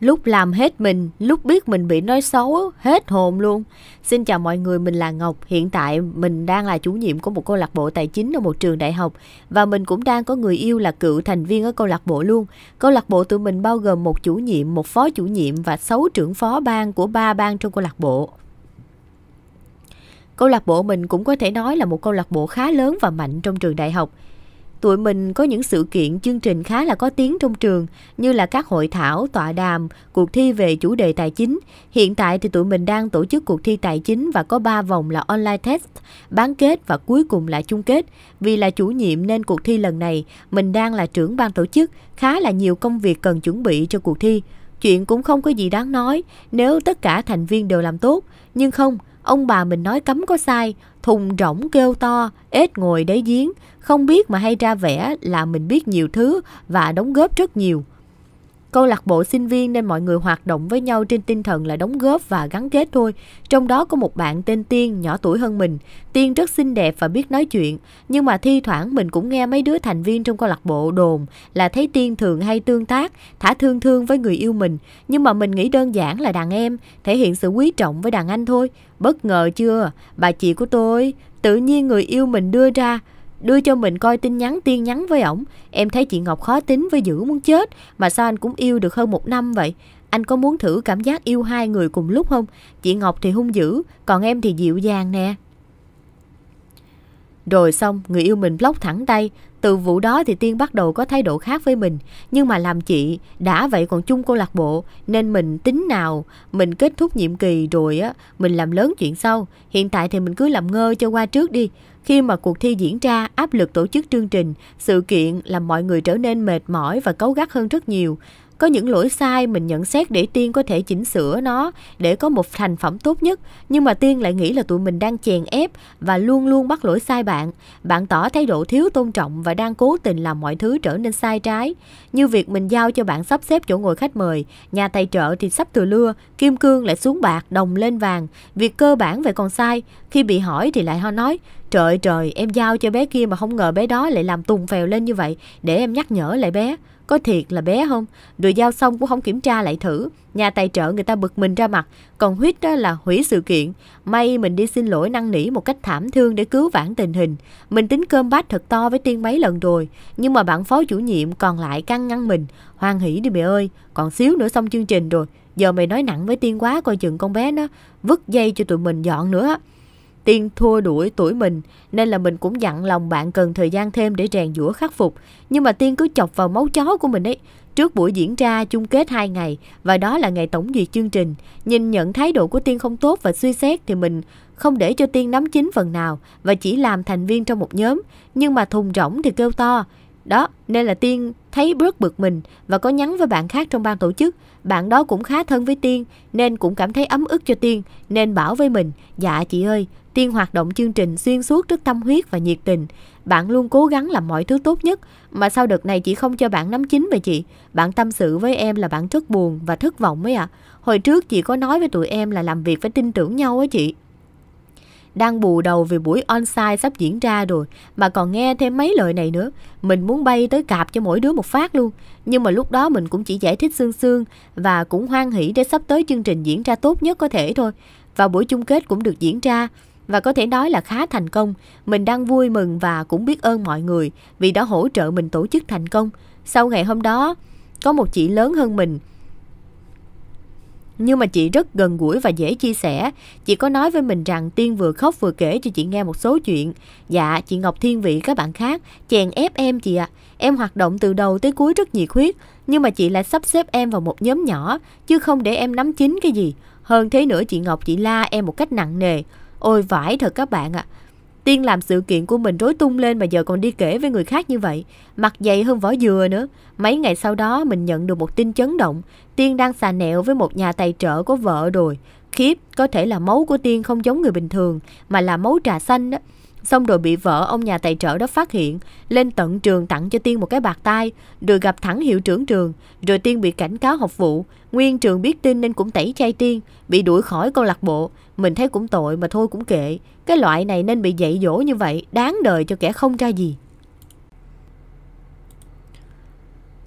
Lúc làm hết mình, lúc biết mình bị nói xấu, hết hồn luôn. Xin chào mọi người, mình là Ngọc. Hiện tại mình đang là chủ nhiệm của một câu lạc bộ tài chính ở một trường đại học và mình cũng đang có người yêu là cựu thành viên ở câu lạc bộ luôn. Câu lạc bộ tụi mình bao gồm một chủ nhiệm, một phó chủ nhiệm và 6 trưởng phó ban của ba ban trong câu lạc bộ. Câu lạc bộ mình cũng có thể nói là một câu lạc bộ khá lớn và mạnh trong trường đại học tụi mình có những sự kiện chương trình khá là có tiếng trong trường như là các hội thảo, tọa đàm, cuộc thi về chủ đề tài chính. Hiện tại thì tụi mình đang tổ chức cuộc thi tài chính và có 3 vòng là online test, bán kết và cuối cùng là chung kết. Vì là chủ nhiệm nên cuộc thi lần này mình đang là trưởng ban tổ chức, khá là nhiều công việc cần chuẩn bị cho cuộc thi. Chuyện cũng không có gì đáng nói nếu tất cả thành viên đều làm tốt, nhưng không, ông bà mình nói cấm có sai, thùng rỗng kêu to, ếch ngồi đáy giếng, không biết mà hay ra vẻ là mình biết nhiều thứ và đóng góp rất nhiều. Câu lạc bộ sinh viên nên mọi người hoạt động với nhau trên tinh thần là đóng góp và gắn kết thôi. Trong đó có một bạn tên Tiên nhỏ tuổi hơn mình. Tiên rất xinh đẹp và biết nói chuyện, nhưng mà thi thoảng mình cũng nghe mấy đứa thành viên trong câu lạc bộ đồn là thấy Tiên thường hay tương tác, thả thương thương với người yêu mình. Nhưng mà mình nghĩ đơn giản là đàn em, thể hiện sự quý trọng với đàn anh thôi. Bất ngờ chưa, bà chị của tôi, tự nhiên người yêu mình đưa ra đưa cho mình coi tin nhắn tiên nhắn với ổng. Em thấy chị Ngọc khó tính với dữ muốn chết, mà sao anh cũng yêu được hơn một năm vậy? Anh có muốn thử cảm giác yêu hai người cùng lúc không? Chị Ngọc thì hung dữ, còn em thì dịu dàng nè. Rồi xong, người yêu mình block thẳng tay. Từ vụ đó thì Tiên bắt đầu có thái độ khác với mình. Nhưng mà làm chị, đã vậy còn chung cô lạc bộ. Nên mình tính nào, mình kết thúc nhiệm kỳ rồi á, mình làm lớn chuyện sau. Hiện tại thì mình cứ làm ngơ cho qua trước đi. Khi mà cuộc thi diễn ra, áp lực tổ chức chương trình, sự kiện làm mọi người trở nên mệt mỏi và cấu gắt hơn rất nhiều. Có những lỗi sai mình nhận xét để Tiên có thể chỉnh sửa nó để có một thành phẩm tốt nhất, nhưng mà Tiên lại nghĩ là tụi mình đang chèn ép và luôn luôn bắt lỗi sai bạn. Bạn tỏ thái độ thiếu tôn trọng và đang cố tình làm mọi thứ trở nên sai trái. Như việc mình giao cho bạn sắp xếp chỗ ngồi khách mời, nhà tài trợ thì sắp từ lưa, kim cương lại xuống bạc, đồng lên vàng. Việc cơ bản vậy còn sai, khi bị hỏi thì lại ho nói Trời trời, em giao cho bé kia mà không ngờ bé đó lại làm tùng phèo lên như vậy, để em nhắc nhở lại bé. Có thiệt là bé không? Rồi giao xong cũng không kiểm tra lại thử. Nhà tài trợ người ta bực mình ra mặt, còn huyết đó là hủy sự kiện. May mình đi xin lỗi năn nỉ một cách thảm thương để cứu vãn tình hình. Mình tính cơm bát thật to với Tiên mấy lần rồi, nhưng mà bạn phó chủ nhiệm còn lại căng ngăn mình. Hoan hỉ đi mẹ ơi, còn xíu nữa xong chương trình rồi. Giờ mày nói nặng với Tiên quá coi chừng con bé nó vứt dây cho tụi mình dọn nữa Tiên thua đuổi tuổi mình nên là mình cũng dặn lòng bạn cần thời gian thêm để rèn giũa khắc phục. Nhưng mà Tiên cứ chọc vào máu chó của mình ấy. Trước buổi diễn ra chung kết hai ngày và đó là ngày tổng duyệt chương trình, nhìn nhận thái độ của Tiên không tốt và suy xét thì mình không để cho Tiên nắm chính phần nào và chỉ làm thành viên trong một nhóm. Nhưng mà thùng rỗng thì kêu to. Đó, nên là Tiên thấy bớt bực mình và có nhắn với bạn khác trong ban tổ chức. Bạn đó cũng khá thân với Tiên nên cũng cảm thấy ấm ức cho Tiên nên bảo với mình, dạ chị ơi, Tiên hoạt động chương trình xuyên suốt rất tâm huyết và nhiệt tình. Bạn luôn cố gắng làm mọi thứ tốt nhất, mà sau đợt này chị không cho bạn nắm chính về chị. Bạn tâm sự với em là bạn rất buồn và thất vọng ấy ạ. À. Hồi trước chị có nói với tụi em là làm việc phải tin tưởng nhau ấy chị. Đang bù đầu về buổi onsite sắp diễn ra rồi Mà còn nghe thêm mấy lời này nữa Mình muốn bay tới cạp cho mỗi đứa một phát luôn Nhưng mà lúc đó mình cũng chỉ giải thích xương xương Và cũng hoan hỷ để sắp tới chương trình diễn ra tốt nhất có thể thôi Và buổi chung kết cũng được diễn ra và có thể nói là khá thành công. Mình đang vui mừng và cũng biết ơn mọi người vì đã hỗ trợ mình tổ chức thành công. Sau ngày hôm đó, có một chị lớn hơn mình nhưng mà chị rất gần gũi và dễ chia sẻ. Chị có nói với mình rằng Tiên vừa khóc vừa kể cho chị nghe một số chuyện. Dạ, chị Ngọc Thiên Vị các bạn khác, chèn ép em chị ạ. À. Em hoạt động từ đầu tới cuối rất nhiệt huyết, nhưng mà chị lại sắp xếp em vào một nhóm nhỏ, chứ không để em nắm chính cái gì. Hơn thế nữa chị Ngọc chị la em một cách nặng nề. Ôi vãi thật các bạn ạ. À. Tiên làm sự kiện của mình rối tung lên mà giờ còn đi kể với người khác như vậy. Mặt dày hơn vỏ dừa nữa. Mấy ngày sau đó mình nhận được một tin chấn động. Tiên đang xà nẹo với một nhà tài trợ có vợ rồi. Khiếp, có thể là máu của Tiên không giống người bình thường mà là máu trà xanh đó. Xong rồi bị vợ ông nhà tài trợ đó phát hiện, lên tận trường tặng cho Tiên một cái bạc tai, rồi gặp thẳng hiệu trưởng trường, rồi Tiên bị cảnh cáo học vụ. Nguyên trường biết tin nên cũng tẩy chay Tiên, bị đuổi khỏi câu lạc bộ. Mình thấy cũng tội mà thôi cũng kệ Cái loại này nên bị dạy dỗ như vậy Đáng đời cho kẻ không ra gì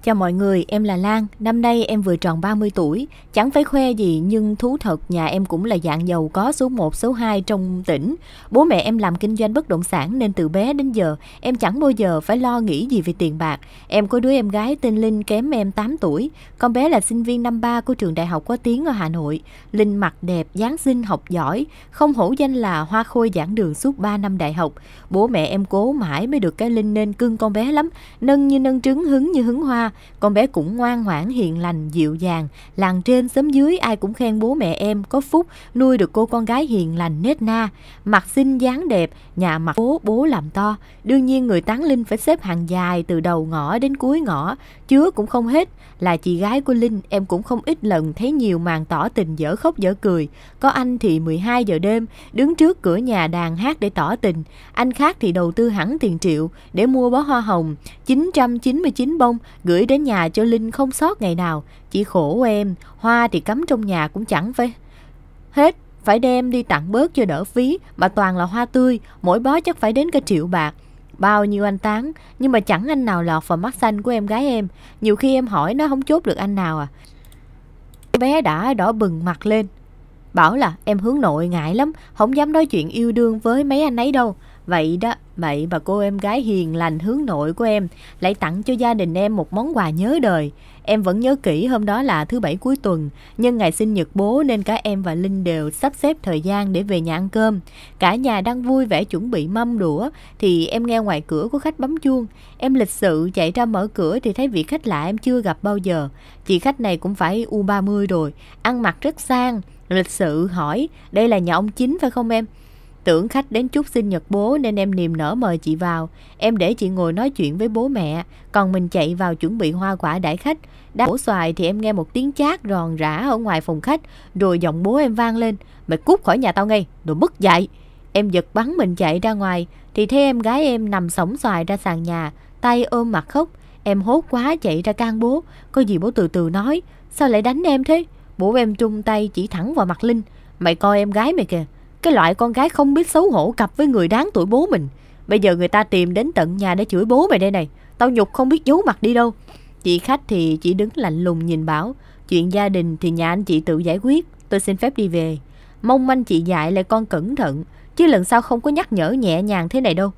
Chào mọi người, em là Lan, năm nay em vừa tròn 30 tuổi, chẳng phải khoe gì nhưng thú thật nhà em cũng là dạng giàu có số 1, số 2 trong tỉnh. Bố mẹ em làm kinh doanh bất động sản nên từ bé đến giờ em chẳng bao giờ phải lo nghĩ gì về tiền bạc. Em có đứa em gái tên Linh kém em 8 tuổi, con bé là sinh viên năm 3 của trường đại học có tiếng ở Hà Nội. Linh mặt đẹp, dáng xinh, học giỏi, không hổ danh là hoa khôi giảng đường suốt 3 năm đại học. Bố mẹ em cố mãi mới được cái Linh nên cưng con bé lắm, nâng như nâng trứng, hứng như hứng hoa con bé cũng ngoan ngoãn hiền lành, dịu dàng. Làng trên xóm dưới ai cũng khen bố mẹ em có phúc nuôi được cô con gái hiền lành nết na. Mặt xinh dáng đẹp, nhà mặt bố bố làm to. Đương nhiên người tán linh phải xếp hàng dài từ đầu ngõ đến cuối ngõ chứa cũng không hết. Là chị gái của Linh, em cũng không ít lần thấy nhiều màn tỏ tình dở khóc dở cười. Có anh thì 12 giờ đêm, đứng trước cửa nhà đàn hát để tỏ tình. Anh khác thì đầu tư hẳn tiền triệu để mua bó hoa hồng, 999 bông, gửi đến nhà cho Linh không sót ngày nào. Chị khổ em, hoa thì cắm trong nhà cũng chẳng phải hết phải đem đi tặng bớt cho đỡ phí mà toàn là hoa tươi mỗi bó chắc phải đến cả triệu bạc Bao nhiêu anh tán, nhưng mà chẳng anh nào lọt vào mắt xanh của em gái em. Nhiều khi em hỏi nó không chốt được anh nào à. Bé đã đỏ bừng mặt lên. Bảo là em hướng nội ngại lắm, không dám nói chuyện yêu đương với mấy anh ấy đâu. Vậy đó, vậy bà cô em gái hiền lành hướng nội của em lại tặng cho gia đình em một món quà nhớ đời. Em vẫn nhớ kỹ hôm đó là thứ bảy cuối tuần, nhưng ngày sinh nhật bố nên cả em và Linh đều sắp xếp thời gian để về nhà ăn cơm. Cả nhà đang vui vẻ chuẩn bị mâm đũa thì em nghe ngoài cửa có khách bấm chuông. Em lịch sự chạy ra mở cửa thì thấy vị khách lạ em chưa gặp bao giờ. Chị khách này cũng phải U30 rồi, ăn mặc rất sang, lịch sự hỏi đây là nhà ông chính phải không em Tưởng khách đến chúc sinh nhật bố nên em niềm nở mời chị vào. Em để chị ngồi nói chuyện với bố mẹ, còn mình chạy vào chuẩn bị hoa quả đãi khách. Đã bổ xoài thì em nghe một tiếng chát ròn rã ở ngoài phòng khách, rồi giọng bố em vang lên. Mày cút khỏi nhà tao ngay, đồ mất dạy. Em giật bắn mình chạy ra ngoài, thì thấy em gái em nằm sổng xoài ra sàn nhà, tay ôm mặt khóc. Em hốt quá chạy ra can bố, có gì bố từ từ nói, sao lại đánh em thế? Bố em trung tay chỉ thẳng vào mặt Linh, mày coi em gái mày kìa cái loại con gái không biết xấu hổ cặp với người đáng tuổi bố mình Bây giờ người ta tìm đến tận nhà để chửi bố mày đây này Tao nhục không biết giấu mặt đi đâu Chị khách thì chỉ đứng lạnh lùng nhìn bảo Chuyện gia đình thì nhà anh chị tự giải quyết Tôi xin phép đi về Mong anh chị dạy lại con cẩn thận Chứ lần sau không có nhắc nhở nhẹ nhàng thế này đâu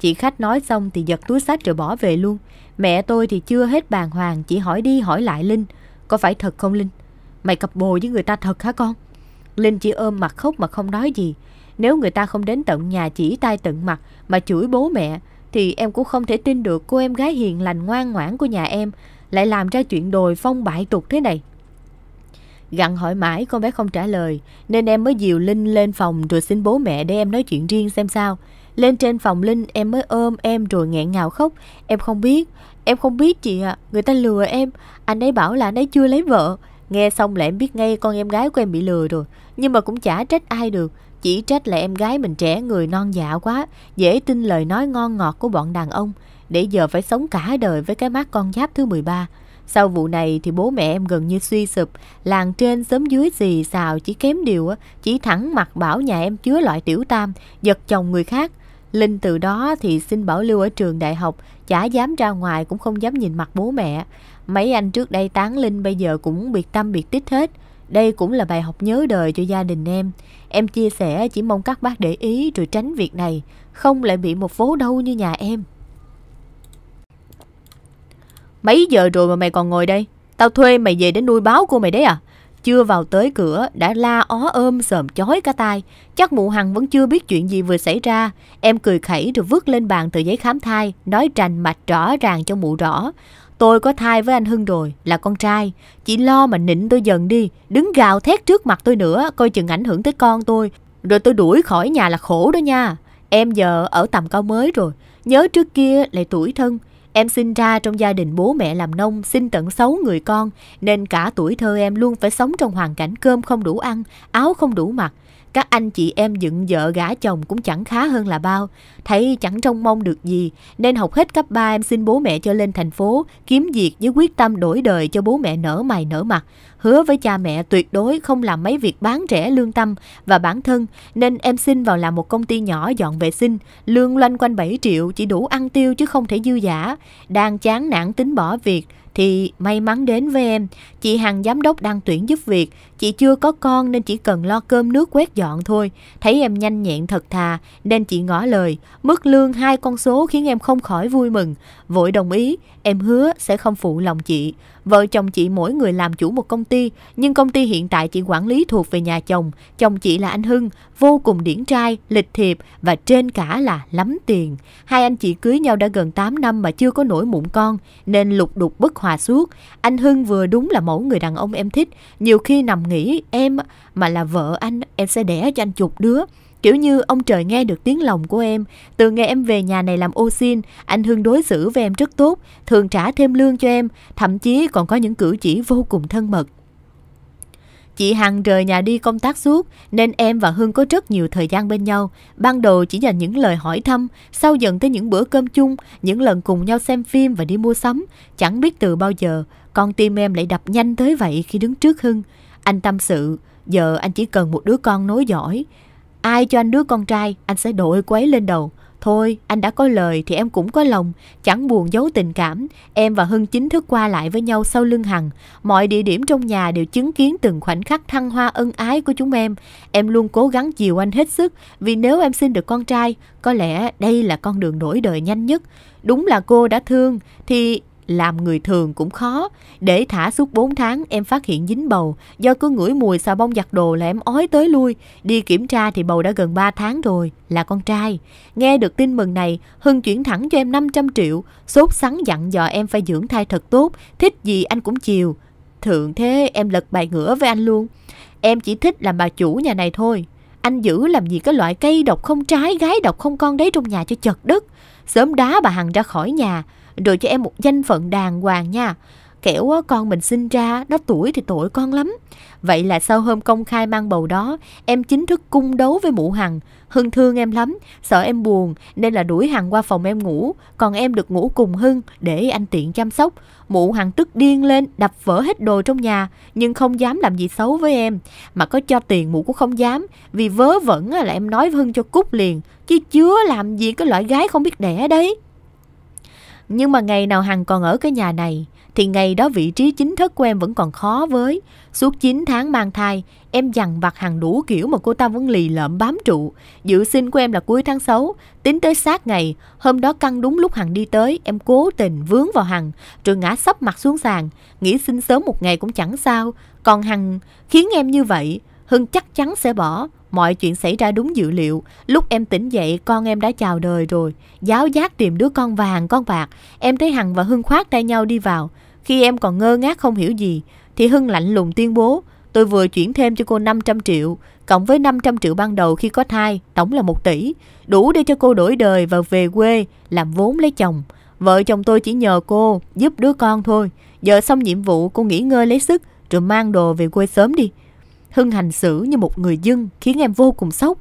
Chị khách nói xong thì giật túi sách rồi bỏ về luôn Mẹ tôi thì chưa hết bàng hoàng Chỉ hỏi đi hỏi lại Linh Có phải thật không Linh Mày cặp bồ với người ta thật hả con Linh chỉ ôm mặt khóc mà không nói gì. Nếu người ta không đến tận nhà chỉ tay tận mặt mà chửi bố mẹ, thì em cũng không thể tin được cô em gái hiền lành ngoan ngoãn của nhà em lại làm ra chuyện đồi phong bại tục thế này. Gặn hỏi mãi con bé không trả lời Nên em mới dìu Linh lên phòng rồi xin bố mẹ để em nói chuyện riêng xem sao Lên trên phòng Linh em mới ôm em rồi nghẹn ngào khóc Em không biết, em không biết chị ạ Người ta lừa em, anh ấy bảo là anh ấy chưa lấy vợ Nghe xong là em biết ngay con em gái của em bị lừa rồi Nhưng mà cũng chả trách ai được Chỉ trách là em gái mình trẻ người non dạ quá Dễ tin lời nói ngon ngọt của bọn đàn ông Để giờ phải sống cả đời với cái mắt con giáp thứ 13 Sau vụ này thì bố mẹ em gần như suy sụp Làng trên sớm dưới gì xào chỉ kém điều á Chỉ thẳng mặt bảo nhà em chứa loại tiểu tam Giật chồng người khác Linh từ đó thì xin bảo lưu ở trường đại học, chả dám ra ngoài cũng không dám nhìn mặt bố mẹ. Mấy anh trước đây tán linh bây giờ cũng biệt tâm biệt tích hết. Đây cũng là bài học nhớ đời cho gia đình em. Em chia sẻ chỉ mong các bác để ý rồi tránh việc này, không lại bị một vố đâu như nhà em. Mấy giờ rồi mà mày còn ngồi đây? Tao thuê mày về để nuôi báo của mày đấy à? Chưa vào tới cửa đã la ó ôm sờm chói cả tai. Chắc mụ Hằng vẫn chưa biết chuyện gì vừa xảy ra. Em cười khẩy rồi vứt lên bàn tờ giấy khám thai, nói trành mạch rõ ràng cho mụ rõ. Tôi có thai với anh Hưng rồi, là con trai. Chị lo mà nịnh tôi dần đi, đứng gào thét trước mặt tôi nữa, coi chừng ảnh hưởng tới con tôi. Rồi tôi đuổi khỏi nhà là khổ đó nha. Em giờ ở tầm cao mới rồi, nhớ trước kia lại tuổi thân. Em sinh ra trong gia đình bố mẹ làm nông, sinh tận xấu người con, nên cả tuổi thơ em luôn phải sống trong hoàn cảnh cơm không đủ ăn, áo không đủ mặc. Các anh chị em dựng vợ gả chồng cũng chẳng khá hơn là bao. Thấy chẳng trông mong được gì, nên học hết cấp 3 em xin bố mẹ cho lên thành phố, kiếm việc với quyết tâm đổi đời cho bố mẹ nở mày nở mặt. Hứa với cha mẹ tuyệt đối không làm mấy việc bán rẻ lương tâm và bản thân, nên em xin vào làm một công ty nhỏ dọn vệ sinh. Lương loanh quanh 7 triệu chỉ đủ ăn tiêu chứ không thể dư giả. Đang chán nản tính bỏ việc, thì may mắn đến với em, chị Hằng giám đốc đang tuyển giúp việc, Chị chưa có con nên chỉ cần lo cơm nước quét dọn thôi. Thấy em nhanh nhẹn thật thà nên chị ngỏ lời. Mức lương hai con số khiến em không khỏi vui mừng. Vội đồng ý, em hứa sẽ không phụ lòng chị. Vợ chồng chị mỗi người làm chủ một công ty, nhưng công ty hiện tại chị quản lý thuộc về nhà chồng. Chồng chị là anh Hưng, vô cùng điển trai, lịch thiệp và trên cả là lắm tiền. Hai anh chị cưới nhau đã gần 8 năm mà chưa có nổi mụn con nên lục đục bất hòa suốt. Anh Hưng vừa đúng là mẫu người đàn ông em thích, nhiều khi nằm nghĩ em mà là vợ anh em sẽ đẻ cho anh chục đứa Kiểu như ông trời nghe được tiếng lòng của em Từ ngày em về nhà này làm ô xin Anh Hưng đối xử với em rất tốt Thường trả thêm lương cho em Thậm chí còn có những cử chỉ vô cùng thân mật Chị Hằng rời nhà đi công tác suốt Nên em và Hưng có rất nhiều thời gian bên nhau Ban đầu chỉ dành những lời hỏi thăm Sau dần tới những bữa cơm chung Những lần cùng nhau xem phim và đi mua sắm Chẳng biết từ bao giờ Con tim em lại đập nhanh tới vậy khi đứng trước Hưng anh tâm sự, giờ anh chỉ cần một đứa con nối giỏi. Ai cho anh đứa con trai, anh sẽ đội quấy lên đầu. Thôi, anh đã có lời thì em cũng có lòng, chẳng buồn giấu tình cảm. Em và Hưng chính thức qua lại với nhau sau lưng Hằng. Mọi địa điểm trong nhà đều chứng kiến từng khoảnh khắc thăng hoa ân ái của chúng em. Em luôn cố gắng chiều anh hết sức, vì nếu em sinh được con trai, có lẽ đây là con đường đổi đời nhanh nhất. Đúng là cô đã thương, thì làm người thường cũng khó. Để thả suốt 4 tháng em phát hiện dính bầu, do cứ ngửi mùi xà bông giặt đồ là em ói tới lui. Đi kiểm tra thì bầu đã gần 3 tháng rồi, là con trai. Nghe được tin mừng này, Hưng chuyển thẳng cho em 500 triệu, sốt sắng dặn dò em phải dưỡng thai thật tốt, thích gì anh cũng chiều. Thượng thế em lật bài ngửa với anh luôn. Em chỉ thích làm bà chủ nhà này thôi. Anh giữ làm gì cái loại cây độc không trái, gái độc không con đấy trong nhà cho chật đất. Sớm đá bà Hằng ra khỏi nhà, rồi cho em một danh phận đàng hoàng nha kẻo con mình sinh ra nó tuổi thì tội con lắm vậy là sau hôm công khai mang bầu đó em chính thức cung đấu với mụ hằng hưng thương em lắm sợ em buồn nên là đuổi hằng qua phòng em ngủ còn em được ngủ cùng hưng để anh tiện chăm sóc mụ hằng tức điên lên đập vỡ hết đồ trong nhà nhưng không dám làm gì xấu với em mà có cho tiền mụ cũng không dám vì vớ vẩn là em nói với hưng cho cút liền chứ chứa làm gì cái loại gái không biết đẻ đấy nhưng mà ngày nào Hằng còn ở cái nhà này thì ngày đó vị trí chính thức của em vẫn còn khó với. Suốt 9 tháng mang thai, em dằn vặt Hằng đủ kiểu mà cô ta vẫn lì lợm bám trụ. Dự sinh của em là cuối tháng 6, tính tới sát ngày, hôm đó căng đúng lúc Hằng đi tới, em cố tình vướng vào Hằng, rồi ngã sấp mặt xuống sàn, nghĩ sinh sớm một ngày cũng chẳng sao. Còn Hằng khiến em như vậy, Hưng chắc chắn sẽ bỏ. Mọi chuyện xảy ra đúng dự liệu, lúc em tỉnh dậy con em đã chào đời rồi, giáo giác tìm đứa con vàng con bạc, em thấy Hằng và Hưng khoát tay nhau đi vào. Khi em còn ngơ ngác không hiểu gì, thì Hưng lạnh lùng tuyên bố, tôi vừa chuyển thêm cho cô 500 triệu, cộng với 500 triệu ban đầu khi có thai, tổng là 1 tỷ, đủ để cho cô đổi đời và về quê, làm vốn lấy chồng. Vợ chồng tôi chỉ nhờ cô giúp đứa con thôi, giờ xong nhiệm vụ cô nghỉ ngơi lấy sức rồi mang đồ về quê sớm đi. Hưng hành xử như một người dưng khiến em vô cùng sốc.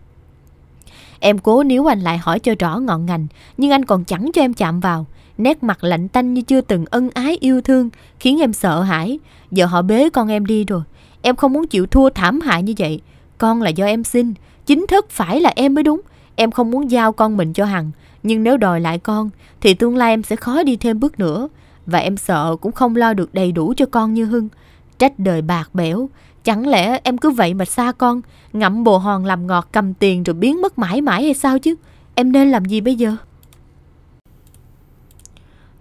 Em cố níu anh lại hỏi cho rõ ngọn ngành, nhưng anh còn chẳng cho em chạm vào. Nét mặt lạnh tanh như chưa từng ân ái yêu thương, khiến em sợ hãi. Giờ họ bế con em đi rồi. Em không muốn chịu thua thảm hại như vậy. Con là do em xin, chính thức phải là em mới đúng. Em không muốn giao con mình cho Hằng, nhưng nếu đòi lại con, thì tương lai em sẽ khó đi thêm bước nữa. Và em sợ cũng không lo được đầy đủ cho con như Hưng. Trách đời bạc bẽo, Chẳng lẽ em cứ vậy mà xa con Ngậm bồ hòn làm ngọt cầm tiền Rồi biến mất mãi mãi hay sao chứ Em nên làm gì bây giờ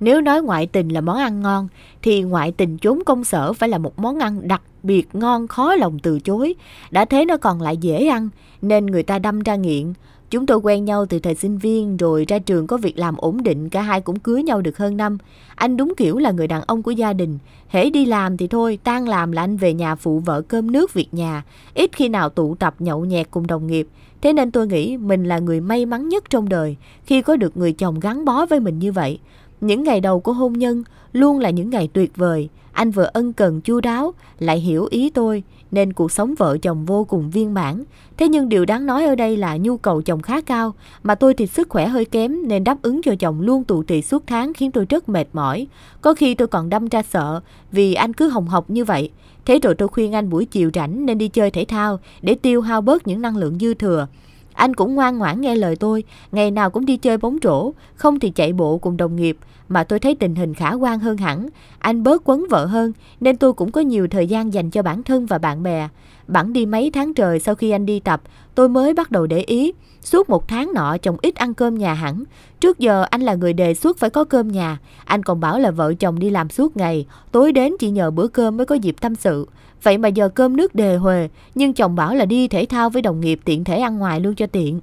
Nếu nói ngoại tình là món ăn ngon Thì ngoại tình trốn công sở Phải là một món ăn đặc biệt ngon Khó lòng từ chối Đã thế nó còn lại dễ ăn Nên người ta đâm ra nghiện Chúng tôi quen nhau từ thời sinh viên rồi ra trường có việc làm ổn định, cả hai cũng cưới nhau được hơn năm. Anh đúng kiểu là người đàn ông của gia đình. Hễ đi làm thì thôi, tan làm là anh về nhà phụ vợ cơm nước việc nhà, ít khi nào tụ tập nhậu nhẹt cùng đồng nghiệp. Thế nên tôi nghĩ mình là người may mắn nhất trong đời khi có được người chồng gắn bó với mình như vậy. Những ngày đầu của hôn nhân luôn là những ngày tuyệt vời. Anh vừa ân cần chu đáo, lại hiểu ý tôi, nên cuộc sống vợ chồng vô cùng viên mãn. Thế nhưng điều đáng nói ở đây là nhu cầu chồng khá cao, mà tôi thì sức khỏe hơi kém nên đáp ứng cho chồng luôn tụ tị suốt tháng khiến tôi rất mệt mỏi. Có khi tôi còn đâm ra sợ vì anh cứ hồng học như vậy. Thế rồi tôi khuyên anh buổi chiều rảnh nên đi chơi thể thao để tiêu hao bớt những năng lượng dư thừa. Anh cũng ngoan ngoãn nghe lời tôi, ngày nào cũng đi chơi bóng rổ, không thì chạy bộ cùng đồng nghiệp mà tôi thấy tình hình khả quan hơn hẳn. Anh bớt quấn vợ hơn nên tôi cũng có nhiều thời gian dành cho bản thân và bạn bè. Bẵng đi mấy tháng trời sau khi anh đi tập, tôi mới bắt đầu để ý. Suốt một tháng nọ chồng ít ăn cơm nhà hẳn. Trước giờ anh là người đề xuất phải có cơm nhà. Anh còn bảo là vợ chồng đi làm suốt ngày, tối đến chỉ nhờ bữa cơm mới có dịp tâm sự. Vậy mà giờ cơm nước đề huề, nhưng chồng bảo là đi thể thao với đồng nghiệp tiện thể ăn ngoài luôn cho tiện.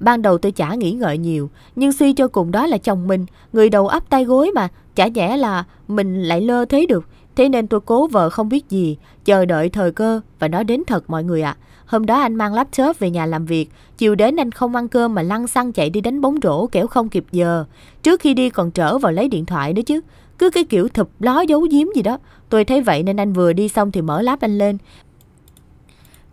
Ban đầu tôi chả nghĩ ngợi nhiều, nhưng suy cho cùng đó là chồng mình, người đầu ấp tay gối mà, chả nhẽ là mình lại lơ thế được. Thế nên tôi cố vợ không biết gì, chờ đợi thời cơ và nó đến thật mọi người ạ. À. Hôm đó anh mang laptop về nhà làm việc, chiều đến anh không ăn cơm mà lăn xăng chạy đi đánh bóng rổ kiểu không kịp giờ. Trước khi đi còn trở vào lấy điện thoại nữa chứ. Cứ cái kiểu thụp ló giấu giếm gì đó. Tôi thấy vậy nên anh vừa đi xong thì mở láp anh lên.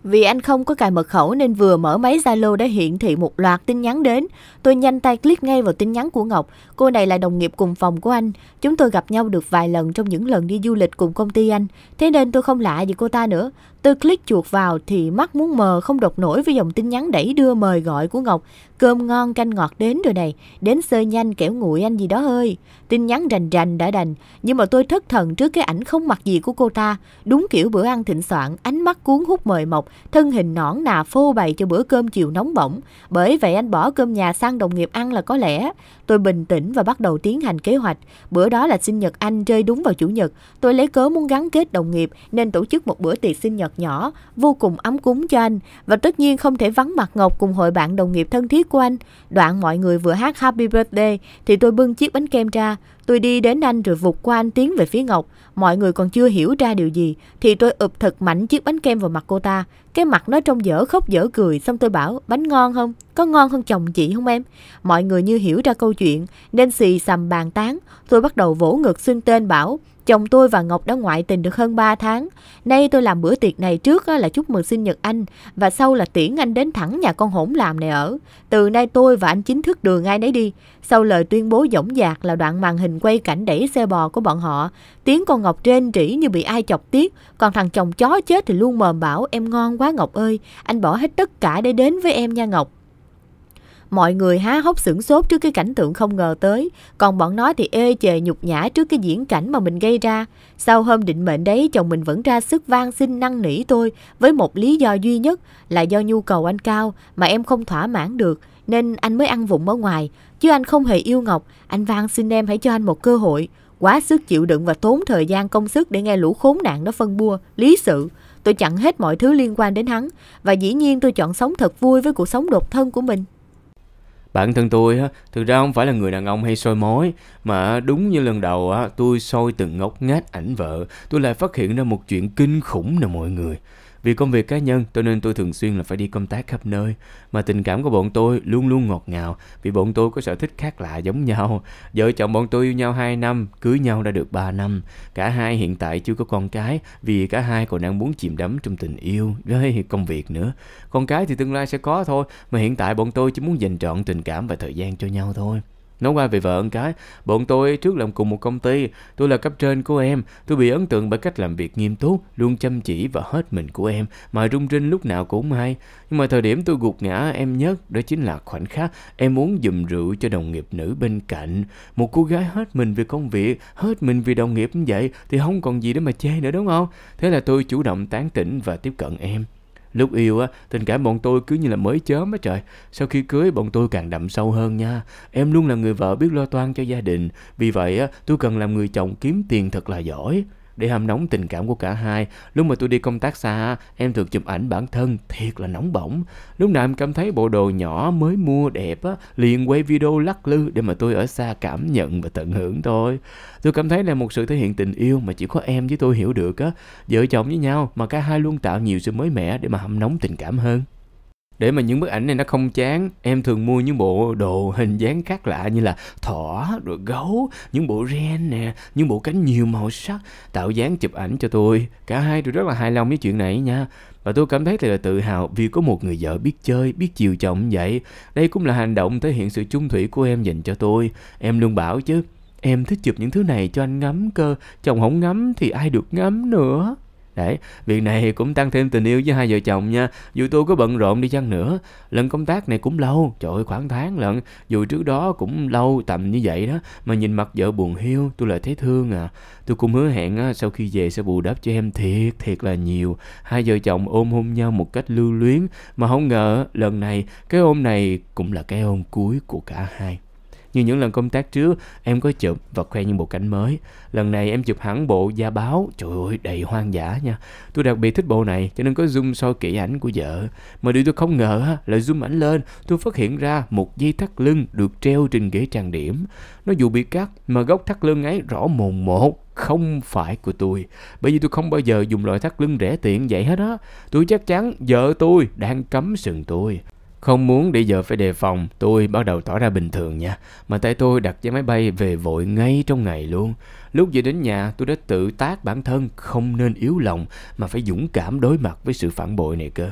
Vì anh không có cài mật khẩu nên vừa mở máy Zalo đã hiện thị một loạt tin nhắn đến. Tôi nhanh tay click ngay vào tin nhắn của Ngọc. Cô này là đồng nghiệp cùng phòng của anh. Chúng tôi gặp nhau được vài lần trong những lần đi du lịch cùng công ty anh. Thế nên tôi không lạ gì cô ta nữa. Tôi click chuột vào thì mắt muốn mờ không đọc nổi với dòng tin nhắn đẩy đưa mời gọi của Ngọc. Cơm ngon canh ngọt đến rồi này, đến sơ nhanh kẻo nguội anh gì đó ơi. Tin nhắn rành rành đã đành, nhưng mà tôi thất thần trước cái ảnh không mặc gì của cô ta. Đúng kiểu bữa ăn thịnh soạn, ánh mắt cuốn hút mời mọc, thân hình nõn nà phô bày cho bữa cơm chiều nóng bỏng. Bởi vậy anh bỏ cơm nhà sang đồng nghiệp ăn là có lẽ. Tôi bình tĩnh và bắt đầu tiến hành kế hoạch. Bữa đó là sinh nhật anh rơi đúng vào chủ nhật. Tôi lấy cớ muốn gắn kết đồng nghiệp nên tổ chức một bữa tiệc sinh nhật nhỏ, vô cùng ấm cúng cho anh. Và tất nhiên không thể vắng mặt Ngọc cùng hội bạn đồng nghiệp thân thiết của anh. Đoạn mọi người vừa hát Happy Birthday thì tôi bưng chiếc bánh kem ra. Tôi đi đến anh rồi vụt qua anh tiến về phía Ngọc. Mọi người còn chưa hiểu ra điều gì. Thì tôi ụp thật mạnh chiếc bánh kem vào mặt cô ta. Cái mặt nó trông dở khóc dở cười. Xong tôi bảo bánh ngon không? Có ngon hơn chồng chị không em? Mọi người như hiểu ra câu chuyện. Nên xì xầm bàn tán. Tôi bắt đầu vỗ ngực xưng tên bảo Chồng tôi và Ngọc đã ngoại tình được hơn 3 tháng. Nay tôi làm bữa tiệc này trước là chúc mừng sinh nhật anh và sau là tiễn anh đến thẳng nhà con hỗn làm này ở. Từ nay tôi và anh chính thức đường ai nấy đi. Sau lời tuyên bố dõng dạc là đoạn màn hình quay cảnh đẩy xe bò của bọn họ. Tiếng con Ngọc trên trĩ như bị ai chọc tiếc, Còn thằng chồng chó chết thì luôn mờm bảo em ngon quá Ngọc ơi. Anh bỏ hết tất cả để đến với em nha Ngọc. Mọi người há hốc sửng sốt trước cái cảnh tượng không ngờ tới, còn bọn nó thì ê chề nhục nhã trước cái diễn cảnh mà mình gây ra. Sau hôm định mệnh đấy, chồng mình vẫn ra sức van xin năn nỉ tôi với một lý do duy nhất là do nhu cầu anh cao mà em không thỏa mãn được nên anh mới ăn vụng ở ngoài. Chứ anh không hề yêu Ngọc, anh van xin em hãy cho anh một cơ hội. Quá sức chịu đựng và tốn thời gian công sức để nghe lũ khốn nạn đó phân bua, lý sự. Tôi chặn hết mọi thứ liên quan đến hắn và dĩ nhiên tôi chọn sống thật vui với cuộc sống độc thân của mình. Bản thân tôi á, thực ra không phải là người đàn ông hay soi mối mà đúng như lần đầu á, tôi soi từng ngóc ngách ảnh vợ, tôi lại phát hiện ra một chuyện kinh khủng nè mọi người. Vì công việc cá nhân cho nên tôi thường xuyên là phải đi công tác khắp nơi Mà tình cảm của bọn tôi luôn luôn ngọt ngào Vì bọn tôi có sở thích khác lạ giống nhau Vợ chồng bọn tôi yêu nhau 2 năm, cưới nhau đã được 3 năm Cả hai hiện tại chưa có con cái Vì cả hai còn đang muốn chìm đắm trong tình yêu với công việc nữa Con cái thì tương lai sẽ có thôi Mà hiện tại bọn tôi chỉ muốn dành trọn tình cảm và thời gian cho nhau thôi Nói qua về vợ ơn cái, bọn tôi trước làm cùng một công ty, tôi là cấp trên của em, tôi bị ấn tượng bởi cách làm việc nghiêm túc, luôn chăm chỉ và hết mình của em, mà rung rinh lúc nào cũng hay. Nhưng mà thời điểm tôi gục ngã em nhất, đó chính là khoảnh khắc em muốn dùm rượu cho đồng nghiệp nữ bên cạnh. Một cô gái hết mình vì công việc, hết mình vì đồng nghiệp như vậy thì không còn gì để mà chê nữa đúng không? Thế là tôi chủ động tán tỉnh và tiếp cận em. Lúc yêu á, tình cảm bọn tôi cứ như là mới chớm á trời. Sau khi cưới bọn tôi càng đậm sâu hơn nha. Em luôn là người vợ biết lo toan cho gia đình. Vì vậy á, tôi cần làm người chồng kiếm tiền thật là giỏi để hâm nóng tình cảm của cả hai. Lúc mà tôi đi công tác xa, em thường chụp ảnh bản thân thiệt là nóng bỏng. Lúc nào em cảm thấy bộ đồ nhỏ mới mua đẹp á, liền quay video lắc lư để mà tôi ở xa cảm nhận và tận hưởng thôi. Tôi cảm thấy là một sự thể hiện tình yêu mà chỉ có em với tôi hiểu được á. Vợ chồng với nhau mà cả hai luôn tạo nhiều sự mới mẻ để mà hâm nóng tình cảm hơn để mà những bức ảnh này nó không chán em thường mua những bộ đồ hình dáng khác lạ như là thỏ rồi gấu những bộ ren nè những bộ cánh nhiều màu sắc tạo dáng chụp ảnh cho tôi cả hai tôi rất là hài lòng với chuyện này nha và tôi cảm thấy thật là tự hào vì có một người vợ biết chơi, biết chiều chồng vậy. Đây cũng là hành động thể hiện sự chung thủy của em dành cho tôi. Em luôn bảo chứ, em thích chụp những thứ này cho anh ngắm cơ, chồng không ngắm thì ai được ngắm nữa. Đấy, việc này cũng tăng thêm tình yêu với hai vợ chồng nha. Dù tôi có bận rộn đi chăng nữa, lần công tác này cũng lâu, trời ơi khoảng tháng lận. Dù trước đó cũng lâu tầm như vậy đó, mà nhìn mặt vợ buồn hiu, tôi lại thấy thương à. Tôi cũng hứa hẹn á, sau khi về sẽ bù đắp cho em thiệt, thiệt là nhiều. Hai vợ chồng ôm hôn nhau một cách lưu luyến, mà không ngờ lần này, cái ôm này cũng là cái ôm cuối của cả hai. Như những lần công tác trước, em có chụp và khoe những bộ cảnh mới. Lần này em chụp hẳn bộ da báo, trời ơi, đầy hoang dã nha. Tôi đặc biệt thích bộ này, cho nên có zoom soi kỹ ảnh của vợ. Mà điều tôi không ngờ là zoom ảnh lên, tôi phát hiện ra một dây thắt lưng được treo trên ghế trang điểm. Nó dù bị cắt, mà góc thắt lưng ấy rõ mồn một, không phải của tôi bởi vì tôi không bao giờ dùng loại thắt lưng rẻ tiện vậy hết á tôi chắc chắn vợ tôi đang cấm sừng tôi không muốn để vợ phải đề phòng, tôi bắt đầu tỏ ra bình thường nha. Mà tay tôi đặt vé máy bay về vội ngay trong ngày luôn. Lúc về đến nhà, tôi đã tự tác bản thân không nên yếu lòng mà phải dũng cảm đối mặt với sự phản bội này cơ.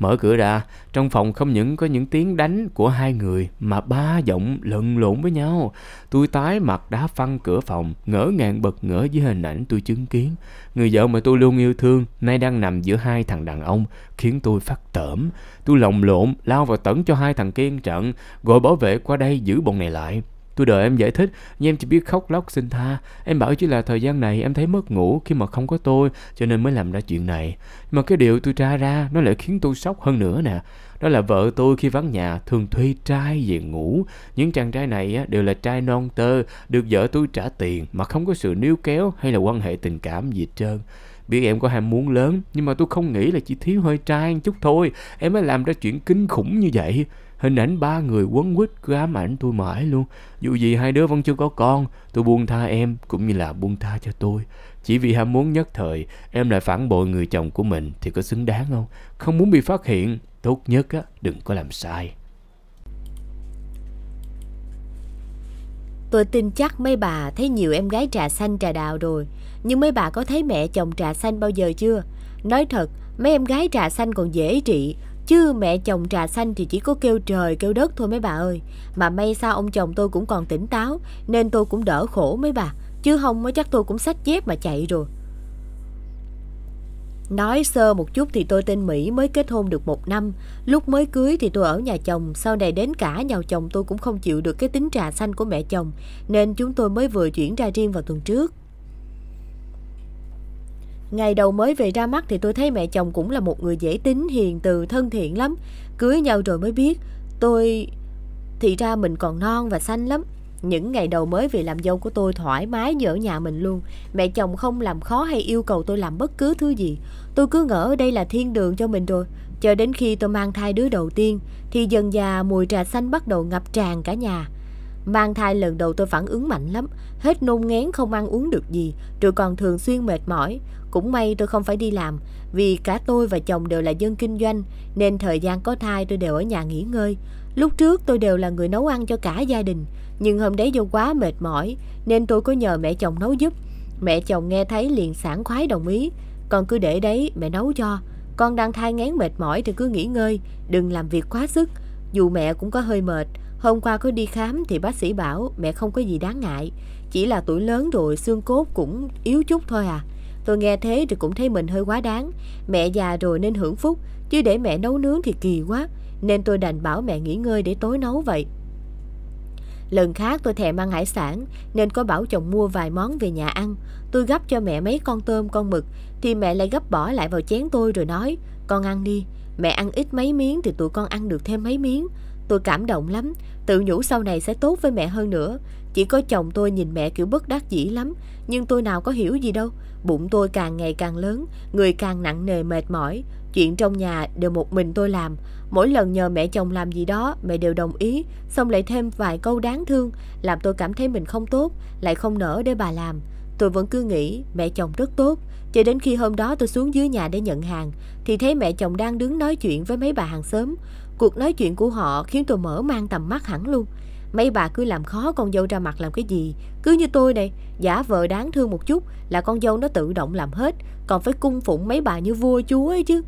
Mở cửa ra, trong phòng không những có những tiếng đánh của hai người mà ba giọng lẫn lộn với nhau. Tôi tái mặt đá phăng cửa phòng, ngỡ ngàng bật ngỡ với hình ảnh tôi chứng kiến. Người vợ mà tôi luôn yêu thương, nay đang nằm giữa hai thằng đàn ông, khiến tôi phát tởm. Tôi lồng lộn, lao vào tấn cho hai thằng kia trận, gọi bảo vệ qua đây giữ bọn này lại. Tôi đợi em giải thích, nhưng em chỉ biết khóc lóc xin tha. Em bảo chỉ là thời gian này em thấy mất ngủ khi mà không có tôi, cho nên mới làm ra chuyện này. Mà cái điều tôi tra ra, nó lại khiến tôi sốc hơn nữa nè. Đó là vợ tôi khi vắng nhà thường thuê trai về ngủ. Những chàng trai này đều là trai non tơ, được vợ tôi trả tiền mà không có sự níu kéo hay là quan hệ tình cảm gì hết trơn. Biết em có ham muốn lớn, nhưng mà tôi không nghĩ là chỉ thiếu hơi trai chút thôi. Em mới làm ra chuyện kinh khủng như vậy. Hình ảnh ba người quấn quýt cứ ám ảnh tôi mãi luôn. Dù gì hai đứa vẫn chưa có con, tôi buông tha em cũng như là buông tha cho tôi. Chỉ vì ham muốn nhất thời, em lại phản bội người chồng của mình thì có xứng đáng không? Không muốn bị phát hiện, tốt nhất á, đừng có làm sai. Tôi tin chắc mấy bà thấy nhiều em gái trà xanh trà đào rồi Nhưng mấy bà có thấy mẹ chồng trà xanh bao giờ chưa? Nói thật, mấy em gái trà xanh còn dễ trị Chứ mẹ chồng trà xanh thì chỉ có kêu trời kêu đất thôi mấy bà ơi. Mà may sao ông chồng tôi cũng còn tỉnh táo nên tôi cũng đỡ khổ mấy bà. Chứ không mới chắc tôi cũng sách dép mà chạy rồi. Nói sơ một chút thì tôi tên Mỹ mới kết hôn được một năm. Lúc mới cưới thì tôi ở nhà chồng, sau này đến cả nhà chồng tôi cũng không chịu được cái tính trà xanh của mẹ chồng, nên chúng tôi mới vừa chuyển ra riêng vào tuần trước. Ngày đầu mới về ra mắt thì tôi thấy mẹ chồng cũng là một người dễ tính, hiền từ, thân thiện lắm. Cưới nhau rồi mới biết, tôi... Thì ra mình còn non và xanh lắm. Những ngày đầu mới về làm dâu của tôi thoải mái như ở nhà mình luôn. Mẹ chồng không làm khó hay yêu cầu tôi làm bất cứ thứ gì. Tôi cứ ngỡ đây là thiên đường cho mình rồi. Cho đến khi tôi mang thai đứa đầu tiên, thì dần già mùi trà xanh bắt đầu ngập tràn cả nhà. Mang thai lần đầu tôi phản ứng mạnh lắm, hết nôn ngén không ăn uống được gì, rồi còn thường xuyên mệt mỏi. Cũng may tôi không phải đi làm, vì cả tôi và chồng đều là dân kinh doanh, nên thời gian có thai tôi đều ở nhà nghỉ ngơi. Lúc trước tôi đều là người nấu ăn cho cả gia đình, nhưng hôm đấy vô quá mệt mỏi, nên tôi có nhờ mẹ chồng nấu giúp. Mẹ chồng nghe thấy liền sảng khoái đồng ý, còn cứ để đấy mẹ nấu cho. Con đang thai ngán mệt mỏi thì cứ nghỉ ngơi, đừng làm việc quá sức. Dù mẹ cũng có hơi mệt, hôm qua có đi khám thì bác sĩ bảo mẹ không có gì đáng ngại, chỉ là tuổi lớn rồi xương cốt cũng yếu chút thôi à. Tôi nghe thế thì cũng thấy mình hơi quá đáng. Mẹ già rồi nên hưởng phúc, chứ để mẹ nấu nướng thì kỳ quá. Nên tôi đành bảo mẹ nghỉ ngơi để tối nấu vậy. Lần khác tôi thèm ăn hải sản nên có bảo chồng mua vài món về nhà ăn. Tôi gấp cho mẹ mấy con tôm con mực thì mẹ lại gấp bỏ lại vào chén tôi rồi nói Con ăn đi, mẹ ăn ít mấy miếng thì tụi con ăn được thêm mấy miếng. Tôi cảm động lắm, tự nhủ sau này sẽ tốt với mẹ hơn nữa. Chỉ có chồng tôi nhìn mẹ kiểu bất đắc dĩ lắm, nhưng tôi nào có hiểu gì đâu. Bụng tôi càng ngày càng lớn, người càng nặng nề mệt mỏi. Chuyện trong nhà đều một mình tôi làm. Mỗi lần nhờ mẹ chồng làm gì đó, mẹ đều đồng ý, xong lại thêm vài câu đáng thương, làm tôi cảm thấy mình không tốt, lại không nỡ để bà làm. Tôi vẫn cứ nghĩ mẹ chồng rất tốt, cho đến khi hôm đó tôi xuống dưới nhà để nhận hàng, thì thấy mẹ chồng đang đứng nói chuyện với mấy bà hàng xóm. Cuộc nói chuyện của họ khiến tôi mở mang tầm mắt hẳn luôn. Mấy bà cứ làm khó con dâu ra mặt làm cái gì Cứ như tôi này Giả vợ đáng thương một chút Là con dâu nó tự động làm hết Còn phải cung phụng mấy bà như vua chúa ấy chứ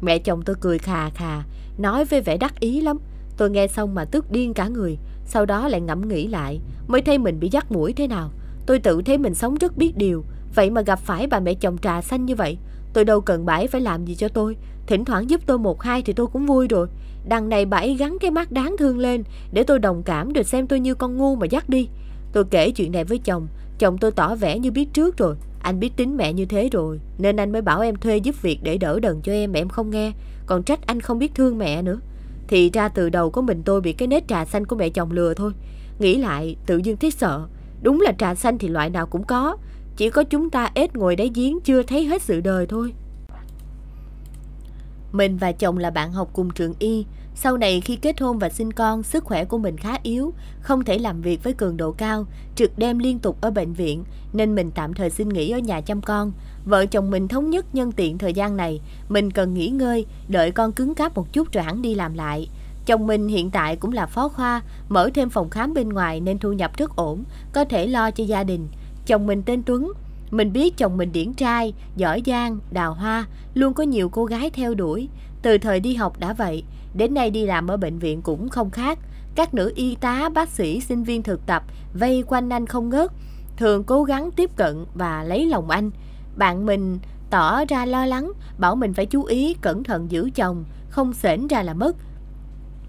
Mẹ chồng tôi cười khà khà Nói với vẻ đắc ý lắm Tôi nghe xong mà tức điên cả người Sau đó lại ngẫm nghĩ lại Mới thấy mình bị dắt mũi thế nào Tôi tự thấy mình sống rất biết điều Vậy mà gặp phải bà mẹ chồng trà xanh như vậy Tôi đâu cần bãi phải làm gì cho tôi Thỉnh thoảng giúp tôi một hai thì tôi cũng vui rồi Đằng này bà ấy gắn cái mắt đáng thương lên Để tôi đồng cảm rồi xem tôi như con ngu mà dắt đi Tôi kể chuyện này với chồng Chồng tôi tỏ vẻ như biết trước rồi Anh biết tính mẹ như thế rồi Nên anh mới bảo em thuê giúp việc để đỡ đần cho em Mà em không nghe Còn trách anh không biết thương mẹ nữa Thì ra từ đầu có mình tôi bị cái nết trà xanh của mẹ chồng lừa thôi Nghĩ lại tự dưng thấy sợ Đúng là trà xanh thì loại nào cũng có Chỉ có chúng ta ếch ngồi đáy giếng chưa thấy hết sự đời thôi mình và chồng là bạn học cùng trường y. Sau này khi kết hôn và sinh con, sức khỏe của mình khá yếu, không thể làm việc với cường độ cao, trực đêm liên tục ở bệnh viện, nên mình tạm thời xin nghỉ ở nhà chăm con. Vợ chồng mình thống nhất nhân tiện thời gian này, mình cần nghỉ ngơi, đợi con cứng cáp một chút rồi hẳn đi làm lại. Chồng mình hiện tại cũng là phó khoa, mở thêm phòng khám bên ngoài nên thu nhập rất ổn, có thể lo cho gia đình. Chồng mình tên Tuấn, mình biết chồng mình điển trai, giỏi giang, đào hoa, luôn có nhiều cô gái theo đuổi. Từ thời đi học đã vậy, đến nay đi làm ở bệnh viện cũng không khác. Các nữ y tá, bác sĩ, sinh viên thực tập vây quanh anh không ngớt, thường cố gắng tiếp cận và lấy lòng anh. Bạn mình tỏ ra lo lắng, bảo mình phải chú ý cẩn thận giữ chồng, không xển ra là mất.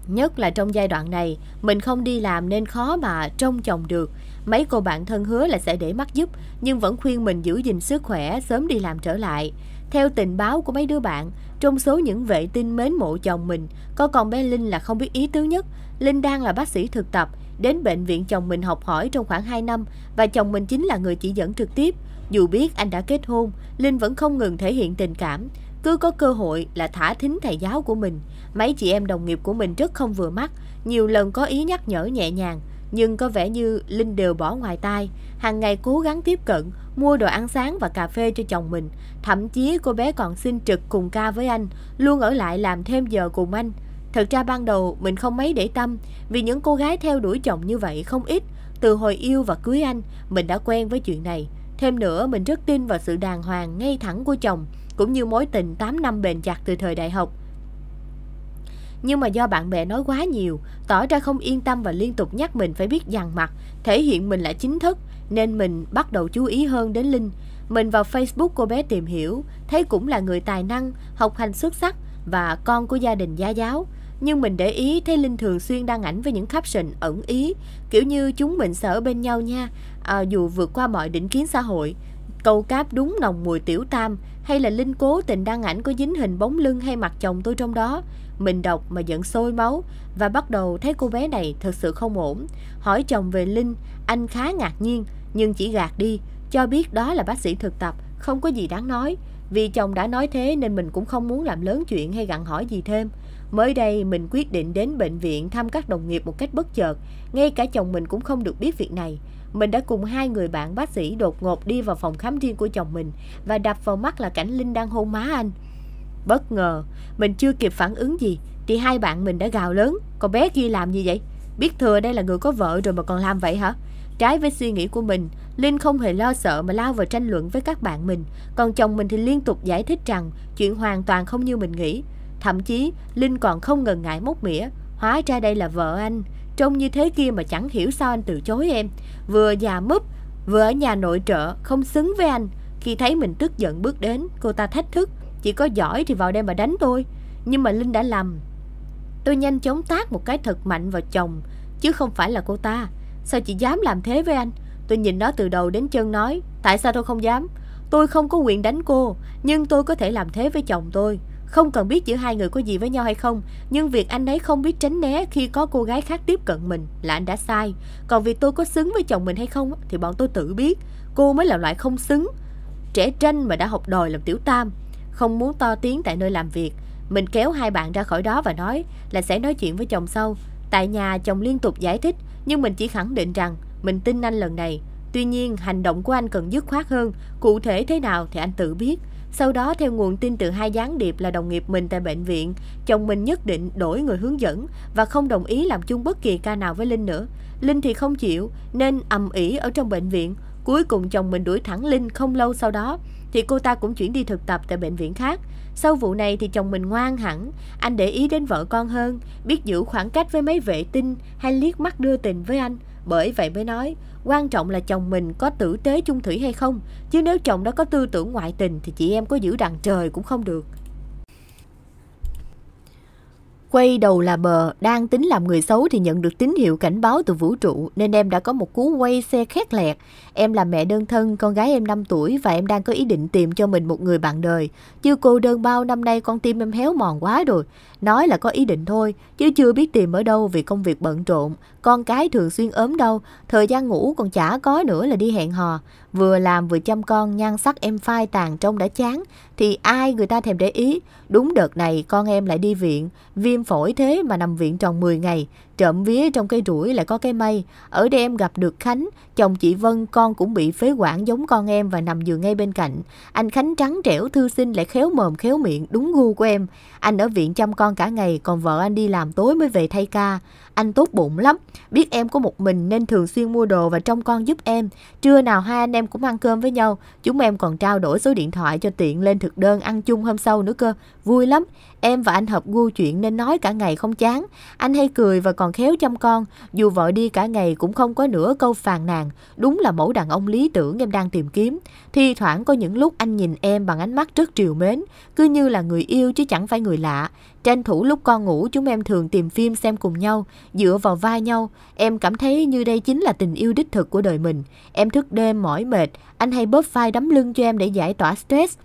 Nhất là trong giai đoạn này, mình không đi làm nên khó mà trông chồng được. Mấy cô bạn thân hứa là sẽ để mắt giúp, nhưng vẫn khuyên mình giữ gìn sức khỏe, sớm đi làm trở lại. Theo tình báo của mấy đứa bạn, trong số những vệ tinh mến mộ chồng mình, có con bé Linh là không biết ý tứ nhất. Linh đang là bác sĩ thực tập, đến bệnh viện chồng mình học hỏi trong khoảng 2 năm và chồng mình chính là người chỉ dẫn trực tiếp. Dù biết anh đã kết hôn, Linh vẫn không ngừng thể hiện tình cảm. Cứ có cơ hội là thả thính thầy giáo của mình. Mấy chị em đồng nghiệp của mình rất không vừa mắt, nhiều lần có ý nhắc nhở nhẹ nhàng nhưng có vẻ như Linh đều bỏ ngoài tai. Hàng ngày cố gắng tiếp cận, mua đồ ăn sáng và cà phê cho chồng mình. Thậm chí cô bé còn xin trực cùng ca với anh, luôn ở lại làm thêm giờ cùng anh. Thật ra ban đầu mình không mấy để tâm, vì những cô gái theo đuổi chồng như vậy không ít. Từ hồi yêu và cưới anh, mình đã quen với chuyện này. Thêm nữa, mình rất tin vào sự đàng hoàng ngay thẳng của chồng, cũng như mối tình 8 năm bền chặt từ thời đại học. Nhưng mà do bạn bè nói quá nhiều, tỏ ra không yên tâm và liên tục nhắc mình phải biết dằn mặt, thể hiện mình là chính thức, nên mình bắt đầu chú ý hơn đến Linh. Mình vào Facebook cô bé tìm hiểu, thấy cũng là người tài năng, học hành xuất sắc và con của gia đình gia giáo. Nhưng mình để ý thấy Linh thường xuyên đăng ảnh với những caption ẩn ý, kiểu như chúng mình sợ bên nhau nha, à, dù vượt qua mọi định kiến xã hội. Câu cáp đúng nồng mùi tiểu tam hay là Linh cố tình đăng ảnh có dính hình bóng lưng hay mặt chồng tôi trong đó. Mình đọc mà giận sôi máu và bắt đầu thấy cô bé này thật sự không ổn. Hỏi chồng về Linh, anh khá ngạc nhiên nhưng chỉ gạt đi, cho biết đó là bác sĩ thực tập, không có gì đáng nói. Vì chồng đã nói thế nên mình cũng không muốn làm lớn chuyện hay gặn hỏi gì thêm. Mới đây mình quyết định đến bệnh viện thăm các đồng nghiệp một cách bất chợt, ngay cả chồng mình cũng không được biết việc này. Mình đã cùng hai người bạn bác sĩ đột ngột đi vào phòng khám riêng của chồng mình và đập vào mắt là cảnh Linh đang hôn má anh. Bất ngờ, mình chưa kịp phản ứng gì thì hai bạn mình đã gào lớn, còn bé kia làm gì vậy? Biết thừa đây là người có vợ rồi mà còn làm vậy hả? Trái với suy nghĩ của mình, Linh không hề lo sợ mà lao vào tranh luận với các bạn mình, còn chồng mình thì liên tục giải thích rằng chuyện hoàn toàn không như mình nghĩ. Thậm chí, Linh còn không ngần ngại móc mỉa, hóa ra đây là vợ anh, trông như thế kia mà chẳng hiểu sao anh từ chối em. Vừa già múp, vừa ở nhà nội trợ, không xứng với anh. Khi thấy mình tức giận bước đến, cô ta thách thức, Chị có giỏi thì vào đây mà đánh tôi Nhưng mà Linh đã làm Tôi nhanh chóng tác một cái thật mạnh vào chồng Chứ không phải là cô ta Sao chị dám làm thế với anh Tôi nhìn nó từ đầu đến chân nói Tại sao tôi không dám Tôi không có quyền đánh cô Nhưng tôi có thể làm thế với chồng tôi Không cần biết giữa hai người có gì với nhau hay không Nhưng việc anh ấy không biết tránh né khi có cô gái khác tiếp cận mình Là anh đã sai Còn việc tôi có xứng với chồng mình hay không Thì bọn tôi tự biết Cô mới là loại không xứng Trẻ tranh mà đã học đòi làm tiểu tam không muốn to tiếng tại nơi làm việc. Mình kéo hai bạn ra khỏi đó và nói là sẽ nói chuyện với chồng sau. Tại nhà chồng liên tục giải thích, nhưng mình chỉ khẳng định rằng mình tin anh lần này. Tuy nhiên, hành động của anh cần dứt khoát hơn, cụ thể thế nào thì anh tự biết. Sau đó, theo nguồn tin từ hai gián điệp là đồng nghiệp mình tại bệnh viện, chồng mình nhất định đổi người hướng dẫn và không đồng ý làm chung bất kỳ ca nào với Linh nữa. Linh thì không chịu, nên ầm ĩ ở trong bệnh viện. Cuối cùng chồng mình đuổi thẳng Linh không lâu sau đó thì cô ta cũng chuyển đi thực tập tại bệnh viện khác. Sau vụ này thì chồng mình ngoan hẳn, anh để ý đến vợ con hơn, biết giữ khoảng cách với mấy vệ tinh hay liếc mắt đưa tình với anh. Bởi vậy mới nói, quan trọng là chồng mình có tử tế chung thủy hay không, chứ nếu chồng đó có tư tưởng ngoại tình thì chị em có giữ đằng trời cũng không được. Quay đầu là bờ, đang tính làm người xấu thì nhận được tín hiệu cảnh báo từ vũ trụ nên em đã có một cú quay xe khét lẹt. Em là mẹ đơn thân, con gái em 5 tuổi và em đang có ý định tìm cho mình một người bạn đời. Chưa cô đơn bao năm nay con tim em héo mòn quá rồi. Nói là có ý định thôi, chứ chưa biết tìm ở đâu vì công việc bận rộn. Con cái thường xuyên ốm đau, thời gian ngủ còn chả có nữa là đi hẹn hò. Vừa làm vừa chăm con, nhan sắc em phai tàn trông đã chán. Thì ai người ta thèm để ý. Đúng đợt này con em lại đi viện, viêm phổi thế mà nằm viện tròn 10 ngày. Trộm vía trong cây rủi lại có cái may. Ở đây em gặp được Khánh, chồng chị Vân con cũng bị phế quản giống con em và nằm giường ngay bên cạnh. Anh Khánh trắng trẻo thư sinh lại khéo mồm khéo miệng đúng gu của em. Anh ở viện chăm con cả ngày còn vợ anh đi làm tối mới về thay ca. Anh tốt bụng lắm, biết em có một mình nên thường xuyên mua đồ và trông con giúp em. Trưa nào hai anh em cũng ăn cơm với nhau, chúng em còn trao đổi số điện thoại cho tiện lên thực đơn ăn chung hôm sau nữa cơ. Vui lắm, em và anh hợp gu chuyện nên nói cả ngày không chán. Anh hay cười và còn khéo chăm con, dù vợ đi cả ngày cũng không có nửa câu phàn nàn. Đúng là mẫu đàn ông lý tưởng em đang tìm kiếm. Thi thoảng có những lúc anh nhìn em bằng ánh mắt rất triều mến, cứ như là người yêu chứ chẳng phải người lạ. Tranh thủ lúc con ngủ chúng em thường tìm phim xem cùng nhau, dựa vào vai nhau. Em cảm thấy như đây chính là tình yêu đích thực của đời mình. Em thức đêm mỏi mệt, anh hay bóp vai đấm lưng cho em để giải tỏa stress.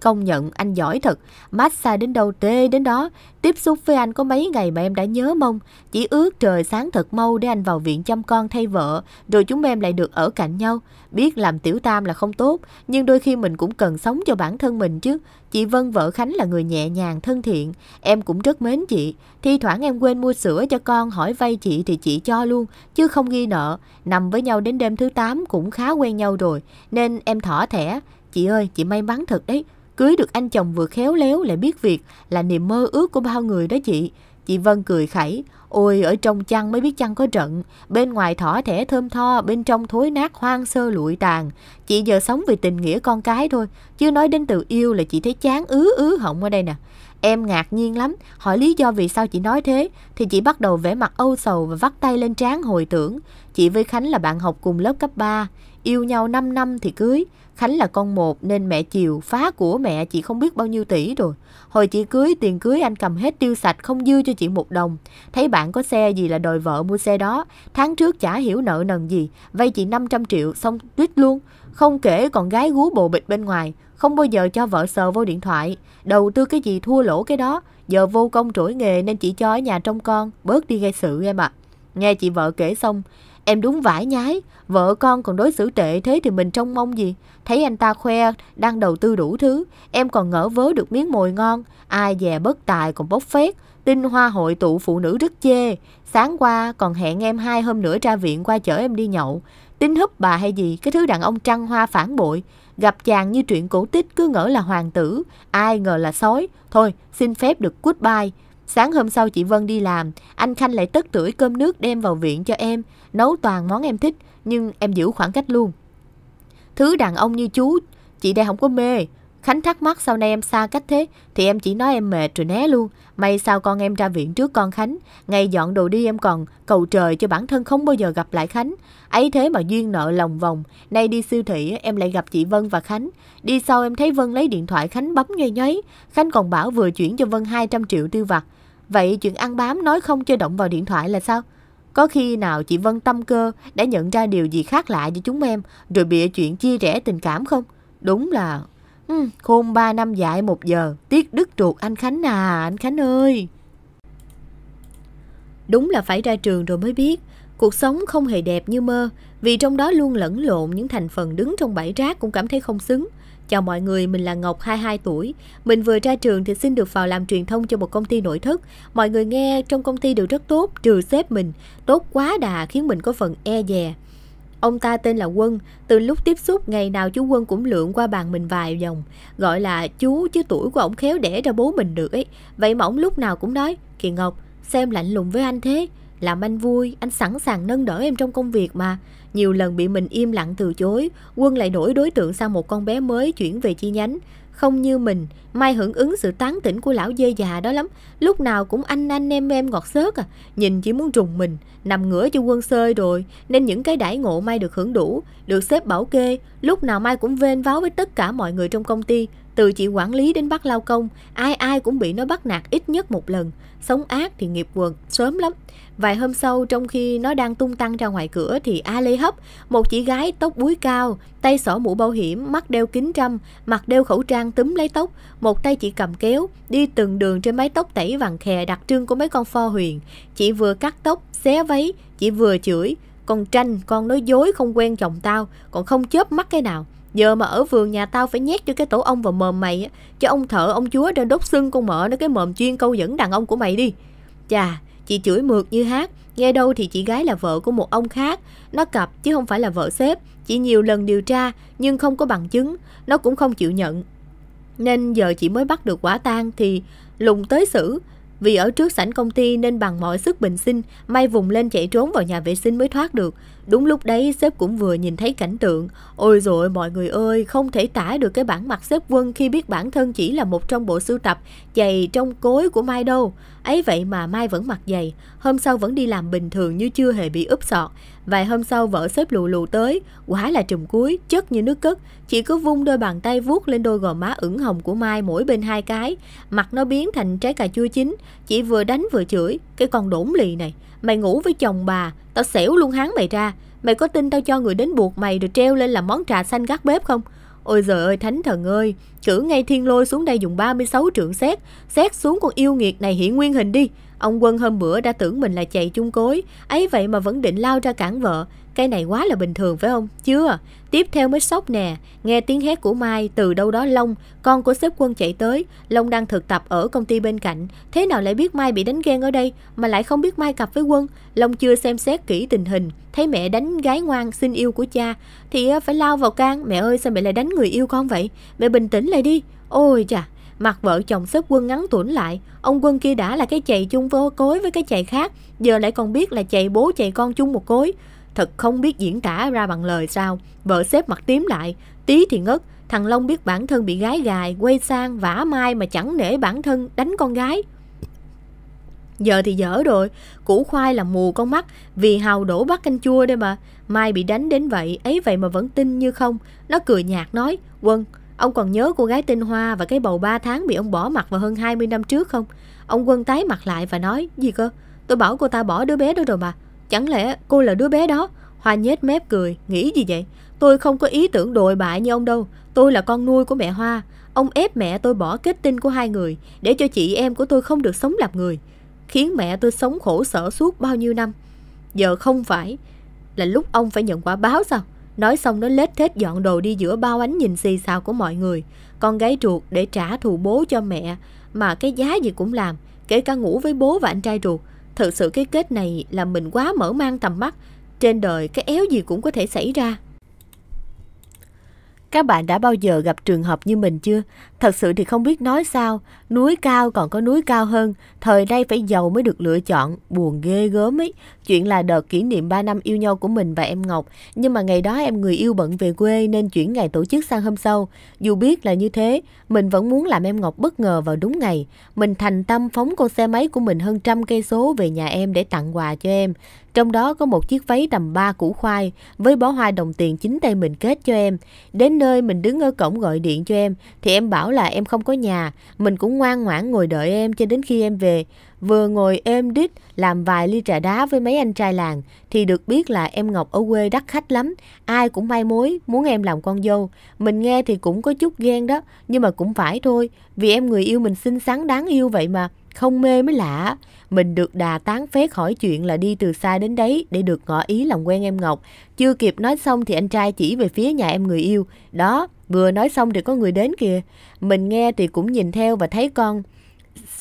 Công nhận anh giỏi thật, massage đến đâu tê đến đó. Tiếp xúc với anh có mấy ngày mà em đã nhớ mong. Chỉ ước trời sáng thật mau để anh vào viện chăm con thay vợ, rồi chúng em lại được ở cạnh nhau. Biết làm tiểu tam là không tốt, nhưng đôi khi mình cũng cần sống cho bản thân mình chứ. Chị Vân vợ Khánh là người nhẹ nhàng, thân thiện. Em cũng rất mến chị. Thi thoảng em quên mua sữa cho con, hỏi vay chị thì chị cho luôn, chứ không ghi nợ. Nằm với nhau đến đêm thứ 8 cũng khá quen nhau rồi, nên em thỏ thẻ. Chị ơi, chị may mắn thật đấy, Cưới được anh chồng vừa khéo léo lại biết việc là niềm mơ ước của bao người đó chị. Chị Vân cười khẩy, ôi ở trong chăn mới biết chăn có trận, bên ngoài thỏ thẻ thơm tho, bên trong thối nát hoang sơ lụi tàn. Chị giờ sống vì tình nghĩa con cái thôi, chứ nói đến từ yêu là chị thấy chán ứ ứ họng ở đây nè. Em ngạc nhiên lắm, hỏi lý do vì sao chị nói thế, thì chị bắt đầu vẽ mặt âu sầu và vắt tay lên trán hồi tưởng. Chị với Khánh là bạn học cùng lớp cấp 3, yêu nhau 5 năm thì cưới, Khánh là con một nên mẹ chiều, phá của mẹ chị không biết bao nhiêu tỷ rồi. Hồi chị cưới, tiền cưới anh cầm hết tiêu sạch, không dư cho chị một đồng. Thấy bạn có xe gì là đòi vợ mua xe đó. Tháng trước chả hiểu nợ nần gì, vay chị 500 triệu xong tuyết luôn. Không kể còn gái gú bồ bịch bên ngoài, không bao giờ cho vợ sờ vô điện thoại. Đầu tư cái gì thua lỗ cái đó, giờ vô công trỗi nghề nên chị cho ở nhà trong con, bớt đi gây sự em ạ. À. Nghe chị vợ kể xong, Em đúng vải nhái, vợ con còn đối xử tệ thế thì mình trông mong gì. Thấy anh ta khoe đang đầu tư đủ thứ, em còn ngỡ vớ được miếng mồi ngon. Ai dè bất tài còn bốc phét, tinh hoa hội tụ phụ nữ rất chê. Sáng qua còn hẹn em hai hôm nữa ra viện qua chở em đi nhậu. Tính húp bà hay gì, cái thứ đàn ông trăng hoa phản bội. Gặp chàng như chuyện cổ tích cứ ngỡ là hoàng tử, ai ngờ là sói. Thôi, xin phép được goodbye. Sáng hôm sau chị Vân đi làm, anh Khanh lại tất tuổi cơm nước đem vào viện cho em, nấu toàn món em thích, nhưng em giữ khoảng cách luôn. Thứ đàn ông như chú, chị đây không có mê. Khánh thắc mắc sau nay em xa cách thế, thì em chỉ nói em mệt rồi né luôn. May sao con em ra viện trước con Khánh, ngày dọn đồ đi em còn cầu trời cho bản thân không bao giờ gặp lại Khánh. ấy thế mà duyên nợ lòng vòng, nay đi siêu thị em lại gặp chị Vân và Khánh. Đi sau em thấy Vân lấy điện thoại Khánh bấm nhây nhoáy, Khánh còn bảo vừa chuyển cho Vân 200 triệu tiêu vặt. Vậy chuyện ăn bám nói không chơi động vào điện thoại là sao? Có khi nào chị Vân tâm cơ đã nhận ra điều gì khác lạ với chúng em rồi bịa chuyện chia rẽ tình cảm không? Đúng là... Ừ, khôn ba năm dạy một giờ, tiếc đứt ruột anh Khánh à, anh Khánh ơi. Đúng là phải ra trường rồi mới biết, cuộc sống không hề đẹp như mơ, vì trong đó luôn lẫn lộn những thành phần đứng trong bãi rác cũng cảm thấy không xứng. Chào mọi người, mình là Ngọc 22 tuổi. Mình vừa ra trường thì xin được vào làm truyền thông cho một công ty nội thất. Mọi người nghe trong công ty đều rất tốt, trừ sếp mình. Tốt quá đà khiến mình có phần e dè. Ông ta tên là Quân, từ lúc tiếp xúc ngày nào chú Quân cũng lượn qua bàn mình vài vòng, gọi là chú chứ tuổi của ông khéo đẻ ra bố mình được ấy. Vậy mà ổng lúc nào cũng nói, Kỳ Ngọc, xem lạnh lùng với anh thế, làm anh vui, anh sẵn sàng nâng đỡ em trong công việc mà. Nhiều lần bị mình im lặng từ chối, Quân lại đổi đối tượng sang một con bé mới chuyển về chi nhánh. Không như mình, Mai hưởng ứng sự tán tỉnh của lão dê già đó lắm. Lúc nào cũng anh anh em em ngọt xớt à. Nhìn chỉ muốn trùng mình, nằm ngửa cho quân sơi rồi. Nên những cái đãi ngộ Mai được hưởng đủ, được xếp bảo kê. Lúc nào Mai cũng vên váo với tất cả mọi người trong công ty. Từ chị quản lý đến bác lao công, ai ai cũng bị nó bắt nạt ít nhất một lần sống ác thì nghiệp quần sớm lắm. Vài hôm sau trong khi nó đang tung tăng ra ngoài cửa thì A Lê Hấp, một chị gái tóc búi cao, tay xỏ mũ bảo hiểm, mắt đeo kính trâm, mặt đeo khẩu trang túm lấy tóc, một tay chị cầm kéo, đi từng đường trên mái tóc tẩy vàng khè đặc trưng của mấy con pho huyền. Chị vừa cắt tóc, xé váy, chị vừa chửi, con tranh, con nói dối không quen chồng tao, còn không chớp mắt cái nào. Giờ mà ở vườn nhà tao phải nhét cho cái tổ ông vào mồm mày á, cho ông thợ ông chúa trên đốt xưng con mỡ nó cái mồm chuyên câu dẫn đàn ông của mày đi. Chà, chị chửi mượt như hát, nghe đâu thì chị gái là vợ của một ông khác, nó cặp chứ không phải là vợ sếp. Chị nhiều lần điều tra nhưng không có bằng chứng, nó cũng không chịu nhận. Nên giờ chị mới bắt được quả tang thì lùng tới xử, vì ở trước sảnh công ty nên bằng mọi sức bình sinh, may vùng lên chạy trốn vào nhà vệ sinh mới thoát được. Đúng lúc đấy sếp cũng vừa nhìn thấy cảnh tượng Ôi rồi mọi người ơi Không thể tả được cái bản mặt sếp Quân Khi biết bản thân chỉ là một trong bộ sưu tập Giày trong cối của Mai đâu Ấy vậy mà Mai vẫn mặc giày Hôm sau vẫn đi làm bình thường như chưa hề bị úp sọt Vài hôm sau vợ sếp lù lù tới Quả là trùm cuối Chất như nước cất Chỉ cứ vung đôi bàn tay vuốt lên đôi gò má ửng hồng của Mai Mỗi bên hai cái Mặt nó biến thành trái cà chua chín chỉ vừa đánh vừa chửi Cái con đổn lì này Mày ngủ với chồng bà, tao xẻo luôn hắn mày ra. Mày có tin tao cho người đến buộc mày rồi treo lên làm món trà xanh gác bếp không? Ôi giời ơi thánh thần ơi, cử ngay thiên lôi xuống đây dùng 36 trượng xét, xét xuống con yêu nghiệt này hiện nguyên hình đi. Ông quân hôm bữa đã tưởng mình là chạy chung cối, ấy vậy mà vẫn định lao ra cản vợ. Cái này quá là bình thường phải không? Chưa, tiếp theo mới sốc nè. Nghe tiếng hét của Mai từ đâu đó Long, con của sếp quân chạy tới. Long đang thực tập ở công ty bên cạnh. Thế nào lại biết Mai bị đánh ghen ở đây mà lại không biết Mai cặp với quân? Long chưa xem xét kỹ tình hình. Thấy mẹ đánh gái ngoan xin yêu của cha thì à, phải lao vào can. Mẹ ơi sao mẹ lại đánh người yêu con vậy? Mẹ bình tĩnh lại đi. Ôi chà, mặt vợ chồng sếp quân ngắn tuẩn lại ông quân kia đã là cái chạy chung vô cối với cái chạy khác giờ lại còn biết là chạy bố chạy con chung một cối thật không biết diễn tả ra bằng lời sao. Vợ xếp mặt tím lại, tí thì ngất, thằng Long biết bản thân bị gái gài, quay sang vả mai mà chẳng nể bản thân đánh con gái. Giờ thì dở rồi, củ khoai là mù con mắt vì hào đổ bát canh chua đây mà. Mai bị đánh đến vậy, ấy vậy mà vẫn tin như không. Nó cười nhạt nói, Quân, vâng, ông còn nhớ cô gái tinh Hoa và cái bầu ba tháng bị ông bỏ mặt vào hơn hai mươi năm trước không? Ông Quân tái mặt lại và nói, gì cơ? Tôi bảo cô ta bỏ đứa bé đó rồi mà. Chẳng lẽ cô là đứa bé đó? Hoa nhếch mép cười, nghĩ gì vậy? Tôi không có ý tưởng đồi bại như ông đâu. Tôi là con nuôi của mẹ Hoa. Ông ép mẹ tôi bỏ kết tinh của hai người để cho chị em của tôi không được sống làm người. Khiến mẹ tôi sống khổ sở suốt bao nhiêu năm. Giờ không phải là lúc ông phải nhận quả báo sao? Nói xong nó lết thết dọn đồ đi giữa bao ánh nhìn xì xào của mọi người. Con gái ruột để trả thù bố cho mẹ mà cái giá gì cũng làm, kể cả ngủ với bố và anh trai ruột. Thật sự cái kết này là mình quá mở mang tầm mắt. Trên đời cái éo gì cũng có thể xảy ra. Các bạn đã bao giờ gặp trường hợp như mình chưa? Thật sự thì không biết nói sao, núi cao còn có núi cao hơn, thời nay phải giàu mới được lựa chọn, buồn ghê gớm ấy. Chuyện là đợt kỷ niệm 3 năm yêu nhau của mình và em Ngọc, nhưng mà ngày đó em người yêu bận về quê nên chuyển ngày tổ chức sang hôm sau. Dù biết là như thế, mình vẫn muốn làm em Ngọc bất ngờ vào đúng ngày. Mình thành tâm phóng con xe máy của mình hơn trăm cây số về nhà em để tặng quà cho em. Trong đó có một chiếc váy đầm ba củ khoai với bó hoa đồng tiền chính tay mình kết cho em. Đến nơi mình đứng ở cổng gọi điện cho em thì em bảo bảo là em không có nhà, mình cũng ngoan ngoãn ngồi đợi em cho đến khi em về. Vừa ngồi êm đít làm vài ly trà đá với mấy anh trai làng thì được biết là em Ngọc ở quê đắt khách lắm, ai cũng may mối muốn em làm con dâu. Mình nghe thì cũng có chút ghen đó, nhưng mà cũng phải thôi, vì em người yêu mình xinh xắn đáng yêu vậy mà, không mê mới lạ. Mình được đà tán phế khỏi chuyện là đi từ xa đến đấy để được ngỏ ý làm quen em Ngọc. Chưa kịp nói xong thì anh trai chỉ về phía nhà em người yêu. Đó, Vừa nói xong thì có người đến kìa. Mình nghe thì cũng nhìn theo và thấy con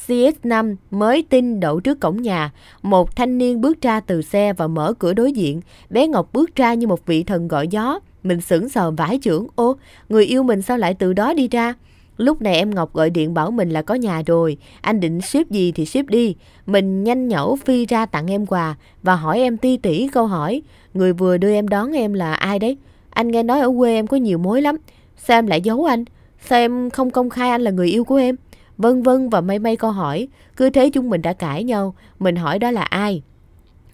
CS5 mới tin đậu trước cổng nhà. Một thanh niên bước ra từ xe và mở cửa đối diện. Bé Ngọc bước ra như một vị thần gọi gió. Mình sững sờ vãi trưởng. Ô, người yêu mình sao lại từ đó đi ra? Lúc này em Ngọc gọi điện bảo mình là có nhà rồi, anh định ship gì thì ship đi. Mình nhanh nhẩu phi ra tặng em quà và hỏi em ti tỉ câu hỏi. Người vừa đưa em đón em là ai đấy? Anh nghe nói ở quê em có nhiều mối lắm, Sao em lại giấu anh? Sao em không công khai anh là người yêu của em? Vân vân và mây mây câu hỏi. Cứ thế chúng mình đã cãi nhau. Mình hỏi đó là ai?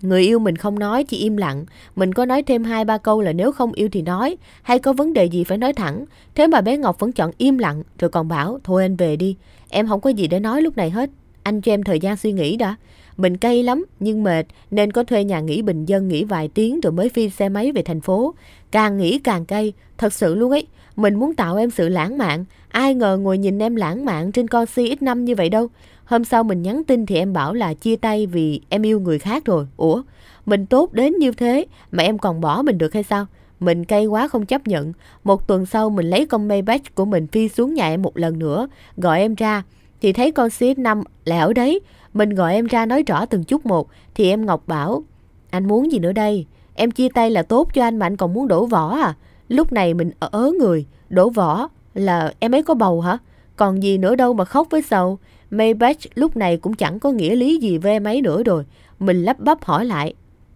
Người yêu mình không nói, chỉ im lặng. Mình có nói thêm hai ba câu là nếu không yêu thì nói. Hay có vấn đề gì phải nói thẳng. Thế mà bé Ngọc vẫn chọn im lặng. Rồi còn bảo, thôi anh về đi. Em không có gì để nói lúc này hết. Anh cho em thời gian suy nghĩ đã. Mình cay lắm, nhưng mệt, nên có thuê nhà nghỉ bình dân nghỉ vài tiếng rồi mới phi xe máy về thành phố. Càng nghĩ càng cay, thật sự luôn ấy. Mình muốn tạo em sự lãng mạn, ai ngờ ngồi nhìn em lãng mạn trên con CX5 như vậy đâu. Hôm sau mình nhắn tin thì em bảo là chia tay vì em yêu người khác rồi. Ủa, mình tốt đến như thế mà em còn bỏ mình được hay sao? Mình cay quá không chấp nhận. Một tuần sau mình lấy con Maybach của mình phi xuống nhà em một lần nữa, gọi em ra. Thì thấy con CX5 là ở đấy. Mình gọi em ra nói rõ từng chút một. Thì em Ngọc bảo, anh muốn gì nữa đây? Em chia tay là tốt cho anh mà anh còn muốn đổ vỏ à? Lúc này mình ở ớ người, đổ vỏ là em ấy có bầu hả? Còn gì nữa đâu mà khóc với sầu. Maybach lúc này cũng chẳng có nghĩa lý gì với em ấy nữa rồi. Mình lắp bắp hỏi lại.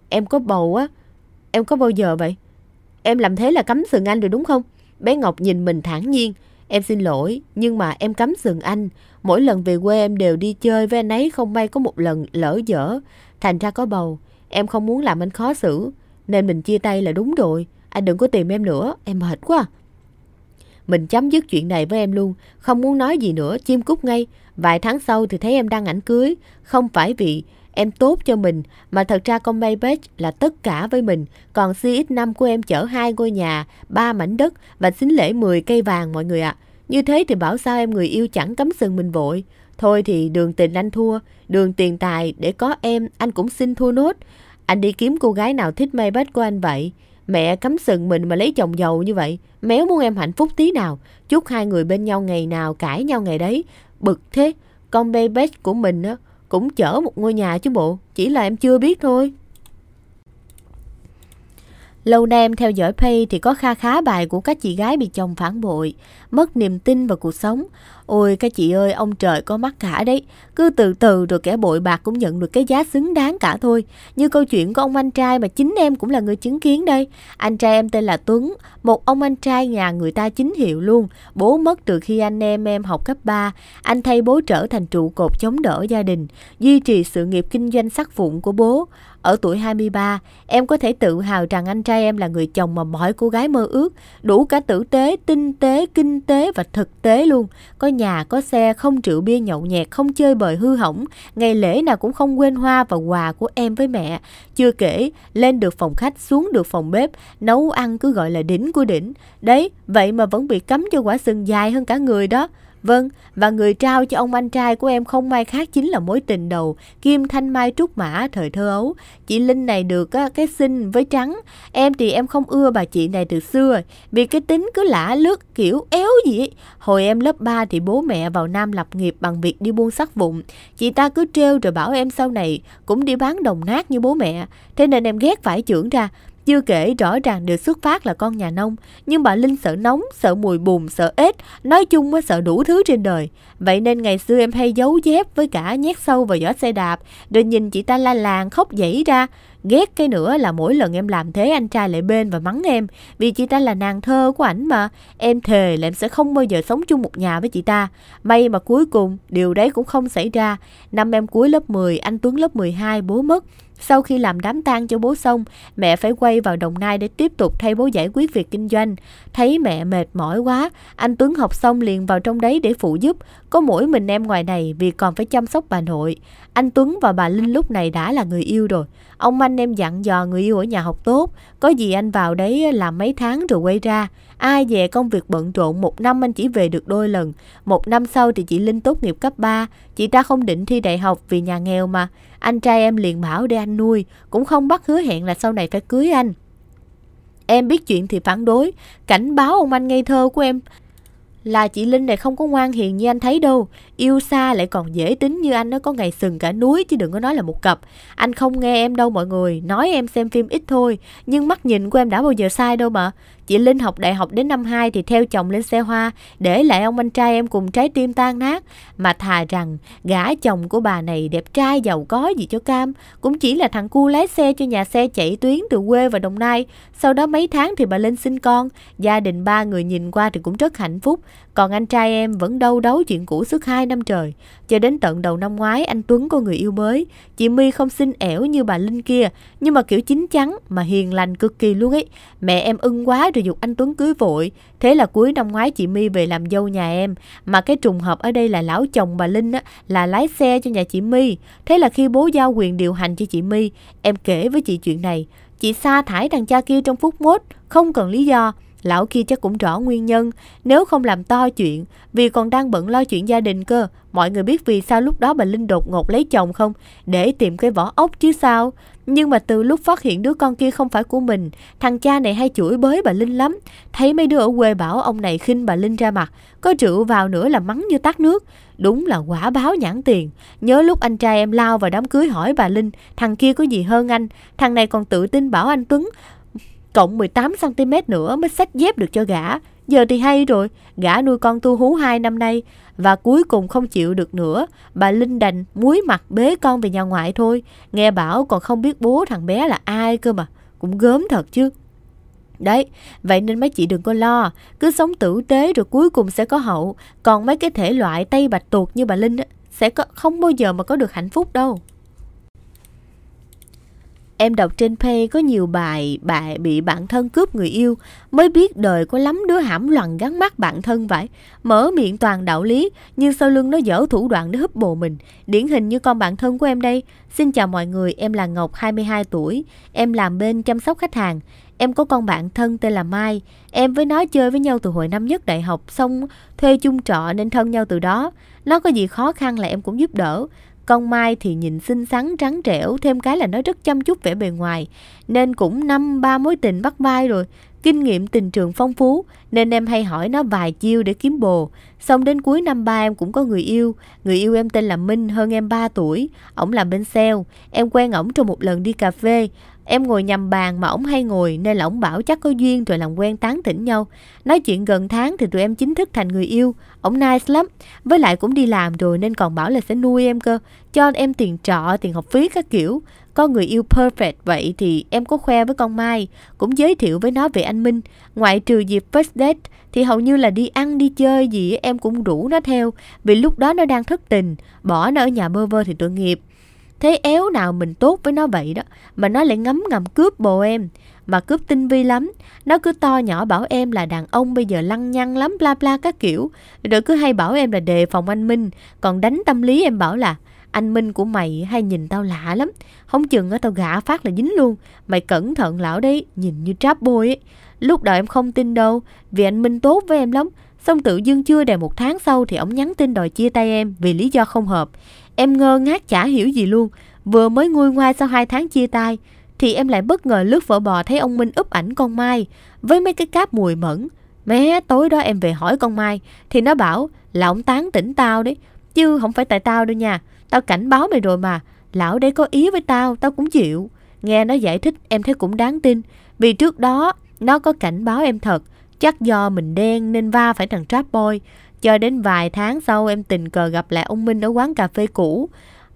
Em có bầu á? Em có bao giờ vậy? Em làm thế là cấm sừng anh rồi đúng không? Bé Ngọc nhìn mình thản nhiên. Em xin lỗi, nhưng mà em cấm sừng anh. Mỗi lần về quê em đều đi chơi với anh ấy không may có một lần lỡ dở. Thành ra có bầu, em không muốn làm anh khó xử. Nên mình chia tay là đúng rồi. Anh đừng có tìm em nữa, em mệt quá. Mình chấm dứt chuyện này với em luôn, không muốn nói gì nữa, chim cút ngay. Vài tháng sau thì thấy em đăng ảnh cưới, không phải vì em tốt cho mình, mà thật ra con Maybach là tất cả với mình. Còn CX5 của em chở hai ngôi nhà, ba mảnh đất và xính lễ 10 cây vàng mọi người ạ. À. Như thế thì bảo sao em người yêu chẳng cấm sừng mình vội. Thôi thì đường tình anh thua, đường tiền tài để có em anh cũng xin thua nốt. Anh đi kiếm cô gái nào thích Maybach của anh vậy. Mẹ cắm sừng mình mà lấy chồng giàu như vậy, méo muốn em hạnh phúc tí nào. Chúc hai người bên nhau ngày nào cãi nhau ngày đấy. Bực thế, con baby của mình á, cũng chở một ngôi nhà chứ bộ, chỉ là em chưa biết thôi. Lâu nay em theo dõi Pay thì có kha khá bài của các chị gái bị chồng phản bội mất niềm tin vào cuộc sống. Ôi các chị ơi, ông trời có mắt cả đấy. Cứ từ từ rồi kẻ bội bạc cũng nhận được cái giá xứng đáng cả thôi. Như câu chuyện của ông anh trai mà chính em cũng là người chứng kiến đây. Anh trai em tên là Tuấn, một ông anh trai nhà người ta chính hiệu luôn. Bố mất từ khi anh em em học cấp 3. Anh thay bố trở thành trụ cột chống đỡ gia đình, duy trì sự nghiệp kinh doanh sắc vụn của bố. Ở tuổi 23, em có thể tự hào rằng anh trai em là người chồng mà mọi cô gái mơ ước, đủ cả tử tế, tinh tế, kinh tế và thực tế luôn. Có nhà, có xe, không rượu bia nhậu nhẹt, không chơi bời hư hỏng. Ngày lễ nào cũng không quên hoa và quà của em với mẹ. Chưa kể, lên được phòng khách, xuống được phòng bếp, nấu ăn cứ gọi là đỉnh của đỉnh. Đấy, vậy mà vẫn bị cấm cho quả sừng dài hơn cả người đó. Vâng, và người trao cho ông anh trai của em không may khác chính là mối tình đầu Kim Thanh Mai Trúc Mã thời thơ ấu. Chị Linh này được cái xinh với trắng. Em thì em không ưa bà chị này từ xưa vì cái tính cứ lả lướt kiểu éo gì ấy. Hồi em lớp 3 thì bố mẹ vào Nam lập nghiệp bằng việc đi buôn sắt vụn. Chị ta cứ trêu rồi bảo em sau này cũng đi bán đồng nát như bố mẹ. Thế nên em ghét phải trưởng ra. Chưa kể rõ ràng đều xuất phát là con nhà nông, nhưng bà Linh sợ nóng, sợ mùi bùn, sợ ếch, nói chung mới sợ đủ thứ trên đời. Vậy nên ngày xưa em hay giấu dép với cả nhét sâu vào giỏ xe đạp, rồi nhìn chị ta la làng khóc dãy ra. Ghét cái nữa là mỗi lần em làm thế anh trai lại bên và mắng em, vì chị ta là nàng thơ của ảnh mà. Em thề là em sẽ không bao giờ sống chung một nhà với chị ta. May mà cuối cùng điều đấy cũng không xảy ra. Năm em cuối lớp 10, anh Tuấn lớp 12 bố mất. Sau khi làm đám tang cho bố xong, mẹ phải quay vào Đồng Nai để tiếp tục thay bố giải quyết việc kinh doanh. Thấy mẹ mệt mỏi quá, anh Tuấn học xong liền vào trong đấy để phụ giúp. Có mỗi mình em ngoài này vì còn phải chăm sóc bà nội. Anh Tuấn và bà Linh lúc này đã là người yêu rồi. Ông anh em dặn dò người yêu ở nhà học tốt. Có gì anh vào đấy làm mấy tháng rồi quay ra. Ai về công việc bận rộn một năm anh chỉ về được đôi lần. Một năm sau thì chị Linh tốt nghiệp cấp 3. Chị ta không định thi đại học vì nhà nghèo mà. Anh trai em liền bảo để anh nuôi. Cũng không bắt hứa hẹn là sau này phải cưới anh. Em biết chuyện thì phản đối. Cảnh báo ông anh ngây thơ của em là chị Linh này không có ngoan hiền như anh thấy đâu yêu xa lại còn dễ tính như anh nó có ngày sừng cả núi chứ đừng có nói là một cặp anh không nghe em đâu mọi người nói em xem phim ít thôi nhưng mắt nhìn của em đã bao giờ sai đâu mà chị linh học đại học đến năm 2 thì theo chồng lên xe hoa để lại ông anh trai em cùng trái tim tan nát mà thà rằng gã chồng của bà này đẹp trai giàu có gì cho cam cũng chỉ là thằng cu lái xe cho nhà xe chạy tuyến từ quê vào đồng nai sau đó mấy tháng thì bà linh sinh con gia đình ba người nhìn qua thì cũng rất hạnh phúc còn anh trai em vẫn đâu đấu chuyện cũ suốt hai 2 năm trời. Cho đến tận đầu năm ngoái, anh Tuấn có người yêu mới. Chị My không xinh ẻo như bà Linh kia, nhưng mà kiểu chín chắn mà hiền lành cực kỳ luôn ấy. Mẹ em ưng quá rồi dục anh Tuấn cưới vội. Thế là cuối năm ngoái chị My về làm dâu nhà em. Mà cái trùng hợp ở đây là lão chồng bà Linh á, là lái xe cho nhà chị My. Thế là khi bố giao quyền điều hành cho chị My, em kể với chị chuyện này. Chị sa thải thằng cha kia trong phút mốt, không cần lý do. Lão kia chắc cũng rõ nguyên nhân, nếu không làm to chuyện, vì còn đang bận lo chuyện gia đình cơ. Mọi người biết vì sao lúc đó bà Linh đột ngột lấy chồng không? Để tìm cái vỏ ốc chứ sao? Nhưng mà từ lúc phát hiện đứa con kia không phải của mình, thằng cha này hay chửi bới bà Linh lắm. Thấy mấy đứa ở quê bảo ông này khinh bà Linh ra mặt, có rượu vào nữa là mắng như tát nước. Đúng là quả báo nhãn tiền. Nhớ lúc anh trai em lao vào đám cưới hỏi bà Linh, thằng kia có gì hơn anh, thằng này còn tự tin bảo anh Tuấn cộng 18cm nữa mới xách dép được cho gã. Giờ thì hay rồi, gã nuôi con tu hú hai năm nay và cuối cùng không chịu được nữa. Bà Linh đành muối mặt bế con về nhà ngoại thôi. Nghe bảo còn không biết bố thằng bé là ai cơ mà. Cũng gớm thật chứ. Đấy, vậy nên mấy chị đừng có lo, cứ sống tử tế rồi cuối cùng sẽ có hậu. Còn mấy cái thể loại tay bạch tuột như bà Linh á, sẽ có, không bao giờ mà có được hạnh phúc đâu. Em đọc trên Pay có nhiều bài bà bị bạn thân cướp người yêu Mới biết đời có lắm đứa hãm loạn gắn mắt bạn thân vậy Mở miệng toàn đạo lý Nhưng sau lưng nó dở thủ đoạn để húp bồ mình Điển hình như con bạn thân của em đây Xin chào mọi người, em là Ngọc 22 tuổi Em làm bên chăm sóc khách hàng Em có con bạn thân tên là Mai Em với nó chơi với nhau từ hồi năm nhất đại học Xong thuê chung trọ nên thân nhau từ đó Nó có gì khó khăn là em cũng giúp đỡ con Mai thì nhìn xinh xắn trắng trẻo, thêm cái là nó rất chăm chút vẻ bề ngoài, nên cũng năm ba mối tình bắt vai rồi, kinh nghiệm tình trường phong phú nên em hay hỏi nó vài chiêu để kiếm bồ. Xong đến cuối năm ba em cũng có người yêu, người yêu em tên là Minh hơn em 3 tuổi, ổng làm bên sale. Em quen ổng trong một lần đi cà phê, Em ngồi nhầm bàn mà ổng hay ngồi nên là ổng bảo chắc có duyên rồi làm quen tán tỉnh nhau. Nói chuyện gần tháng thì tụi em chính thức thành người yêu. Ổng nice lắm. Với lại cũng đi làm rồi nên còn bảo là sẽ nuôi em cơ. Cho em tiền trọ, tiền học phí các kiểu. Có người yêu perfect vậy thì em có khoe với con Mai. Cũng giới thiệu với nó về anh Minh. Ngoại trừ dịp first date thì hầu như là đi ăn đi chơi gì em cũng rủ nó theo. Vì lúc đó nó đang thất tình. Bỏ nó ở nhà bơ vơ thì tội nghiệp. Thế éo nào mình tốt với nó vậy đó Mà nó lại ngấm ngầm cướp bồ em Mà cướp tinh vi lắm Nó cứ to nhỏ bảo em là đàn ông bây giờ lăng nhăng lắm bla bla các kiểu Rồi cứ hay bảo em là đề phòng anh Minh Còn đánh tâm lý em bảo là Anh Minh của mày hay nhìn tao lạ lắm Không chừng tao gã phát là dính luôn Mày cẩn thận lão đấy Nhìn như trap bôi ấy Lúc đó em không tin đâu Vì anh Minh tốt với em lắm Xong tự dưng chưa đầy một tháng sau thì ông nhắn tin đòi chia tay em vì lý do không hợp. Em ngơ ngác chả hiểu gì luôn Vừa mới nguôi ngoai sau hai tháng chia tay Thì em lại bất ngờ lướt vợ bò thấy ông Minh úp ảnh con Mai Với mấy cái cáp mùi mẫn Mẹ tối đó em về hỏi con Mai Thì nó bảo là ông tán tỉnh tao đấy Chứ không phải tại tao đâu nha Tao cảnh báo mày rồi mà Lão đấy có ý với tao, tao cũng chịu Nghe nó giải thích em thấy cũng đáng tin Vì trước đó nó có cảnh báo em thật Chắc do mình đen nên va phải thằng trap boy cho đến vài tháng sau em tình cờ gặp lại ông Minh ở quán cà phê cũ.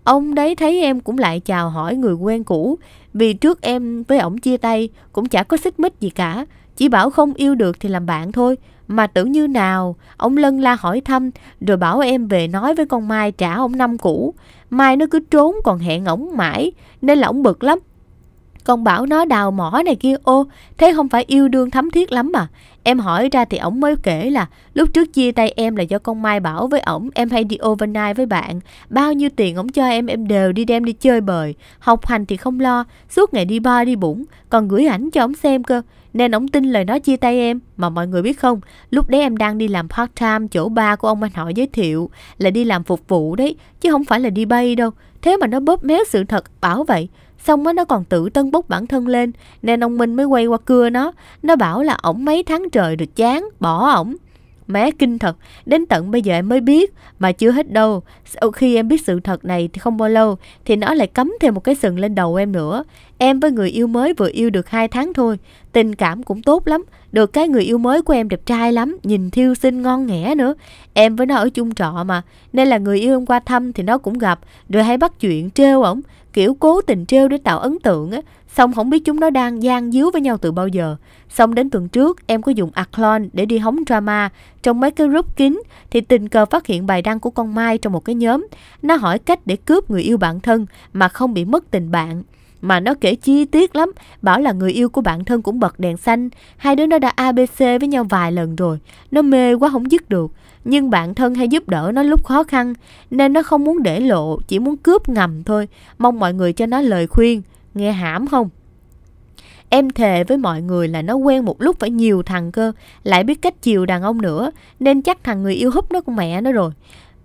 Ông đấy thấy em cũng lại chào hỏi người quen cũ, vì trước em với ổng chia tay cũng chả có xích mích gì cả, chỉ bảo không yêu được thì làm bạn thôi. Mà tưởng như nào, ông lân la hỏi thăm, rồi bảo em về nói với con Mai trả ông năm cũ. Mai nó cứ trốn còn hẹn ổng mãi, nên là ổng bực lắm. Còn bảo nó đào mỏ này kia ô Thế không phải yêu đương thấm thiết lắm mà Em hỏi ra thì ổng mới kể là Lúc trước chia tay em là do con Mai bảo với ổng Em hay đi overnight với bạn Bao nhiêu tiền ổng cho em em đều đi đem đi chơi bời Học hành thì không lo Suốt ngày đi ba đi bụng Còn gửi ảnh cho ổng xem cơ Nên ổng tin lời nó chia tay em Mà mọi người biết không Lúc đấy em đang đi làm part time Chỗ ba của ông anh họ giới thiệu Là đi làm phục vụ đấy Chứ không phải là đi bay đâu Thế mà nó bóp mé sự thật bảo vậy Xong á nó còn tự tân bốc bản thân lên Nên ông Minh mới quay qua cưa nó Nó bảo là ổng mấy tháng trời rồi chán Bỏ ổng Mẹ kinh thật, đến tận bây giờ em mới biết Mà chưa hết đâu Sau khi em biết sự thật này thì không bao lâu Thì nó lại cấm thêm một cái sừng lên đầu em nữa Em với người yêu mới vừa yêu được 2 tháng thôi Tình cảm cũng tốt lắm Được cái người yêu mới của em đẹp trai lắm Nhìn thiêu xinh ngon nghẻ nữa Em với nó ở chung trọ mà Nên là người yêu em qua thăm thì nó cũng gặp Rồi hay bắt chuyện trêu ổng kiểu cố tình trêu để tạo ấn tượng á, xong không biết chúng nó đang gian díu với nhau từ bao giờ. Xong đến tuần trước em có dùng Aclon để đi hóng drama trong mấy cái group kín thì tình cờ phát hiện bài đăng của con Mai trong một cái nhóm. Nó hỏi cách để cướp người yêu bản thân mà không bị mất tình bạn. Mà nó kể chi tiết lắm, bảo là người yêu của bạn thân cũng bật đèn xanh, hai đứa nó đã ABC với nhau vài lần rồi, nó mê quá không dứt được. Nhưng bạn thân hay giúp đỡ nó lúc khó khăn, nên nó không muốn để lộ, chỉ muốn cướp ngầm thôi, mong mọi người cho nó lời khuyên, nghe hãm không? Em thề với mọi người là nó quen một lúc phải nhiều thằng cơ, lại biết cách chiều đàn ông nữa, nên chắc thằng người yêu húp nó của mẹ nó rồi.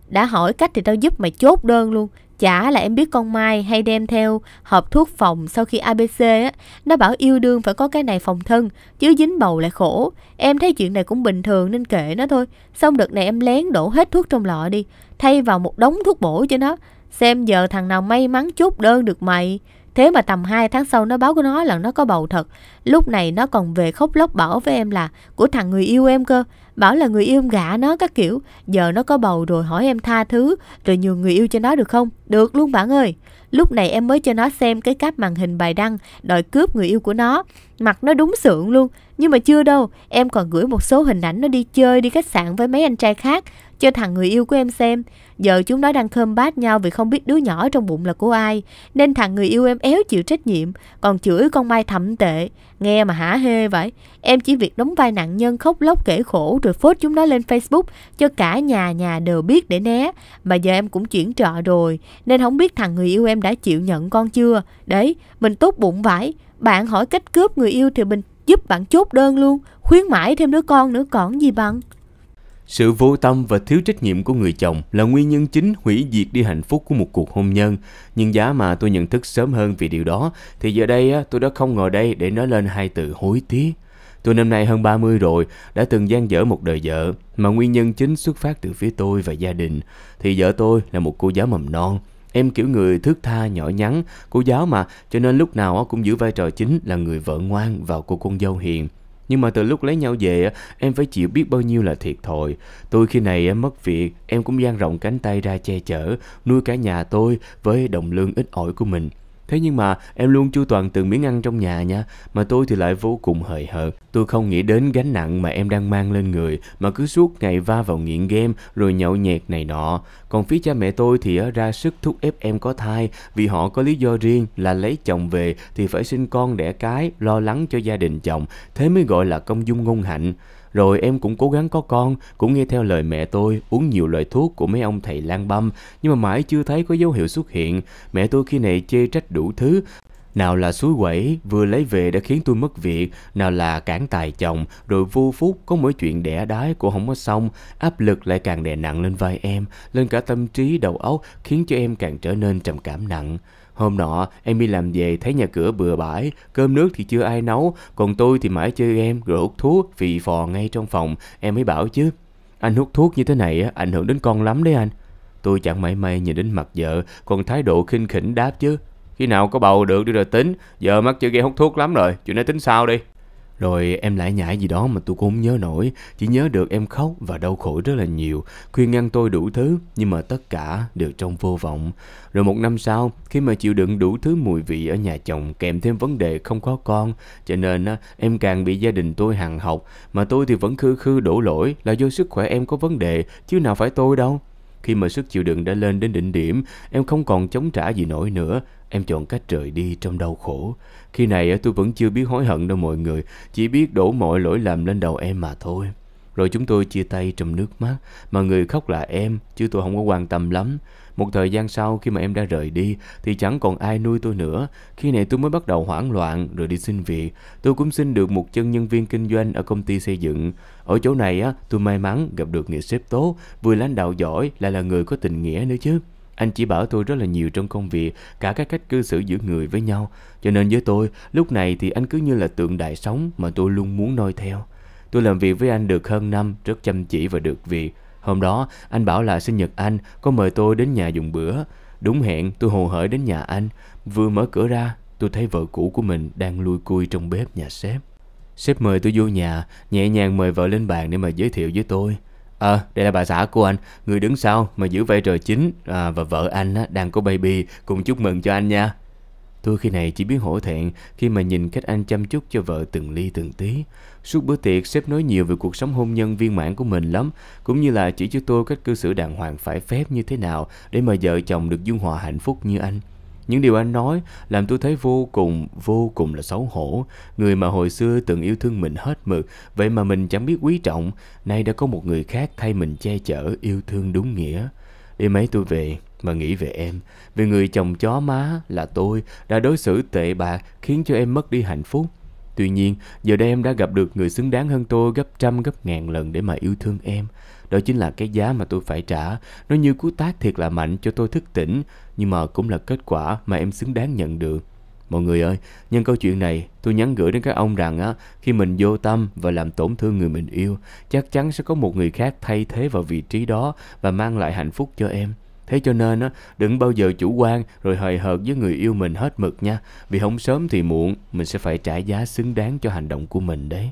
Đã hỏi cách thì tao giúp mày chốt đơn luôn Chả là em biết con Mai hay đem theo hộp thuốc phòng sau khi ABC á, nó bảo yêu đương phải có cái này phòng thân, chứ dính bầu lại khổ. Em thấy chuyện này cũng bình thường nên kệ nó thôi. Xong đợt này em lén đổ hết thuốc trong lọ đi, thay vào một đống thuốc bổ cho nó. Xem giờ thằng nào may mắn chút đơn được mày. Thế mà tầm 2 tháng sau nó báo của nó là nó có bầu thật. Lúc này nó còn về khóc lóc bảo với em là của thằng người yêu em cơ bảo là người yêu gạ nó các kiểu giờ nó có bầu rồi hỏi em tha thứ rồi nhường người yêu cho nó được không được luôn bạn ơi lúc này em mới cho nó xem cái cáp màn hình bài đăng đòi cướp người yêu của nó mặt nó đúng sượng luôn nhưng mà chưa đâu em còn gửi một số hình ảnh nó đi chơi đi khách sạn với mấy anh trai khác cho thằng người yêu của em xem giờ chúng nó đang khơm bát nhau vì không biết đứa nhỏ trong bụng là của ai nên thằng người yêu em éo chịu trách nhiệm còn chửi con mai thậm tệ Nghe mà hả hê vậy Em chỉ việc đóng vai nạn nhân khóc lóc kể khổ Rồi phốt chúng nó lên Facebook Cho cả nhà nhà đều biết để né Mà giờ em cũng chuyển trọ rồi Nên không biết thằng người yêu em đã chịu nhận con chưa Đấy mình tốt bụng vãi Bạn hỏi cách cướp người yêu thì mình giúp bạn chốt đơn luôn Khuyến mãi thêm đứa con nữa còn gì bằng sự vô tâm và thiếu trách nhiệm của người chồng là nguyên nhân chính hủy diệt đi hạnh phúc của một cuộc hôn nhân. Nhưng giá mà tôi nhận thức sớm hơn vì điều đó, thì giờ đây tôi đã không ngồi đây để nói lên hai từ hối tiếc. Tôi năm nay hơn 30 rồi, đã từng gian dở một đời vợ, mà nguyên nhân chính xuất phát từ phía tôi và gia đình. Thì vợ tôi là một cô giáo mầm non, Em kiểu người thước tha nhỏ nhắn, cô giáo mà, cho nên lúc nào cũng giữ vai trò chính là người vợ ngoan và cô con dâu hiền. Nhưng mà từ lúc lấy nhau về, em phải chịu biết bao nhiêu là thiệt thòi. Tôi khi này mất việc, em cũng dang rộng cánh tay ra che chở, nuôi cả nhà tôi với đồng lương ít ỏi của mình – Thế nhưng mà em luôn chu toàn từng miếng ăn trong nhà nha, mà tôi thì lại vô cùng hời hợt. Tôi không nghĩ đến gánh nặng mà em đang mang lên người, mà cứ suốt ngày va vào nghiện game rồi nhậu nhẹt này nọ. Còn phía cha mẹ tôi thì ra sức thúc ép em có thai vì họ có lý do riêng là lấy chồng về thì phải sinh con đẻ cái, lo lắng cho gia đình chồng, thế mới gọi là công dung ngôn hạnh. Rồi em cũng cố gắng có con, cũng nghe theo lời mẹ tôi, uống nhiều loại thuốc của mấy ông thầy lang băm, nhưng mà mãi chưa thấy có dấu hiệu xuất hiện. Mẹ tôi khi này chê trách đủ thứ, nào là suối quẩy vừa lấy về đã khiến tôi mất việc, nào là cản tài chồng, rồi vô phúc có mỗi chuyện đẻ đái của không có xong, áp lực lại càng đè nặng lên vai em, lên cả tâm trí đầu óc khiến cho em càng trở nên trầm cảm nặng. Hôm nọ em đi làm về thấy nhà cửa bừa bãi, cơm nước thì chưa ai nấu, còn tôi thì mãi chơi em rồi hút thuốc, phì phò ngay trong phòng, em mới bảo chứ. Anh hút thuốc như thế này á ảnh hưởng đến con lắm đấy anh. Tôi chẳng mảy may nhìn đến mặt vợ, còn thái độ khinh khỉnh đáp chứ. Khi nào có bầu được đi rồi tính, giờ mắt chưa gây hút thuốc lắm rồi, chuyện này tính sao đi. Rồi em lại nhảy gì đó mà tôi cũng không nhớ nổi, chỉ nhớ được em khóc và đau khổ rất là nhiều, khuyên ngăn tôi đủ thứ, nhưng mà tất cả đều trong vô vọng. Rồi một năm sau, khi mà chịu đựng đủ thứ mùi vị ở nhà chồng kèm thêm vấn đề không có con, cho nên em càng bị gia đình tôi hàng học, mà tôi thì vẫn khư khư đổ lỗi là do sức khỏe em có vấn đề, chứ nào phải tôi đâu. Khi mà sức chịu đựng đã lên đến đỉnh điểm, em không còn chống trả gì nổi nữa, em chọn cách rời đi trong đau khổ. Khi này tôi vẫn chưa biết hối hận đâu mọi người, chỉ biết đổ mọi lỗi lầm lên đầu em mà thôi. Rồi chúng tôi chia tay trong nước mắt, mà người khóc là em, chứ tôi không có quan tâm lắm. Một thời gian sau khi mà em đã rời đi thì chẳng còn ai nuôi tôi nữa. Khi này tôi mới bắt đầu hoảng loạn rồi đi xin việc. Tôi cũng xin được một chân nhân viên kinh doanh ở công ty xây dựng. Ở chỗ này á, tôi may mắn gặp được người sếp tốt, vừa lãnh đạo giỏi lại là người có tình nghĩa nữa chứ. Anh chỉ bảo tôi rất là nhiều trong công việc, cả các cách cư xử giữa người với nhau. Cho nên với tôi, lúc này thì anh cứ như là tượng đại sống mà tôi luôn muốn noi theo. Tôi làm việc với anh được hơn năm, rất chăm chỉ và được việc. Hôm đó, anh bảo là sinh nhật anh, có mời tôi đến nhà dùng bữa. Đúng hẹn, tôi hồ hởi đến nhà anh. Vừa mở cửa ra, tôi thấy vợ cũ của mình đang lui cui trong bếp nhà sếp. Sếp mời tôi vô nhà, nhẹ nhàng mời vợ lên bàn để mà giới thiệu với tôi. Ờ, à, đây là bà xã của anh, người đứng sau mà giữ vai trò chính à, và vợ anh á, đang có baby, cùng chúc mừng cho anh nha. Tôi khi này chỉ biết hổ thẹn khi mà nhìn cách anh chăm chút cho vợ từng ly từng tí. Suốt bữa tiệc sếp nói nhiều về cuộc sống hôn nhân viên mãn của mình lắm, cũng như là chỉ cho tôi cách cư xử đàng hoàng phải phép như thế nào để mà vợ chồng được dung hòa hạnh phúc như anh. Những điều anh nói làm tôi thấy vô cùng, vô cùng là xấu hổ. Người mà hồi xưa từng yêu thương mình hết mực, vậy mà mình chẳng biết quý trọng, nay đã có một người khác thay mình che chở yêu thương đúng nghĩa. Đêm ấy tôi về mà nghĩ về em, về người chồng chó má là tôi đã đối xử tệ bạc khiến cho em mất đi hạnh phúc. Tuy nhiên, giờ đây em đã gặp được người xứng đáng hơn tôi gấp trăm gấp ngàn lần để mà yêu thương em. Đó chính là cái giá mà tôi phải trả. Nó như cú tác thiệt là mạnh cho tôi thức tỉnh, nhưng mà cũng là kết quả mà em xứng đáng nhận được. Mọi người ơi, nhân câu chuyện này, tôi nhắn gửi đến các ông rằng á, khi mình vô tâm và làm tổn thương người mình yêu, chắc chắn sẽ có một người khác thay thế vào vị trí đó và mang lại hạnh phúc cho em. Thế cho nên á, đừng bao giờ chủ quan rồi hời hợt với người yêu mình hết mực nha, vì không sớm thì muộn mình sẽ phải trả giá xứng đáng cho hành động của mình đấy.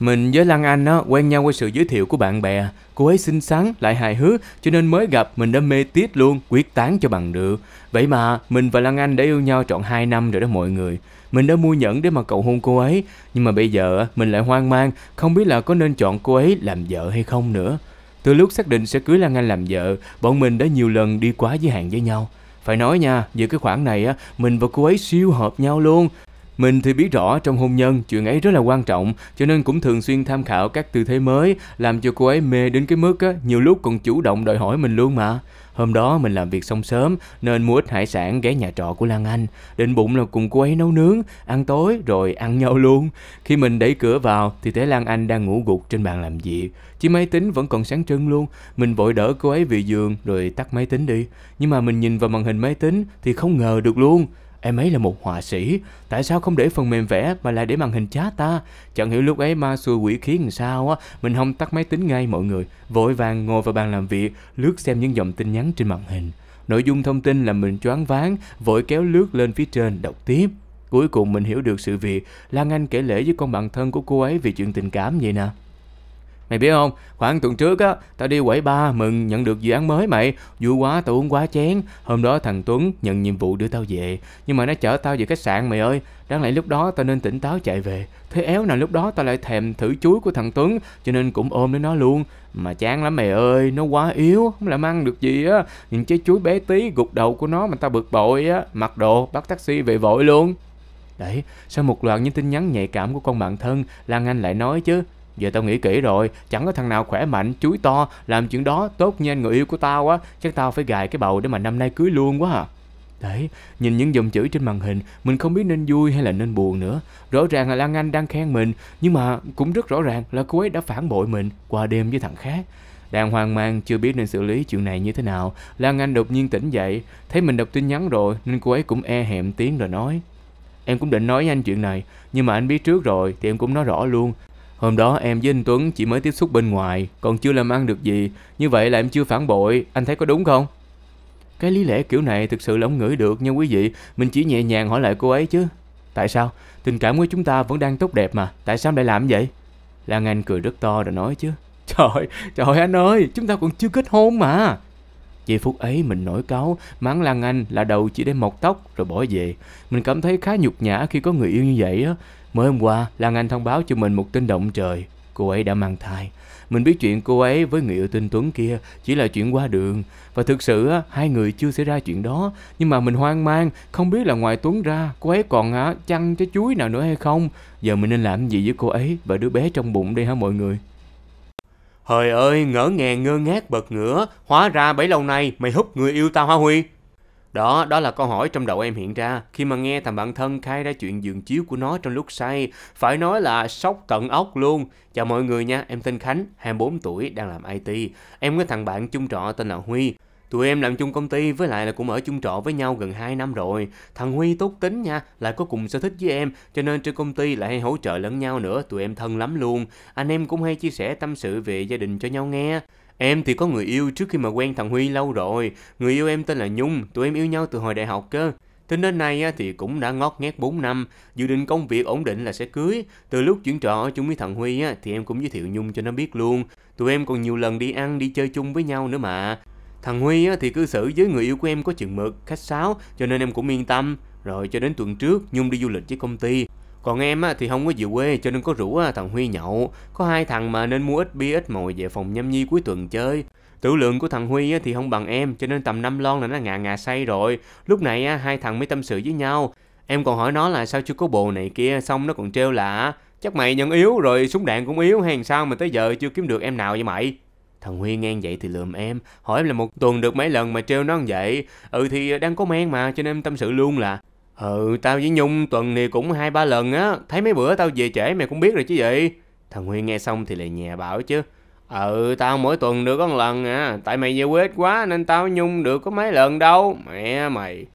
Mình với Lan Anh á, quen nhau qua sự giới thiệu của bạn bè. Cô ấy xinh xắn, lại hài hước, cho nên mới gặp mình đã mê tiết luôn, quyết tán cho bằng được. Vậy mà mình và Lan Anh đã yêu nhau trọn 2 năm rồi đó mọi người. Mình đã mua nhẫn để mà cầu hôn cô ấy, nhưng mà bây giờ mình lại hoang mang, không biết là có nên chọn cô ấy làm vợ hay không nữa. Từ lúc xác định sẽ cưới Lan Anh làm vợ, bọn mình đã nhiều lần đi quá giới hạn với nhau. Phải nói nha, giữa cái khoảng này á, mình và cô ấy siêu hợp nhau luôn. Mình thì biết rõ trong hôn nhân chuyện ấy rất là quan trọng, cho nên cũng thường xuyên tham khảo các tư thế mới, làm cho cô ấy mê đến cái mức á, nhiều lúc còn chủ động đòi hỏi mình luôn mà. Hôm đó mình làm việc xong sớm nên mua ít hải sản ghé nhà trọ của Lan Anh, định bụng là cùng cô ấy nấu nướng, ăn tối rồi ăn nhau luôn. Khi mình đẩy cửa vào thì thấy Lan Anh đang ngủ gục trên bàn làm việc, chiếc máy tính vẫn còn sáng trưng luôn. Mình vội đỡ cô ấy về giường rồi tắt máy tính đi, nhưng mà mình nhìn vào màn hình máy tính thì không ngờ được luôn. Em ấy là một họa sĩ, tại sao không để phần mềm vẽ mà lại để màn hình chá ta? Chẳng hiểu lúc ấy ma xui quỷ khiến sao á, mình không tắt máy tính ngay mọi người, vội vàng ngồi vào bàn làm việc, lướt xem những dòng tin nhắn trên màn hình. Nội dung thông tin là mình choáng váng, vội kéo lướt lên phía trên đọc tiếp. Cuối cùng mình hiểu được sự việc, Lan Anh kể lễ với con bạn thân của cô ấy về chuyện tình cảm vậy nè. Mày biết không, khoảng tuần trước á, tao đi quẩy ba mừng nhận được dự án mới mày. Vui quá, tao uống quá chén. Hôm đó thằng Tuấn nhận nhiệm vụ đưa tao về. Nhưng mà nó chở tao về khách sạn mày ơi. Đáng lẽ lúc đó tao nên tỉnh táo chạy về. Thế éo nào lúc đó tao lại thèm thử chuối của thằng Tuấn. Cho nên cũng ôm đến nó luôn. Mà chán lắm mày ơi, nó quá yếu, không làm ăn được gì á. Nhìn trái chuối bé tí gục đầu của nó mà tao bực bội á. Mặc đồ, bắt taxi về vội luôn. Đấy, sau một loạt những tin nhắn nhạy cảm của con bạn thân, Lan Anh lại nói chứ Giờ tao nghĩ kỹ rồi, chẳng có thằng nào khỏe mạnh, chuối to, làm chuyện đó tốt như anh người yêu của tao á. Chắc tao phải gài cái bầu để mà năm nay cưới luôn quá à. Đấy, nhìn những dòng chữ trên màn hình, mình không biết nên vui hay là nên buồn nữa. Rõ ràng là Lan Anh đang khen mình, nhưng mà cũng rất rõ ràng là cô ấy đã phản bội mình qua đêm với thằng khác. Đang hoang mang chưa biết nên xử lý chuyện này như thế nào, Lan Anh đột nhiên tỉnh dậy, thấy mình đọc tin nhắn rồi nên cô ấy cũng e hẹm tiếng rồi nói. Em cũng định nói với anh chuyện này, nhưng mà anh biết trước rồi thì em cũng nói rõ luôn, Hôm đó em với anh Tuấn chỉ mới tiếp xúc bên ngoài, còn chưa làm ăn được gì, như vậy là em chưa phản bội, anh thấy có đúng không? Cái lý lẽ kiểu này thực sự là ngửi được nha quý vị, mình chỉ nhẹ nhàng hỏi lại cô ấy chứ. Tại sao? Tình cảm của chúng ta vẫn đang tốt đẹp mà, tại sao lại làm vậy? Lan Anh cười rất to rồi nói chứ. Trời, trời anh ơi, chúng ta còn chưa kết hôn mà. Giây phút ấy mình nổi cáo mắng Lan Anh là đầu chỉ để mọc tóc rồi bỏ về. Mình cảm thấy khá nhục nhã khi có người yêu như vậy á. Mới hôm qua, Lan Anh thông báo cho mình một tin động trời. Cô ấy đã mang thai. Mình biết chuyện cô ấy với người yêu tên Tuấn kia chỉ là chuyện qua đường. Và thực sự, hai người chưa xảy ra chuyện đó. Nhưng mà mình hoang mang, không biết là ngoài Tuấn ra, cô ấy còn hả chăn trái chuối nào nữa hay không. Giờ mình nên làm gì với cô ấy và đứa bé trong bụng đây hả mọi người? Hời ơi, ngỡ ngàng ngơ ngác bật ngửa, hóa ra bấy lâu nay mày hút người yêu tao hả Huy? Đó, đó là câu hỏi trong đầu em hiện ra khi mà nghe thằng bạn thân khai ra chuyện giường chiếu của nó trong lúc say. Phải nói là sốc tận ốc luôn. Chào mọi người nha, em tên Khánh, 24 tuổi, đang làm IT. Em có thằng bạn chung trọ tên là Huy. Tụi em làm chung công ty với lại là cũng ở chung trọ với nhau gần 2 năm rồi. Thằng Huy tốt tính nha, lại có cùng sở thích với em, cho nên trên công ty lại hay hỗ trợ lẫn nhau nữa, tụi em thân lắm luôn. Anh em cũng hay chia sẻ tâm sự về gia đình cho nhau nghe. Em thì có người yêu trước khi mà quen thằng Huy lâu rồi. Người yêu em tên là Nhung, tụi em yêu nhau từ hồi đại học cơ. Tính đến nay thì cũng đã ngót nghét 4 năm, dự định công việc ổn định là sẽ cưới. Từ lúc chuyển trọ chung với thằng Huy thì em cũng giới thiệu Nhung cho nó biết luôn. Tụi em còn nhiều lần đi ăn, đi chơi chung với nhau nữa mà. Thằng Huy thì cư xử với người yêu của em có chừng mực, khách sáo, cho nên em cũng yên tâm. Rồi cho đến tuần trước, Nhung đi du lịch với công ty. Còn em á, thì không có về quê cho nên có rủ thằng Huy nhậu. Có hai thằng mà nên mua ít bia ít mồi về phòng nhâm nhi cuối tuần chơi. Tử lượng của thằng Huy thì không bằng em cho nên tầm 5 lon là nó ngà ngà say rồi. Lúc này hai thằng mới tâm sự với nhau. Em còn hỏi nó là sao chưa có bồ này kia xong nó còn trêu là chắc mày nhận yếu rồi súng đạn cũng yếu hay sao mà tới giờ chưa kiếm được em nào vậy mày. Thằng Huy nghe vậy thì lườm em, hỏi em là một tuần được mấy lần mà trêu nó như vậy. Ừ thì đang có men mà cho nên em tâm sự luôn là Ừ, tao với Nhung tuần này cũng hai ba lần á. Thấy mấy bữa tao về trễ mày cũng biết rồi chứ vậy Thằng Huy nghe xong thì lại nhẹ bảo chứ. Ừ, tao mỗi tuần được có một lần à. Tại mày về quê quá nên tao Nhung được có mấy lần đâu. Mẹ mày.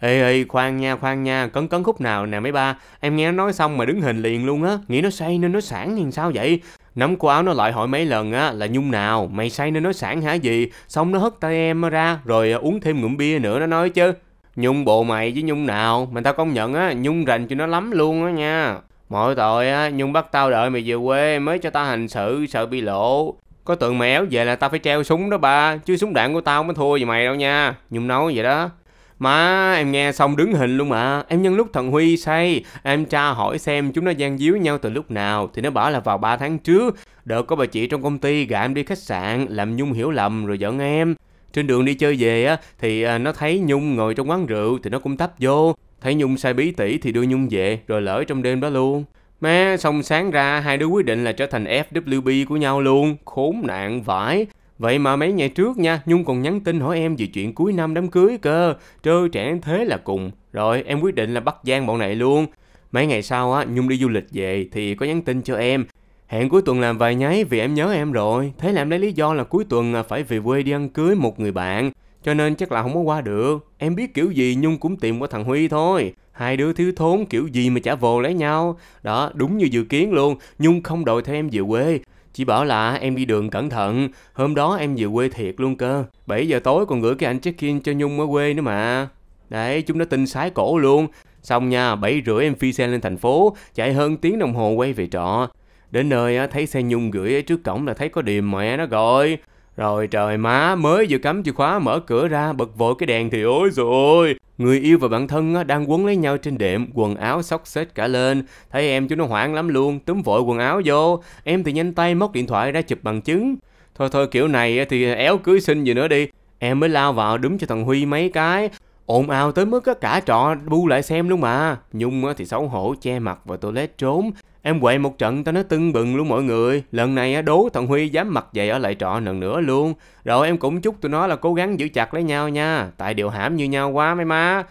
Ê, ê, khoan nha, khoan nha, cấn cấn khúc nào nè mấy ba Em nghe nó nói xong mà đứng hình liền luôn á Nghĩ nó say nên nó sẵn thì sao vậy Nắm cô áo nó lại hỏi mấy lần á là Nhung nào Mày say nên nó sẵn hả gì Xong nó hất tay em ra Rồi à, uống thêm ngụm bia nữa nó nói chứ nhung bộ mày với nhung nào mà tao công nhận á nhung rành cho nó lắm luôn á nha mọi tội á nhung bắt tao đợi mày về quê mới cho tao hành sự sợ bị lộ có tượng méo về là tao phải treo súng đó ba chứ súng đạn của tao mới thua gì mày đâu nha nhung nói vậy đó Má, em nghe xong đứng hình luôn mà. Em nhân lúc thằng Huy say, em tra hỏi xem chúng nó gian díu nhau từ lúc nào. Thì nó bảo là vào 3 tháng trước, đợt có bà chị trong công ty gạ em đi khách sạn, làm Nhung hiểu lầm rồi giận em. Trên đường đi chơi về á, thì à, nó thấy Nhung ngồi trong quán rượu thì nó cũng tấp vô. Thấy Nhung sai bí tỉ thì đưa Nhung về rồi lỡ trong đêm đó luôn. Má, xong sáng ra hai đứa quyết định là trở thành FWB của nhau luôn. Khốn nạn vãi. Vậy mà mấy ngày trước nha, Nhung còn nhắn tin hỏi em về chuyện cuối năm đám cưới cơ. Trơ trẻ thế là cùng. Rồi em quyết định là bắt gian bọn này luôn. Mấy ngày sau á, Nhung đi du lịch về thì có nhắn tin cho em. Hẹn cuối tuần làm vài nháy vì em nhớ em rồi. Thế là em lấy lý do là cuối tuần à, phải về quê đi ăn cưới một người bạn. Cho nên chắc là không có qua được. Em biết kiểu gì Nhung cũng tìm qua thằng Huy thôi. Hai đứa thiếu thốn kiểu gì mà chả vồ lấy nhau. Đó, đúng như dự kiến luôn. Nhung không đòi theo em về quê. Chỉ bảo là em đi đường cẩn thận. Hôm đó em về quê thiệt luôn cơ. 7 giờ tối còn gửi cái ảnh check-in cho Nhung ở quê nữa mà. Đấy, chúng nó tin sái cổ luôn. Xong nha, 7 rưỡi em phi xe lên thành phố, chạy hơn tiếng đồng hồ quay về trọ. Đến nơi thấy xe nhung gửi ở trước cổng là thấy có điềm mẹ nó rồi. Rồi trời má, mới vừa cắm chìa khóa mở cửa ra, bật vội cái đèn thì ôi rồi ôi. Người yêu và bạn thân đang quấn lấy nhau trên đệm, quần áo xóc xếch cả lên. Thấy em chú nó hoảng lắm luôn, túm vội quần áo vô. Em thì nhanh tay móc điện thoại ra chụp bằng chứng. Thôi thôi kiểu này thì éo cưới sinh gì nữa đi. Em mới lao vào đúng cho thằng Huy mấy cái. Ồn ào tới mức cả trọ bu lại xem luôn mà. Nhung thì xấu hổ che mặt vào toilet trốn. Em quậy một trận tao nói tưng bừng luôn mọi người. Lần này á đố thằng Huy dám mặc dày ở lại trọ lần nữa luôn. Rồi em cũng chúc tụi nó là cố gắng giữ chặt lấy nhau nha. Tại điều hãm như nhau quá mấy má.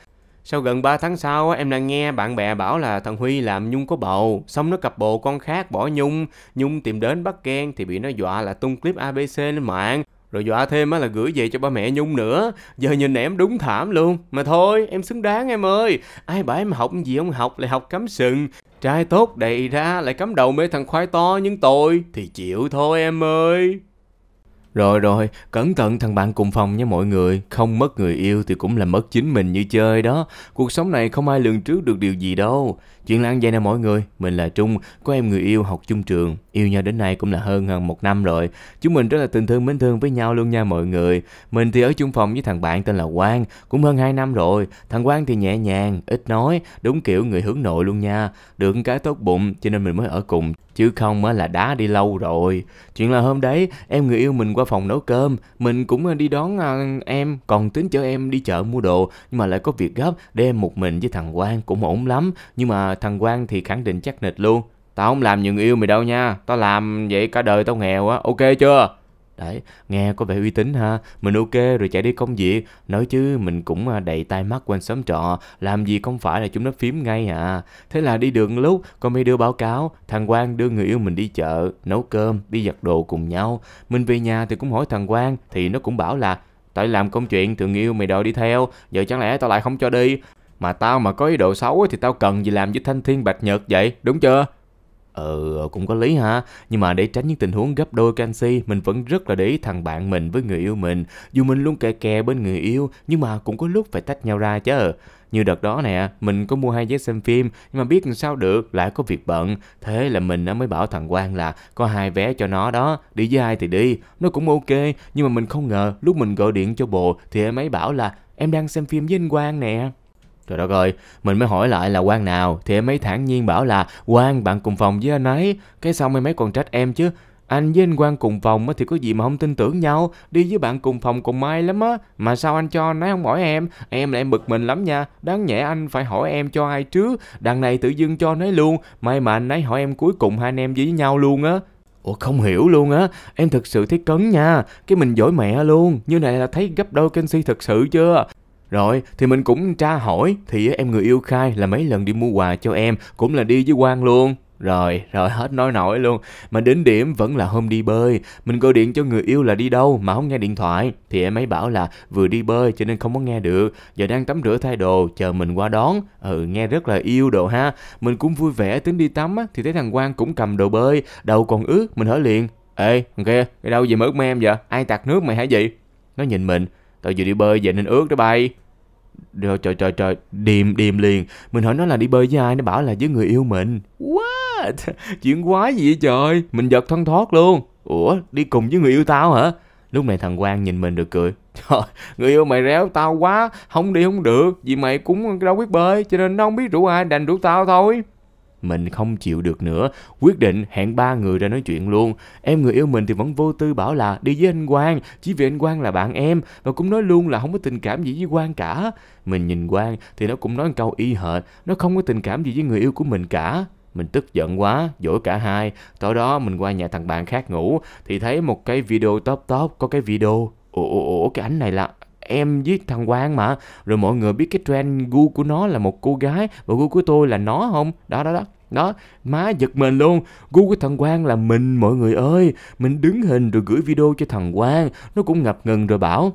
Sau gần 3 tháng sau, em đang nghe bạn bè bảo là thằng Huy làm Nhung có bầu, xong nó cặp bồ con khác bỏ Nhung. Nhung tìm đến bắt ghen thì bị nó dọa là tung clip ABC lên mạng. Rồi dọa thêm á là gửi về cho ba mẹ Nhung nữa. Giờ nhìn em đúng thảm luôn. Mà thôi, em xứng đáng em ơi. Ai bảo em học gì không học lại học cắm sừng. Trai tốt đầy ra lại cắm đầu mấy thằng khoai to nhưng tôi thì chịu thôi em ơi. Rồi rồi, cẩn thận thằng bạn cùng phòng nha mọi người. Không mất người yêu thì cũng là mất chính mình như chơi đó. Cuộc sống này không ai lường trước được điều gì đâu. Chuyện là vậy nè mọi người, mình là Trung, có em người yêu học chung trường, yêu nhau đến nay cũng là hơn một năm rồi. Chúng mình rất là tình thương mến thương với nhau luôn nha mọi người. Mình thì ở chung phòng với thằng bạn tên là Quang, cũng hơn 2 năm rồi. Thằng Quang thì nhẹ nhàng, ít nói, đúng kiểu người hướng nội luôn nha. Được cái tốt bụng cho nên mình mới ở cùng, chứ không á là đá đi lâu rồi. Chuyện là hôm đấy, em người yêu mình qua phòng nấu cơm, mình cũng đi đón à, em, còn tính chở em đi chợ mua đồ, nhưng mà lại có việc gấp, để em một mình với thằng Quang cũng ổn lắm. Nhưng mà thằng Quang thì khẳng định chắc nịch luôn. Tao không làm nhường yêu mày đâu nha, tao làm vậy cả đời tao nghèo á, ok chưa? Đấy, nghe có vẻ uy tín ha, mình ok rồi chạy đi công việc, nói chứ mình cũng à, đầy tai mắt quanh xóm trọ, làm gì không phải là chúng nó phím ngay à. Thế là đi đường lúc, con mới đưa báo cáo, thằng Quang đưa người yêu mình đi chợ, nấu cơm, đi giặt đồ cùng nhau. Mình về nhà thì cũng hỏi thằng Quang, thì nó cũng bảo là, tại làm công chuyện thường yêu mày đòi đi theo, giờ chẳng lẽ tao lại không cho đi. Mà tao mà có ý đồ xấu thì tao cần gì làm với thanh thiên bạch nhật vậy, đúng chưa? Ừ, cũng có lý ha. Nhưng mà để tránh những tình huống gấp đôi canxi, mình vẫn rất là để ý thằng bạn mình với người yêu mình. Dù mình luôn kè kè bên người yêu, nhưng mà cũng có lúc phải tách nhau ra chứ. Như đợt đó nè, mình có mua hai vé xem phim, nhưng mà biết làm sao được, lại có việc bận. Thế là mình mới bảo thằng Quang là có hai vé cho nó đó, đi với ai thì đi. Nó cũng ok, nhưng mà mình không ngờ lúc mình gọi điện cho bồ thì em ấy bảo là em đang xem phim với anh Quang nè. Trời đất ơi, mình mới hỏi lại là quan nào thì em ấy thản nhiên bảo là quan bạn cùng phòng với anh ấy. Cái xong em ấy còn trách em chứ. Anh với anh quan cùng phòng thì có gì mà không tin tưởng nhau, đi với bạn cùng phòng cùng may lắm á. Mà sao anh cho anh ấy không hỏi em, em lại em bực mình lắm nha. Đáng nhẽ anh phải hỏi em cho ai chứ đằng này tự dưng cho nói luôn. May mà anh ấy hỏi em cuối cùng hai anh em với nhau luôn á. Ủa không hiểu luôn á, em thực sự thấy cấn nha, cái mình giỏi mẹ luôn, như này là thấy gấp đôi canxi thực sự chưa? Rồi, thì mình cũng tra hỏi, thì em người yêu khai là mấy lần đi mua quà cho em, cũng là đi với Quang luôn. Rồi, rồi hết nói nổi luôn. Mà đến điểm vẫn là hôm đi bơi. Mình gọi điện cho người yêu là đi đâu mà không nghe điện thoại. Thì em ấy bảo là vừa đi bơi cho nên không có nghe được. Giờ đang tắm rửa thay đồ, chờ mình qua đón. Ừ, nghe rất là yêu đồ ha. Mình cũng vui vẻ tính đi tắm á, thì thấy thằng Quang cũng cầm đồ bơi. Đầu còn ướt, mình hỏi liền. Ê, thằng kia, cái đâu gì mà ướt mem vậy? Ai tạt nước mày hả vậy? Nó nhìn mình, tao vừa đi bơi về nên ướt đó bay. Rồi trời trời trời, điềm điềm liền. Mình hỏi nó là đi bơi với ai, nó bảo là với người yêu mình. What? Chuyện quái gì vậy trời? Mình giật thoăn thoát luôn. Ủa, đi cùng với người yêu tao hả? Lúc này thằng Quang nhìn mình được cười. Trời, người yêu mày réo tao quá, không đi không được, vì mày cũng đâu biết bơi, cho nên nó không biết rủ ai, đành rủ tao thôi. Mình không chịu được nữa, quyết định hẹn ba người ra nói chuyện luôn. Em người yêu mình thì vẫn vô tư bảo là đi với anh Quang, chỉ vì anh Quang là bạn em và cũng nói luôn là không có tình cảm gì với Quang cả. Mình nhìn Quang thì nó cũng nói câu y hệt, nó không có tình cảm gì với người yêu của mình cả. Mình tức giận quá, dỗi cả hai. Tối đó mình qua nhà thằng bạn khác ngủ thì thấy một cái video top top có cái video Ủa, ủa, ủa cái ảnh này là em với thằng Quang mà rồi mọi người biết cái trend gu của nó là một cô gái và gu của tôi là nó không đó đó đó đó má giật mình luôn gu của thằng quang là mình mọi người ơi mình đứng hình rồi gửi video cho thằng quang nó cũng ngập ngừng rồi bảo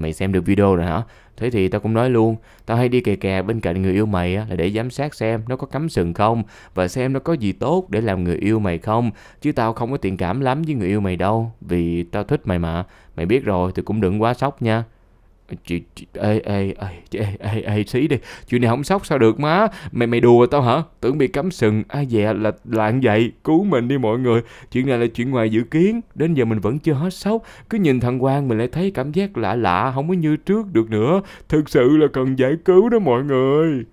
mày xem được video rồi hả thế thì tao cũng nói luôn tao hay đi kè kè bên cạnh người yêu mày là để giám sát xem nó có cắm sừng không và xem nó có gì tốt để làm người yêu mày không chứ tao không có thiện cảm lắm với người yêu mày đâu vì tao thích mày mà Mày biết rồi, thì cũng đừng quá sốc nha. Chị, chị ê, ê, ê, chị, ê, ê, ê, xí đi. Chuyện này không sốc sao được má. Mày mày đùa tao hả? Tưởng bị cắm sừng, ai à, dè dạ, là lạng vậy. Cứu mình đi mọi người. Chuyện này là chuyện ngoài dự kiến. Đến giờ mình vẫn chưa hết sốc. Cứ nhìn thằng Quang mình lại thấy cảm giác lạ lạ, không có như trước được nữa. Thực sự là cần giải cứu đó mọi người.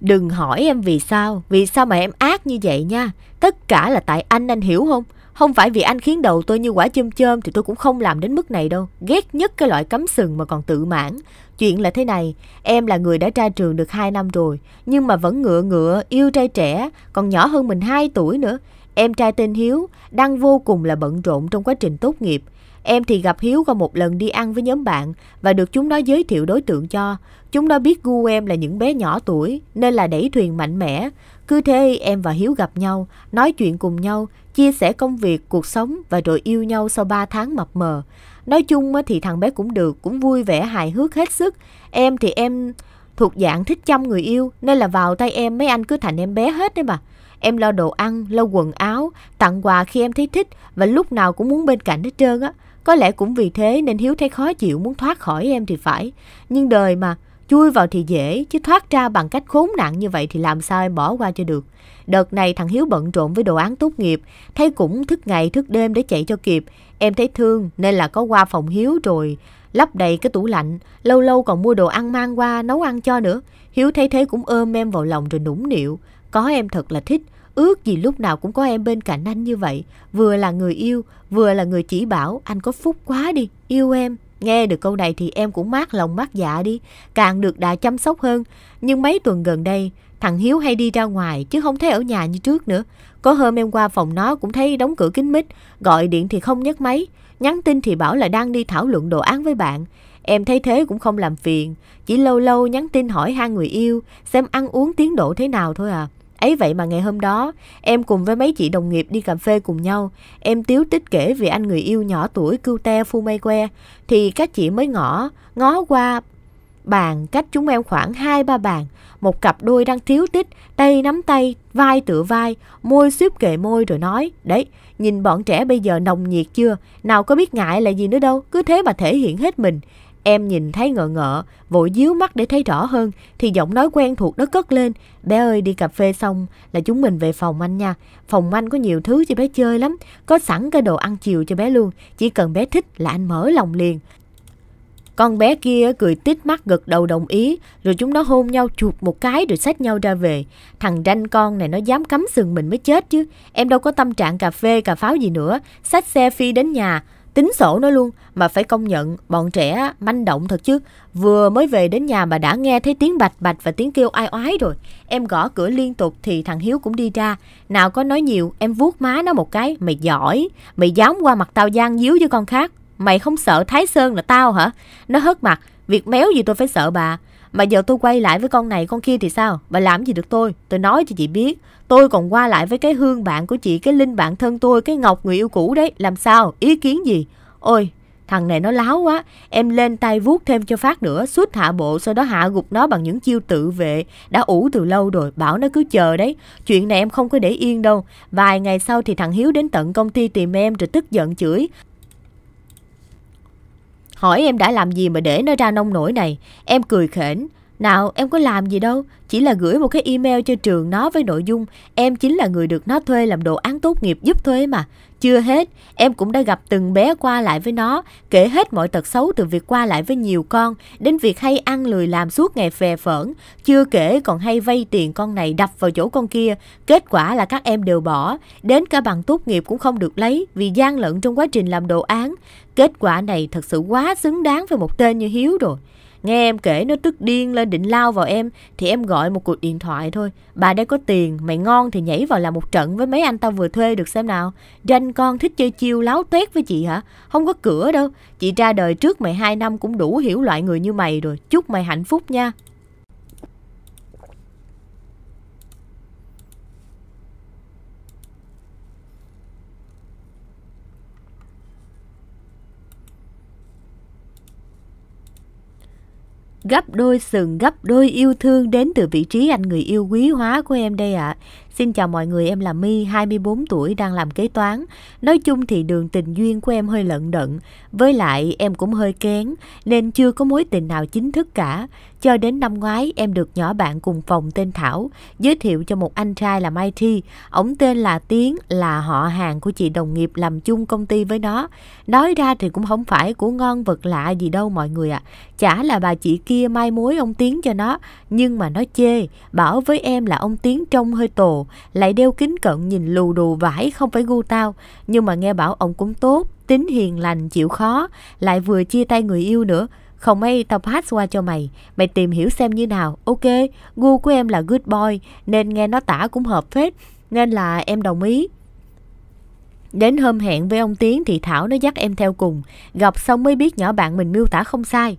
Đừng hỏi em vì sao, vì sao mà em ác như vậy nha. Tất cả là tại anh, anh hiểu không? Không phải vì anh khiến đầu tôi như quả chôm chôm thì tôi cũng không làm đến mức này đâu. Ghét nhất cái loại cấm sừng mà còn tự mãn. Chuyện là thế này, em là người đã ra trường được 2 năm rồi, nhưng mà vẫn ngựa ngựa, yêu trai trẻ, còn nhỏ hơn mình 2 tuổi nữa. Em trai tên Hiếu, đang vô cùng là bận rộn trong quá trình tốt nghiệp. Em thì gặp Hiếu qua một lần đi ăn với nhóm bạn và được chúng nó giới thiệu đối tượng cho. Chúng nó biết gu em là những bé nhỏ tuổi nên là đẩy thuyền mạnh mẽ. Cứ thế em và Hiếu gặp nhau, nói chuyện cùng nhau, chia sẻ công việc, cuộc sống và rồi yêu nhau sau 3 tháng mập mờ. Nói chung thì thằng bé cũng được, cũng vui vẻ hài hước hết sức. Em thì em thuộc dạng thích chăm người yêu nên là vào tay em mấy anh cứ thành em bé hết đấy mà. Em lo đồ ăn, lo quần áo, tặng quà khi em thấy thích và lúc nào cũng muốn bên cạnh hết trơn á. Có lẽ cũng vì thế nên Hiếu thấy khó chịu muốn thoát khỏi em thì phải. Nhưng đời mà, Chui vào thì dễ, chứ thoát ra bằng cách khốn nạn như vậy thì làm sao em bỏ qua cho được. Đợt này thằng Hiếu bận rộn với đồ án tốt nghiệp, thấy cũng thức ngày thức đêm để chạy cho kịp. Em thấy thương nên là có qua phòng Hiếu rồi, lắp đầy cái tủ lạnh, lâu lâu còn mua đồ ăn mang qua nấu ăn cho nữa. Hiếu thấy thế cũng ôm em vào lòng rồi nũng nịu. Có em thật là thích, ước gì lúc nào cũng có em bên cạnh anh như vậy. Vừa là người yêu, vừa là người chỉ bảo, anh có phúc quá đi, yêu em. Nghe được câu này thì em cũng mát lòng mát dạ đi, càng được đà chăm sóc hơn. Nhưng mấy tuần gần đây, thằng Hiếu hay đi ra ngoài chứ không thấy ở nhà như trước nữa. Có hôm em qua phòng nó cũng thấy đóng cửa kín mít, gọi điện thì không nhấc máy, nhắn tin thì bảo là đang đi thảo luận đồ án với bạn. Em thấy thế cũng không làm phiền, chỉ lâu lâu nhắn tin hỏi hai người yêu, xem ăn uống tiến độ thế nào thôi à. Ấy vậy mà ngày hôm đó, em cùng với mấy chị đồng nghiệp đi cà phê cùng nhau, em tiếu tích kể về anh người yêu nhỏ tuổi cưu te phu mây que, thì các chị mới ngỏ, ngó qua bàn cách chúng em khoảng 2-3 bàn, một cặp đôi đang thiếu tích, tay nắm tay, vai tựa vai, môi xếp kề môi rồi nói, đấy, nhìn bọn trẻ bây giờ nồng nhiệt chưa, nào có biết ngại là gì nữa đâu, cứ thế mà thể hiện hết mình. Em nhìn thấy ngợ ngợ, vội díu mắt để thấy rõ hơn, thì giọng nói quen thuộc đó cất lên. Bé ơi, đi cà phê xong là chúng mình về phòng anh nha. Phòng anh có nhiều thứ cho bé chơi lắm, có sẵn cái đồ ăn chiều cho bé luôn. Chỉ cần bé thích là anh mở lòng liền. Con bé kia cười tít mắt gật đầu đồng ý, rồi chúng nó hôn nhau chuột một cái rồi xách nhau ra về. Thằng ranh con này nó dám cắm sừng mình mới chết chứ. Em đâu có tâm trạng cà phê, cà pháo gì nữa. Xách xe phi đến nhà, tính sổ nó luôn mà phải công nhận bọn trẻ manh động thật chứ vừa mới về đến nhà mà đã nghe thấy tiếng bạch bạch và tiếng kêu ai oái rồi em gõ cửa liên tục thì thằng hiếu cũng đi ra nào có nói nhiều em vuốt má nó một cái mày giỏi mày dám qua mặt tao gian díu với con khác mày không sợ thái sơn là tao hả nó hớt mặt việc méo gì tôi phải sợ bà mà giờ tôi quay lại với con này con kia thì sao bà làm gì được tôi tôi nói cho chị biết tôi còn qua lại với cái hương bạn của chị, cái linh bạn thân tôi, cái ngọc người yêu cũ đấy, làm sao, ý kiến gì? Ôi, thằng này nó láo quá, em lên tay vuốt thêm cho phát nữa, suốt hạ bộ, sau đó hạ gục nó bằng những chiêu tự vệ, đã ủ từ lâu rồi, bảo nó cứ chờ đấy, chuyện này em không có để yên đâu. Vài ngày sau thì thằng Hiếu đến tận công ty tìm em rồi tức giận chửi, Hỏi em đã làm gì mà để nó ra nông nổi này Em cười khểnh nào em có làm gì đâu Chỉ là gửi một cái email cho trường nó với nội dung Em chính là người được nó thuê làm đồ án tốt nghiệp giúp thuê mà Chưa hết Em cũng đã gặp từng bé qua lại với nó Kể hết mọi tật xấu từ việc qua lại với nhiều con Đến việc hay ăn lười làm suốt ngày phè phởn Chưa kể còn hay vay tiền con này đập vào chỗ con kia Kết quả là các em đều bỏ Đến cả bằng tốt nghiệp cũng không được lấy Vì gian lận trong quá trình làm đồ án Kết quả này thật sự quá xứng đáng với một tên như Hiếu rồi Nghe em kể nó tức điên lên định lao vào em Thì em gọi một cuộc điện thoại thôi Bà đây có tiền, mày ngon thì nhảy vào làm một trận với mấy anh tao vừa thuê được xem nào danh con thích chơi chiêu láo tuét với chị hả? Không có cửa đâu Chị ra đời trước mày 2 năm cũng đủ hiểu loại người như mày rồi Chúc mày hạnh phúc nha Gấp đôi sừng, gấp đôi yêu thương đến từ vị trí anh người yêu quý hóa của em đây ạ. À. Xin chào mọi người, em là My, 24 tuổi, đang làm kế toán. Nói chung thì đường tình duyên của em hơi lận đận. Với lại em cũng hơi kén, nên chưa có mối tình nào chính thức cả. Cho đến năm ngoái, em được nhỏ bạn cùng phòng tên Thảo giới thiệu cho một anh trai là Mai Thi, ông tên là Tiến, là họ hàng của chị đồng nghiệp làm chung công ty với nó. Nói ra thì cũng không phải của ngon vật lạ gì đâu mọi người ạ. À. Chả là bà chị kia mai mối ông Tiến cho nó, nhưng mà nó chê, bảo với em là ông Tiến trông hơi tồ, lại đeo kính cận nhìn lù đù vải không phải gu tao. Nhưng mà nghe bảo ông cũng tốt, tính hiền lành chịu khó, lại vừa chia tay người yêu nữa không ấy tao pass qua cho mày Mày tìm hiểu xem như nào Ok, gu của em là good boy Nên nghe nó tả cũng hợp phết Nên là em đồng ý Đến hôm hẹn với ông Tiến thì Thảo nó dắt em theo cùng Gặp xong mới biết nhỏ bạn mình miêu tả không sai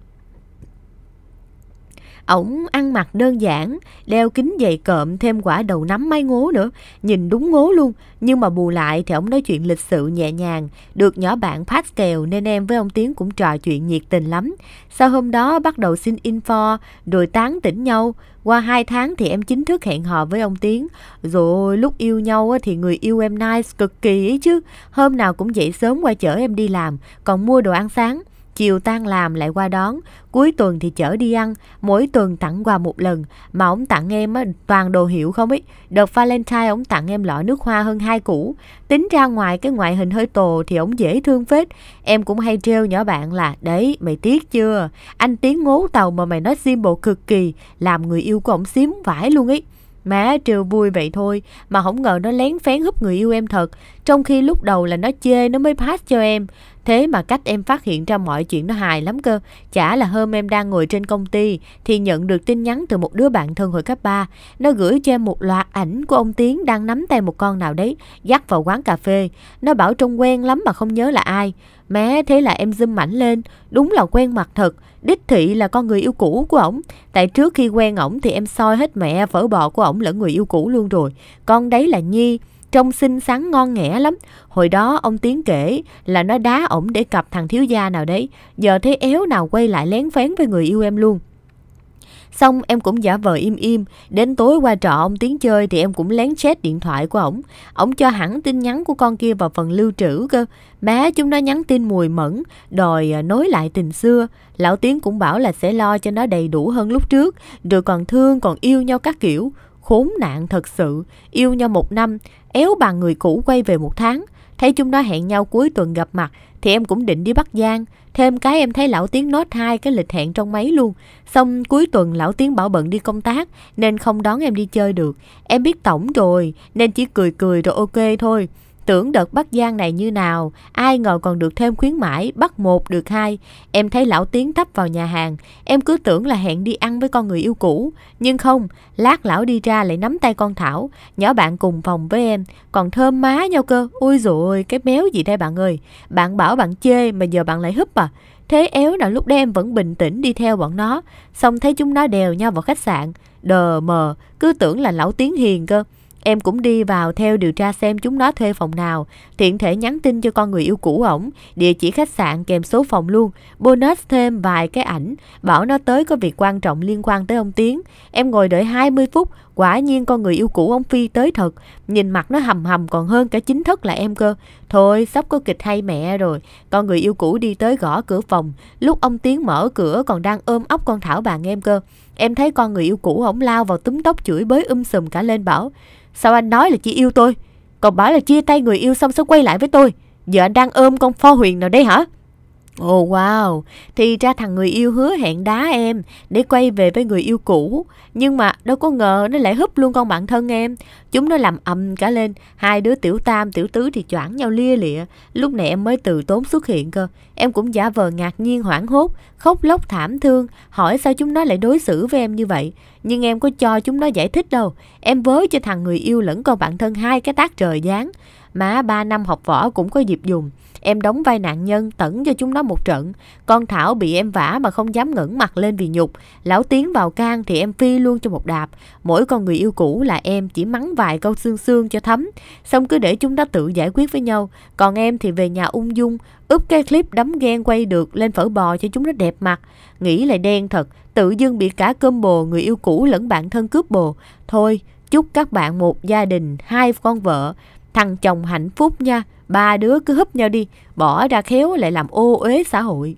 Ổng ăn mặc đơn giản, đeo kính dày cộm thêm quả đầu nắm mái ngố nữa, nhìn đúng ngố luôn. Nhưng mà bù lại thì ổng nói chuyện lịch sự nhẹ nhàng, được nhỏ bạn Pascal nên em với ông Tiến cũng trò chuyện nhiệt tình lắm. Sau hôm đó bắt đầu xin info, rồi tán tỉnh nhau. Qua hai tháng thì em chính thức hẹn hò với ông Tiến. Rồi lúc yêu nhau thì người yêu em nice cực kỳ ấy chứ. Hôm nào cũng dậy sớm qua chở em đi làm, còn mua đồ ăn sáng chiều tan làm lại qua đón, cuối tuần thì chở đi ăn, mỗi tuần tặng quà một lần, mà ông tặng em á, toàn đồ hiệu không ấy. Đợt Valentine ông tặng em lọ nước hoa hơn hai củ. Tính ra ngoài cái ngoại hình hơi tồ thì ông dễ thương phết. Em cũng hay treo nhỏ bạn là, đấy, mày tiếc chưa? Anh tiếng ngố tàu mà mày nói sim bộ cực kỳ, làm người yêu của ông xím vải luôn ấy. Má trêu vui vậy thôi Mà không ngờ nó lén phén húp người yêu em thật Trong khi lúc đầu là nó chê nó mới pass cho em Thế mà cách em phát hiện ra mọi chuyện nó hài lắm cơ. Chả là hôm em đang ngồi trên công ty thì nhận được tin nhắn từ một đứa bạn thân hồi cấp 3. Nó gửi cho em một loạt ảnh của ông Tiến đang nắm tay một con nào đấy, dắt vào quán cà phê. Nó bảo trông quen lắm mà không nhớ là ai. Mẹ thế là em zoom ảnh lên, đúng là quen mặt thật, đích thị là con người yêu cũ của ổng. Tại trước khi quen ổng thì em soi hết mẹ vỡ bò của ổng lẫn người yêu cũ luôn rồi. Con đấy là Nhi, trông xinh xắn ngon nghẻ lắm. Hồi đó ông Tiến kể là nó đá ổng để cặp thằng thiếu gia nào đấy, giờ thấy éo nào quay lại lén phén với người yêu em luôn. Xong em cũng giả vờ im im, đến tối qua trọ ông Tiến chơi thì em cũng lén check điện thoại của ổng. Ổng cho hẳn tin nhắn của con kia vào phần lưu trữ cơ. Má chúng nó nhắn tin mùi mẫn, đòi à, nối lại tình xưa. Lão Tiến cũng bảo là sẽ lo cho nó đầy đủ hơn lúc trước, rồi còn thương còn yêu nhau các kiểu khốn nạn thật sự, yêu nhau một năm éo bà người cũ quay về một tháng. Thấy chúng nó hẹn nhau cuối tuần gặp mặt thì em cũng định đi Bắc Giang. Thêm cái em thấy lão Tiến nốt hai cái lịch hẹn trong máy luôn. Xong cuối tuần lão Tiến bảo bận đi công tác nên không đón em đi chơi được. Em biết tổng rồi nên chỉ cười cười rồi ok thôi. Tưởng đợt bắt Giang này như nào, ai ngờ còn được thêm khuyến mãi, bắt một được hai. Em thấy lão Tiến tấp vào nhà hàng, em cứ tưởng là hẹn đi ăn với con người yêu cũ. Nhưng không, lát lão đi ra lại nắm tay con Thảo, nhỏ bạn cùng phòng với em, còn thơm má nhau cơ. ui dồi ôi, cái méo gì đây bạn ơi, bạn bảo bạn chê mà giờ bạn lại húp à. Thế éo nào lúc đó em vẫn bình tĩnh đi theo bọn nó, xong thấy chúng nó đèo nhau vào khách sạn. Đờ mờ, cứ tưởng là lão Tiến hiền cơ. Em cũng đi vào theo điều tra xem chúng nó thuê phòng nào. tiện thể nhắn tin cho con người yêu cũ ổng, địa chỉ khách sạn kèm số phòng luôn. Bonus thêm vài cái ảnh, bảo nó tới có việc quan trọng liên quan tới ông Tiến. Em ngồi đợi 20 phút, Quả nhiên con người yêu cũ ông Phi tới thật, nhìn mặt nó hầm hầm còn hơn cả chính thức là em cơ. Thôi, sắp có kịch hay mẹ rồi. Con người yêu cũ đi tới gõ cửa phòng, lúc ông Tiến mở cửa còn đang ôm ốc con Thảo bàn em cơ. Em thấy con người yêu cũ ổng lao vào túm tóc chửi bới um sùm cả lên bảo. Sao anh nói là chỉ yêu tôi? Còn bảo là chia tay người yêu xong sẽ quay lại với tôi. Giờ anh đang ôm con pho huyền nào đây hả? Ồ oh, wow, thì ra thằng người yêu hứa hẹn đá em để quay về với người yêu cũ Nhưng mà đâu có ngờ nó lại húp luôn con bạn thân em Chúng nó làm ầm cả lên, hai đứa tiểu tam tiểu tứ thì choảng nhau lia lịa Lúc này em mới từ tốn xuất hiện cơ Em cũng giả vờ ngạc nhiên hoảng hốt, khóc lóc thảm thương Hỏi sao chúng nó lại đối xử với em như vậy Nhưng em có cho chúng nó giải thích đâu Em vớ cho thằng người yêu lẫn con bạn thân hai cái tác trời gián Má ba năm học võ cũng có dịp dùng Em đóng vai nạn nhân tẩn cho chúng nó một trận. Con Thảo bị em vả mà không dám ngẩng mặt lên vì nhục. Lão Tiến vào can thì em phi luôn cho một đạp. Mỗi con người yêu cũ là em chỉ mắng vài câu xương xương cho thấm. Xong cứ để chúng nó tự giải quyết với nhau. Còn em thì về nhà ung dung, úp cái clip đấm ghen quay được lên phở bò cho chúng nó đẹp mặt. Nghĩ lại đen thật, tự dưng bị cả cơm bồ người yêu cũ lẫn bạn thân cướp bồ. Thôi, chúc các bạn một gia đình, hai con vợ, thằng chồng hạnh phúc nha ba đứa cứ húp nhau đi, bỏ ra khéo lại làm ô uế xã hội.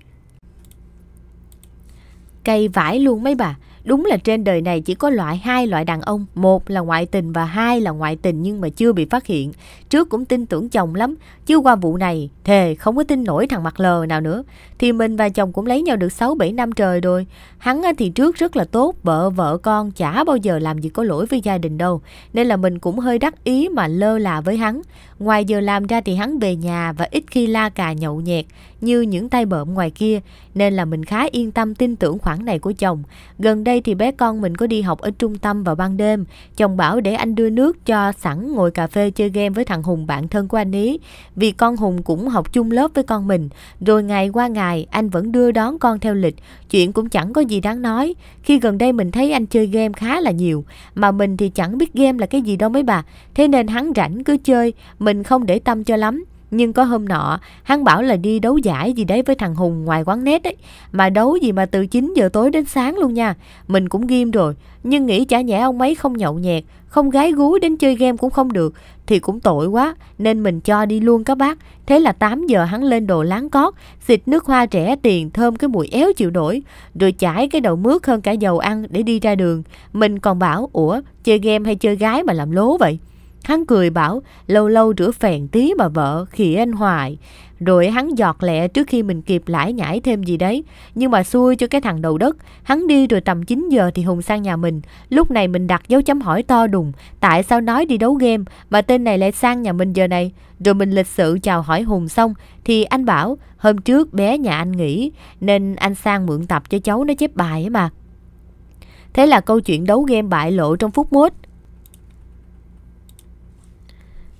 Cây vải luôn mấy bà, đúng là trên đời này chỉ có loại hai loại đàn ông, một là ngoại tình và hai là ngoại tình nhưng mà chưa bị phát hiện. Trước cũng tin tưởng chồng lắm, chứ qua vụ này thề không có tin nổi thằng mặt lờ nào nữa. Thì mình và chồng cũng lấy nhau được 6 7 năm trời rồi. Hắn thì trước rất là tốt, vợ vợ con chả bao giờ làm gì có lỗi với gia đình đâu, nên là mình cũng hơi đắc ý mà lơ là với hắn. Ngoài giờ làm ra thì hắn về nhà và ít khi la cà nhậu nhẹt như những tay bợm ngoài kia, nên là mình khá yên tâm tin tưởng khoản này của chồng. Gần đây thì bé con mình có đi học ở trung tâm vào ban đêm, chồng bảo để anh đưa nước cho sẵn ngồi cà phê chơi game với thằng Hùng bạn thân của anh ấy. Vì con Hùng cũng học chung lớp với con mình, rồi ngày qua ngày anh vẫn đưa đón con theo lịch, chuyện cũng chẳng có gì đáng nói. Khi gần đây mình thấy anh chơi game khá là nhiều, mà mình thì chẳng biết game là cái gì đâu mấy bà, thế nên hắn rảnh cứ chơi, mình mình không để tâm cho lắm, nhưng có hôm nọ, hắn bảo là đi đấu giải gì đấy với thằng Hùng ngoài quán nét ấy. Mà đấu gì mà từ 9 giờ tối đến sáng luôn nha. Mình cũng ghim rồi, nhưng nghĩ chả nhẽ ông ấy không nhậu nhẹt, không gái gú đến chơi game cũng không được. Thì cũng tội quá, nên mình cho đi luôn các bác. Thế là 8 giờ hắn lên đồ láng cót, xịt nước hoa trẻ tiền thơm cái mùi éo chịu nổi. Rồi chải cái đầu mướt hơn cả dầu ăn để đi ra đường. Mình còn bảo, ủa, chơi game hay chơi gái mà làm lố vậy? Hắn cười bảo lâu lâu rửa phèn tí bà vợ khỉ anh hoài. Rồi hắn giọt lẹ trước khi mình kịp lãi nhảy thêm gì đấy. Nhưng mà xui cho cái thằng đầu đất. Hắn đi rồi tầm 9 giờ thì Hùng sang nhà mình. Lúc này mình đặt dấu chấm hỏi to đùng. Tại sao nói đi đấu game mà tên này lại sang nhà mình giờ này? Rồi mình lịch sự chào hỏi Hùng xong thì anh bảo hôm trước bé nhà anh nghỉ nên anh sang mượn tập cho cháu nó chép bài ấy mà. Thế là câu chuyện đấu game bại lộ trong phút mốt.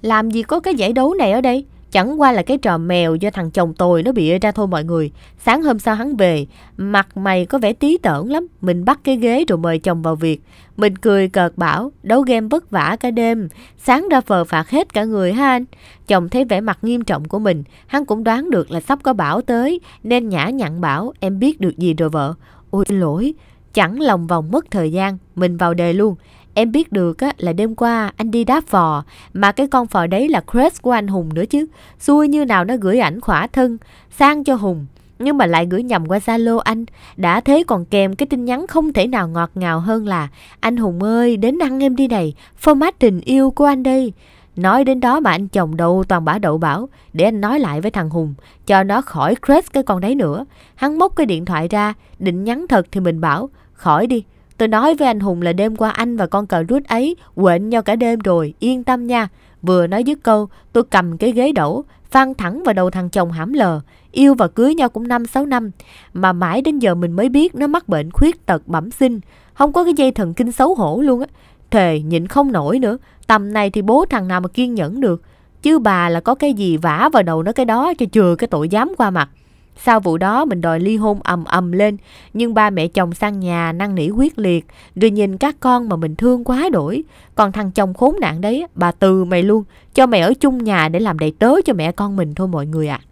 Làm gì có cái giải đấu này ở đây? Chẳng qua là cái trò mèo do thằng chồng tồi nó bịa ra thôi mọi người. Sáng hôm sau hắn về, mặt mày có vẻ tí tởn lắm. Mình bắt cái ghế rồi mời chồng vào việc. Mình cười cợt bảo, đấu game vất vả cả đêm. Sáng ra phờ phạt hết cả người ha anh. Chồng thấy vẻ mặt nghiêm trọng của mình. Hắn cũng đoán được là sắp có bảo tới. Nên nhã nhặn bảo, em biết được gì rồi vợ. Ôi lỗi, chẳng lòng vòng mất thời gian. Mình vào đề luôn. Em biết được á, là đêm qua anh đi đáp phò, mà cái con phò đấy là crush của anh Hùng nữa chứ. Xui như nào nó gửi ảnh khỏa thân, sang cho Hùng, nhưng mà lại gửi nhầm qua Zalo anh. Đã thế còn kèm cái tin nhắn không thể nào ngọt ngào hơn là Anh Hùng ơi, đến ăn em đi này, format tình yêu của anh đây. Nói đến đó mà anh chồng đầu toàn bả đậu bảo Để anh nói lại với thằng Hùng Cho nó khỏi crush cái con đấy nữa Hắn móc cái điện thoại ra Định nhắn thật thì mình bảo Khỏi đi Tôi nói với anh Hùng là đêm qua anh và con cờ rút ấy quện nhau cả đêm rồi, yên tâm nha. Vừa nói dứt câu, tôi cầm cái ghế đổ, phan thẳng vào đầu thằng chồng hãm lờ. Yêu và cưới nhau cũng 5-6 năm, mà mãi đến giờ mình mới biết nó mắc bệnh khuyết tật bẩm sinh. Không có cái dây thần kinh xấu hổ luôn á. Thề nhịn không nổi nữa, tầm này thì bố thằng nào mà kiên nhẫn được. Chứ bà là có cái gì vả vào đầu nó cái đó cho chừa cái tội dám qua mặt. Sau vụ đó mình đòi ly hôn ầm ầm lên, nhưng ba mẹ chồng sang nhà năn nỉ quyết liệt, rồi nhìn các con mà mình thương quá đổi. Còn thằng chồng khốn nạn đấy, bà từ mày luôn, cho mày ở chung nhà để làm đầy tớ cho mẹ con mình thôi mọi người ạ. À.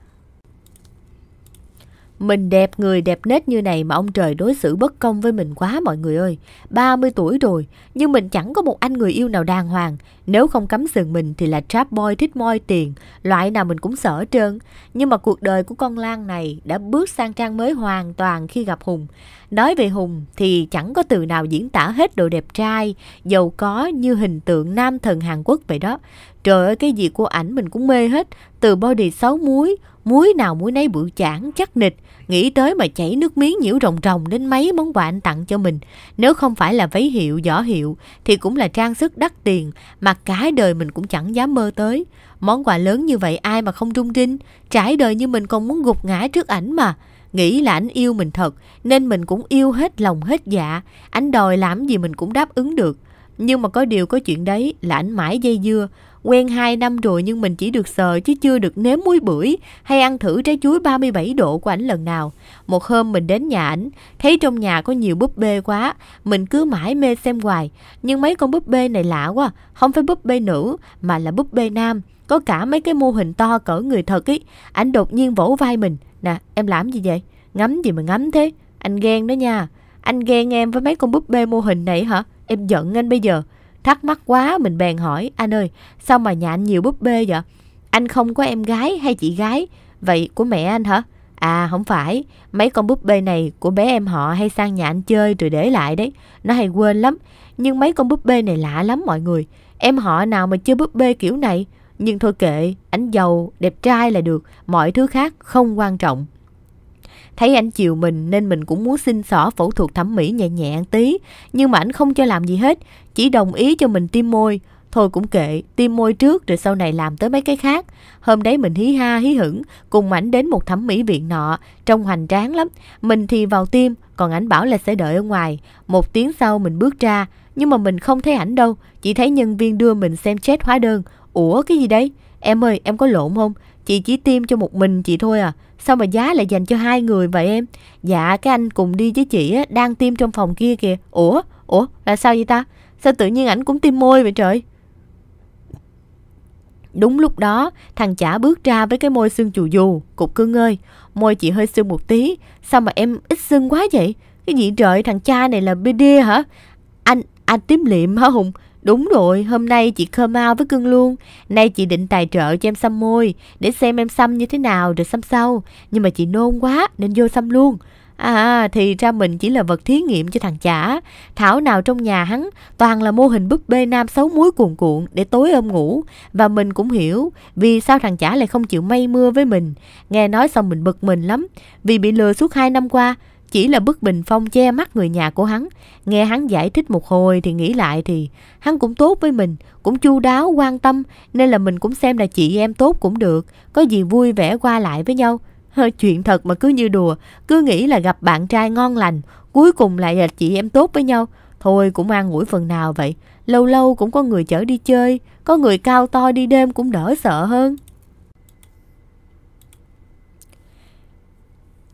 Mình đẹp người đẹp nết như này mà ông trời đối xử bất công với mình quá mọi người ơi. 30 tuổi rồi, nhưng mình chẳng có một anh người yêu nào đàng hoàng. Nếu không cắm sừng mình thì là trap boy thích moi tiền, loại nào mình cũng sợ trơn. Nhưng mà cuộc đời của con Lan này đã bước sang trang mới hoàn toàn khi gặp Hùng. Nói về Hùng thì chẳng có từ nào diễn tả hết độ đẹp trai, giàu có như hình tượng nam thần Hàn Quốc vậy đó. Trời ơi cái gì của ảnh mình cũng mê hết, từ body sáu muối, muối nào muối nấy bự chảng chắc nịch, Nghĩ tới mà chảy nước miếng nhiễu rồng rồng đến mấy món quà anh tặng cho mình. Nếu không phải là váy hiệu, giỏ hiệu thì cũng là trang sức đắt tiền mà cả đời mình cũng chẳng dám mơ tới. Món quà lớn như vậy ai mà không rung rinh, trải đời như mình còn muốn gục ngã trước ảnh mà. Nghĩ là ảnh yêu mình thật nên mình cũng yêu hết lòng hết dạ. Ảnh đòi làm gì mình cũng đáp ứng được. Nhưng mà có điều có chuyện đấy là ảnh mãi dây dưa Quen 2 năm rồi nhưng mình chỉ được sờ chứ chưa được nếm muối bưởi hay ăn thử trái chuối 37 độ của ảnh lần nào. Một hôm mình đến nhà ảnh, thấy trong nhà có nhiều búp bê quá, mình cứ mãi mê xem hoài. Nhưng mấy con búp bê này lạ quá, không phải búp bê nữ mà là búp bê nam. Có cả mấy cái mô hình to cỡ người thật ấy. Ảnh đột nhiên vỗ vai mình. Nè, em làm gì vậy? Ngắm gì mà ngắm thế? Anh ghen đó nha. Anh ghen em với mấy con búp bê mô hình này hả? Em giận anh bây giờ. Thắc mắc quá mình bèn hỏi Anh ơi sao mà nhà anh nhiều búp bê vậy Anh không có em gái hay chị gái Vậy của mẹ anh hả À không phải Mấy con búp bê này của bé em họ hay sang nhà anh chơi rồi để lại đấy Nó hay quên lắm Nhưng mấy con búp bê này lạ lắm mọi người Em họ nào mà chưa búp bê kiểu này Nhưng thôi kệ Ảnh giàu, đẹp trai là được Mọi thứ khác không quan trọng Thấy anh chiều mình nên mình cũng muốn xin xỏ phẫu thuật thẩm mỹ nhẹ nhẹ ăn tí. Nhưng mà anh không cho làm gì hết, chỉ đồng ý cho mình tiêm môi. Thôi cũng kệ, tiêm môi trước rồi sau này làm tới mấy cái khác. Hôm đấy mình hí ha hí hửng, cùng ảnh đến một thẩm mỹ viện nọ, trông hoành tráng lắm. Mình thì vào tiêm, còn ảnh bảo là sẽ đợi ở ngoài. Một tiếng sau mình bước ra, nhưng mà mình không thấy ảnh đâu, chỉ thấy nhân viên đưa mình xem chết hóa đơn. Ủa cái gì đấy? Em ơi, em có lộn không? Chị chỉ tiêm cho một mình chị thôi à. Sao mà giá lại dành cho hai người vậy em? Dạ cái anh cùng đi với chị á, đang tiêm trong phòng kia kìa. Ủa? Ủa? Là sao vậy ta? Sao tự nhiên ảnh cũng tiêm môi vậy trời? Đúng lúc đó, thằng chả bước ra với cái môi xương chù dù. Cục cưng ơi, môi chị hơi xương một tí. Sao mà em ít xương quá vậy? Cái gì trời, thằng cha này là bê hả? Anh, anh tiêm liệm hả Hùng? Đúng rồi, hôm nay chị khơ mau với cưng luôn. Nay chị định tài trợ cho em xăm môi, để xem em xăm như thế nào rồi xăm sau. Nhưng mà chị nôn quá nên vô xăm luôn. À, thì ra mình chỉ là vật thí nghiệm cho thằng chả. Thảo nào trong nhà hắn toàn là mô hình búp bê nam xấu muối cuồn cuộn để tối ôm ngủ. Và mình cũng hiểu vì sao thằng chả lại không chịu mây mưa với mình. Nghe nói xong mình bực mình lắm vì bị lừa suốt 2 năm qua. Chỉ là bức bình phong che mắt người nhà của hắn. Nghe hắn giải thích một hồi thì nghĩ lại thì hắn cũng tốt với mình, cũng chu đáo, quan tâm. Nên là mình cũng xem là chị em tốt cũng được. Có gì vui vẻ qua lại với nhau. Hơi chuyện thật mà cứ như đùa, cứ nghĩ là gặp bạn trai ngon lành. Cuối cùng lại là chị em tốt với nhau. Thôi cũng an ủi phần nào vậy. Lâu lâu cũng có người chở đi chơi, có người cao to đi đêm cũng đỡ sợ hơn.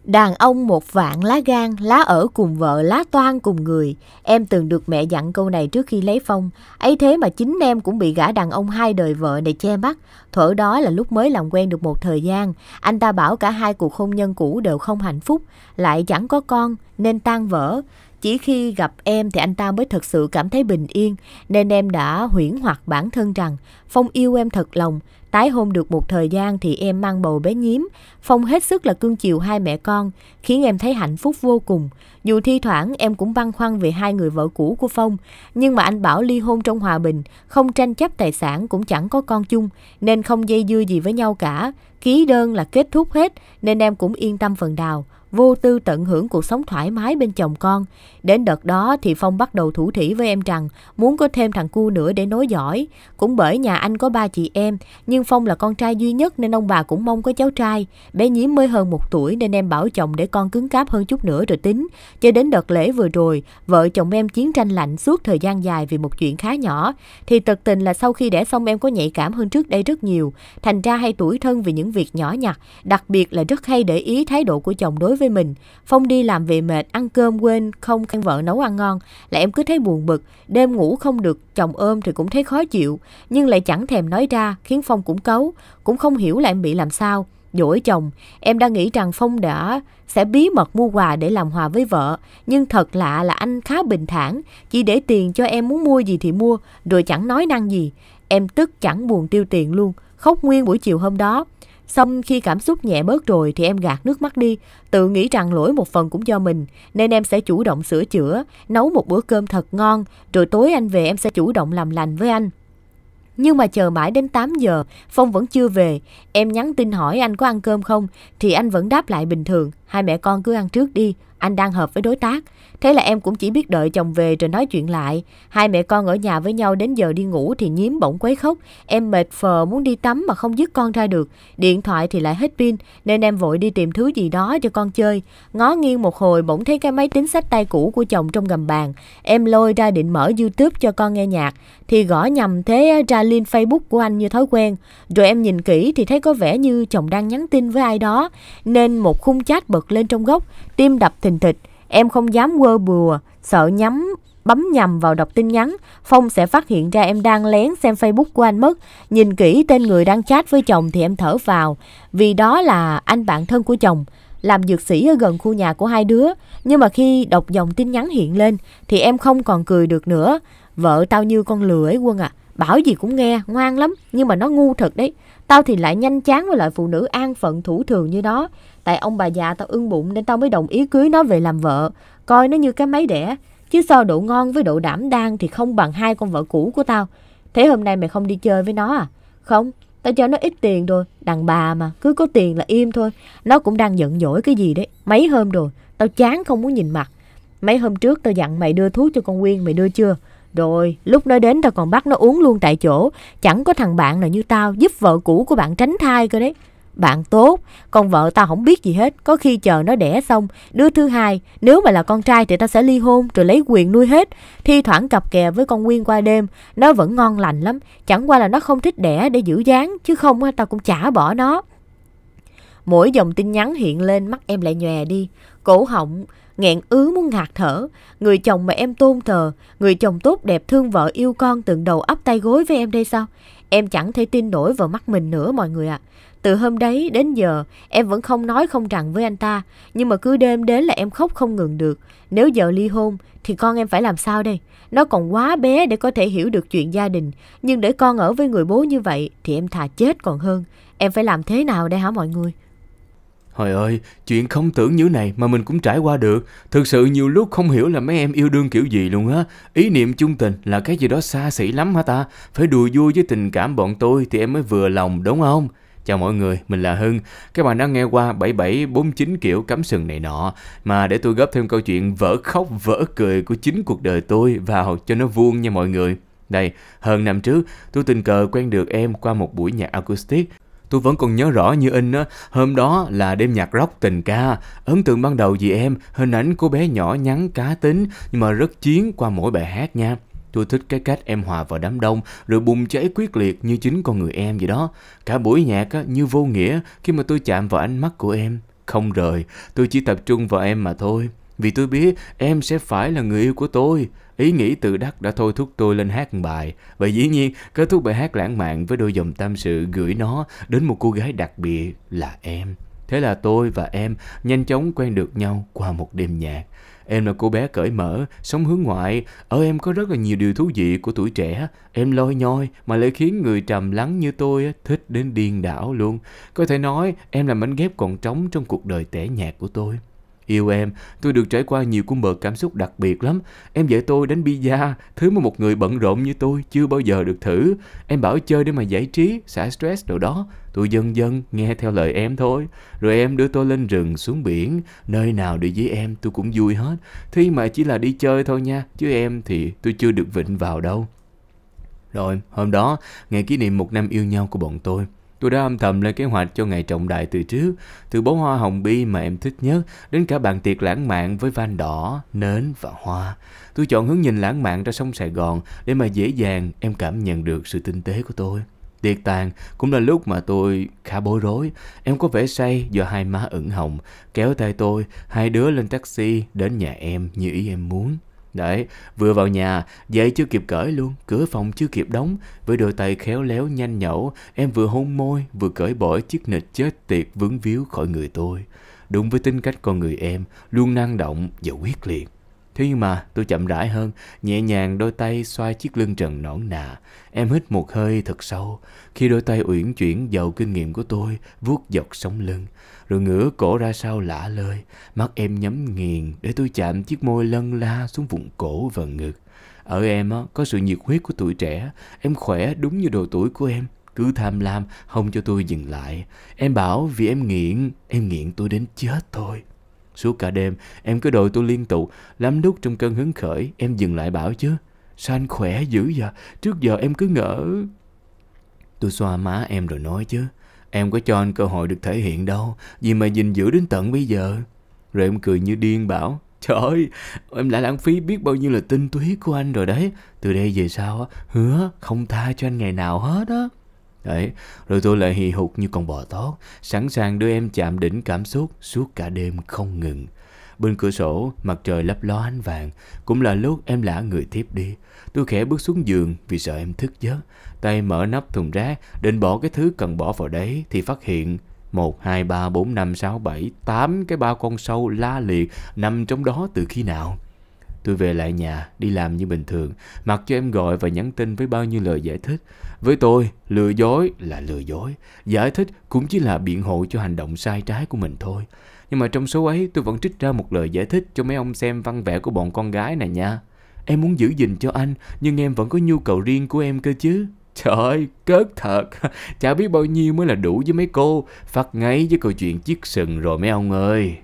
Đàn ông một vạn lá gan, lá ở cùng vợ, lá toan cùng người. Em từng được mẹ dặn câu này trước khi lấy phong. ấy thế mà chính em cũng bị gã đàn ông hai đời vợ này che mắt. Thuở đó là lúc mới làm quen được một thời gian. Anh ta bảo cả hai cuộc hôn nhân cũ đều không hạnh phúc, lại chẳng có con nên tan vỡ. Chỉ khi gặp em thì anh ta mới thật sự cảm thấy bình yên, nên em đã huyễn hoặc bản thân rằng Phong yêu em thật lòng, Tái hôn được một thời gian thì em mang bầu bé nhím, Phong hết sức là cưng chiều hai mẹ con, khiến em thấy hạnh phúc vô cùng. Dù thi thoảng em cũng băn khoăn về hai người vợ cũ của Phong, nhưng mà anh bảo ly hôn trong hòa bình, không tranh chấp tài sản cũng chẳng có con chung, nên không dây dưa gì với nhau cả. Ký đơn là kết thúc hết, nên em cũng yên tâm phần nào vô tư tận hưởng cuộc sống thoải mái bên chồng con. Đến đợt đó thì Phong bắt đầu thủ thủy với em rằng muốn có thêm thằng cu nữa để nối giỏi. Cũng bởi nhà anh có ba chị em, nhưng Phong là con trai duy nhất nên ông bà cũng mong có cháu trai. Bé Nhiếm mới hơn một tuổi nên em bảo chồng để con cứng cáp hơn chút nữa rồi tính. Cho đến đợt lễ vừa rồi, vợ chồng em chiến tranh lạnh suốt thời gian dài vì một chuyện khá nhỏ. Thì thật tình là sau khi đẻ xong em có nhạy cảm hơn trước đây rất nhiều. Thành ra hay tuổi thân vì những việc nhỏ nhặt, đặc biệt là rất hay để ý thái độ của chồng đối đối với mình. Phong đi làm về mệt, ăn cơm quên, không khen vợ nấu ăn ngon, là em cứ thấy buồn bực, đêm ngủ không được, chồng ôm thì cũng thấy khó chịu, nhưng lại chẳng thèm nói ra, khiến Phong cũng cấu, cũng không hiểu là em bị làm sao. Dỗi chồng, em đang nghĩ rằng Phong đã sẽ bí mật mua quà để làm hòa với vợ. Nhưng thật lạ là anh khá bình thản, chỉ để tiền cho em muốn mua gì thì mua, rồi chẳng nói năng gì. Em tức chẳng buồn tiêu tiền luôn, khóc nguyên buổi chiều hôm đó. Xong khi cảm xúc nhẹ bớt rồi thì em gạt nước mắt đi, tự nghĩ rằng lỗi một phần cũng do mình, nên em sẽ chủ động sửa chữa, nấu một bữa cơm thật ngon, rồi tối anh về em sẽ chủ động làm lành với anh. Nhưng mà chờ mãi đến 8 giờ, Phong vẫn chưa về. Em nhắn tin hỏi anh có ăn cơm không, thì anh vẫn đáp lại bình thường. Hai mẹ con cứ ăn trước đi, anh đang hợp với đối tác. Thế là em cũng chỉ biết đợi chồng về rồi nói chuyện lại. Hai mẹ con ở nhà với nhau đến giờ đi ngủ thì nhiếm bỗng quấy khóc. Em mệt phờ muốn đi tắm mà không dứt con ra được. Điện thoại thì lại hết pin nên em vội đi tìm thứ gì đó cho con chơi. Ngó nghiêng một hồi bỗng thấy cái máy tính sách tay cũ của chồng trong gầm bàn. Em lôi ra định mở YouTube cho con nghe nhạc. Thì gõ nhầm thế ra link Facebook của anh như thói quen. Rồi em nhìn kỹ thì thấy có vẻ như chồng đang nhắn tin với ai đó. Nên một khung chat bật lên trong góc, tim đập thình thịch. Em không dám quơ bừa, sợ nhắm bấm nhầm vào đọc tin nhắn, Phong sẽ phát hiện ra em đang lén xem Facebook của anh mất. Nhìn kỹ tên người đang chat với chồng thì em thở vào, vì đó là anh bạn thân của chồng, làm dược sĩ ở gần khu nhà của hai đứa. Nhưng mà khi đọc dòng tin nhắn hiện lên thì em không còn cười được nữa. Vợ tao như con lừa ấy Quân à, bảo gì cũng nghe, ngoan lắm, nhưng mà nó ngu thật đấy. Tao thì lại nhanh chán với loại phụ nữ an phận thủ thường như đó. Tại ông bà già tao ưng bụng nên tao mới đồng ý cưới nó về làm vợ, coi nó như cái máy đẻ. Chứ so độ ngon với độ đảm đang thì không bằng hai con vợ cũ của tao. Thế hôm nay mày không đi chơi với nó à? Không, tao cho nó ít tiền rồi. Đàn bà mà, cứ có tiền là im thôi. Nó cũng đang giận dỗi cái gì đấy. Mấy hôm rồi, tao chán không muốn nhìn mặt. Mấy hôm trước tao dặn mày đưa thuốc cho con Nguyên, mày đưa chưa? Rồi, lúc nó đến tao còn bắt nó uống luôn tại chỗ. Chẳng có thằng bạn nào như tao giúp vợ cũ của bạn tránh thai cơ đấy. Bạn tốt, con vợ tao không biết gì hết, có khi chờ nó đẻ xong, đứa thứ hai, nếu mà là con trai thì tao sẽ ly hôn rồi lấy quyền nuôi hết. Thi thoảng cặp kè với con Nguyên qua đêm, nó vẫn ngon lành lắm, chẳng qua là nó không thích đẻ để giữ dáng, chứ không tao cũng chả bỏ nó. Mỗi dòng tin nhắn hiện lên mắt em lại nhòe đi, cổ họng nghẹn ứ muốn ngạt thở. Người chồng mà em tôn thờ, người chồng tốt đẹp thương vợ yêu con từng đầu ấp tay gối với em đây sao? Em chẳng thể tin nổi vào mắt mình nữa mọi người ạ. À. Từ hôm đấy đến giờ, em vẫn không nói không rằng với anh ta, nhưng mà cứ đêm đến là em khóc không ngừng được. Nếu vợ ly hôn, thì con em phải làm sao đây? Nó còn quá bé để có thể hiểu được chuyện gia đình, nhưng để con ở với người bố như vậy thì em thà chết còn hơn. Em phải làm thế nào đây hả mọi người? Trời ơi, chuyện không tưởng như này mà mình cũng trải qua được. Thực sự nhiều lúc không hiểu là mấy em yêu đương kiểu gì luôn á. Ý niệm chung tình là cái gì đó xa xỉ lắm hả ta? Phải đùa vui với tình cảm bọn tôi thì em mới vừa lòng đúng không? Chào mọi người, mình là Hưng. Các bạn đã nghe qua 7749 kiểu cắm sừng này nọ mà để tôi góp thêm câu chuyện vỡ khóc vỡ cười của chính cuộc đời tôi vào cho nó vuông nha mọi người. Đây, hơn năm trước, tôi tình cờ quen được em qua một buổi nhạc acoustic Tôi vẫn còn nhớ rõ như in á, hôm đó là đêm nhạc rock tình ca. Ấn tượng ban đầu vì em, hình ảnh cô bé nhỏ nhắn cá tính nhưng mà rất chiến qua mỗi bài hát nha. Tôi thích cái cách em hòa vào đám đông rồi bùng cháy quyết liệt như chính con người em vậy đó. Cả buổi nhạc á, như vô nghĩa khi mà tôi chạm vào ánh mắt của em. Không rời, tôi chỉ tập trung vào em mà thôi. Vì tôi biết em sẽ phải là người yêu của tôi. Ý nghĩ tự đắc đã thôi thúc tôi lên hát bài. Và dĩ nhiên, kết thúc bài hát lãng mạn với đôi dòng tâm sự gửi nó đến một cô gái đặc biệt là em. Thế là tôi và em nhanh chóng quen được nhau qua một đêm nhạc. Em là cô bé cởi mở, sống hướng ngoại, ở em có rất là nhiều điều thú vị của tuổi trẻ. Em lôi nhoi mà lại khiến người trầm lắng như tôi thích đến điên đảo luôn. Có thể nói em là mảnh ghép còn trống trong cuộc đời tẻ nhạt của tôi. Yêu em, tôi được trải qua nhiều cung bậc cảm xúc đặc biệt lắm. Em dạy tôi đánh bida, thứ mà một người bận rộn như tôi chưa bao giờ được thử. Em bảo chơi để mà giải trí, xả stress đồ đó. Tôi dần dần nghe theo lời em thôi. Rồi em đưa tôi lên rừng xuống biển, nơi nào đi với em tôi cũng vui hết. Thế mà chỉ là đi chơi thôi nha, chứ em thì tôi chưa được vịnh vào đâu. Rồi, hôm đó, ngày kỷ niệm một năm yêu nhau của bọn tôi, Tôi đã âm thầm lên kế hoạch cho ngày trọng đại từ trước, từ bó hoa hồng bi mà em thích nhất đến cả bàn tiệc lãng mạn với van đỏ, nến và hoa. Tôi chọn hướng nhìn lãng mạn ra sông Sài Gòn để mà dễ dàng em cảm nhận được sự tinh tế của tôi. Tiệc tàn cũng là lúc mà tôi khá bối rối. Em có vẻ say do hai má ửng hồng, kéo tay tôi, hai đứa lên taxi đến nhà em như ý em muốn. Đấy, vừa vào nhà, dậy chưa kịp cởi luôn, cửa phòng chưa kịp đóng, với đôi tay khéo léo nhanh nhẩu, em vừa hôn môi, vừa cởi bỏ chiếc nịch chết tiệt vướng víu khỏi người tôi. Đúng với tính cách con người em, luôn năng động và quyết liệt. Thế nhưng mà tôi chậm rãi hơn, nhẹ nhàng đôi tay xoay chiếc lưng trần nõn nà. Em hít một hơi thật sâu, khi đôi tay uyển chuyển giàu kinh nghiệm của tôi, vuốt dọc sống lưng rồi ngửa cổ ra sau lả lơi, mắt em nhắm nghiền để tôi chạm chiếc môi lân la xuống vùng cổ và ngực. Ở em á, có sự nhiệt huyết của tuổi trẻ, em khỏe đúng như độ tuổi của em, cứ tham lam, không cho tôi dừng lại. Em bảo vì em nghiện, em nghiện tôi đến chết thôi. Suốt cả đêm, em cứ đội tôi liên tục, lắm lúc trong cơn hứng khởi, em dừng lại bảo chứ. Sao anh khỏe dữ vậy? Trước giờ em cứ ngỡ... Tôi xoa má em rồi nói chứ. Em có cho anh cơ hội được thể hiện đâu Vì mà gìn giữ đến tận bây giờ Rồi em cười như điên bảo Trời ơi, em đã lãng phí biết bao nhiêu là tinh túy của anh rồi đấy Từ đây về sau á, hứa không tha cho anh ngày nào hết á Đấy, rồi tôi lại hì hục như con bò tót Sẵn sàng đưa em chạm đỉnh cảm xúc suốt cả đêm không ngừng Bên cửa sổ, mặt trời lấp ló ánh vàng, cũng là lúc em lã người tiếp đi. Tôi khẽ bước xuống giường vì sợ em thức giấc. Tay mở nắp thùng rác, định bỏ cái thứ cần bỏ vào đấy thì phát hiện một hai ba bốn năm sáu bảy tám cái bao con sâu la liệt nằm trong đó từ khi nào. Tôi về lại nhà, đi làm như bình thường, mặc cho em gọi và nhắn tin với bao nhiêu lời giải thích. Với tôi, lừa dối là lừa dối, giải thích cũng chỉ là biện hộ cho hành động sai trái của mình thôi. Nhưng mà trong số ấy tôi vẫn trích ra một lời giải thích cho mấy ông xem văn vẽ của bọn con gái này nha. Em muốn giữ gìn cho anh, nhưng em vẫn có nhu cầu riêng của em cơ chứ. Trời ơi, cớt thật, chả biết bao nhiêu mới là đủ với mấy cô, phát ngay với câu chuyện chiếc sừng rồi mấy ông ơi.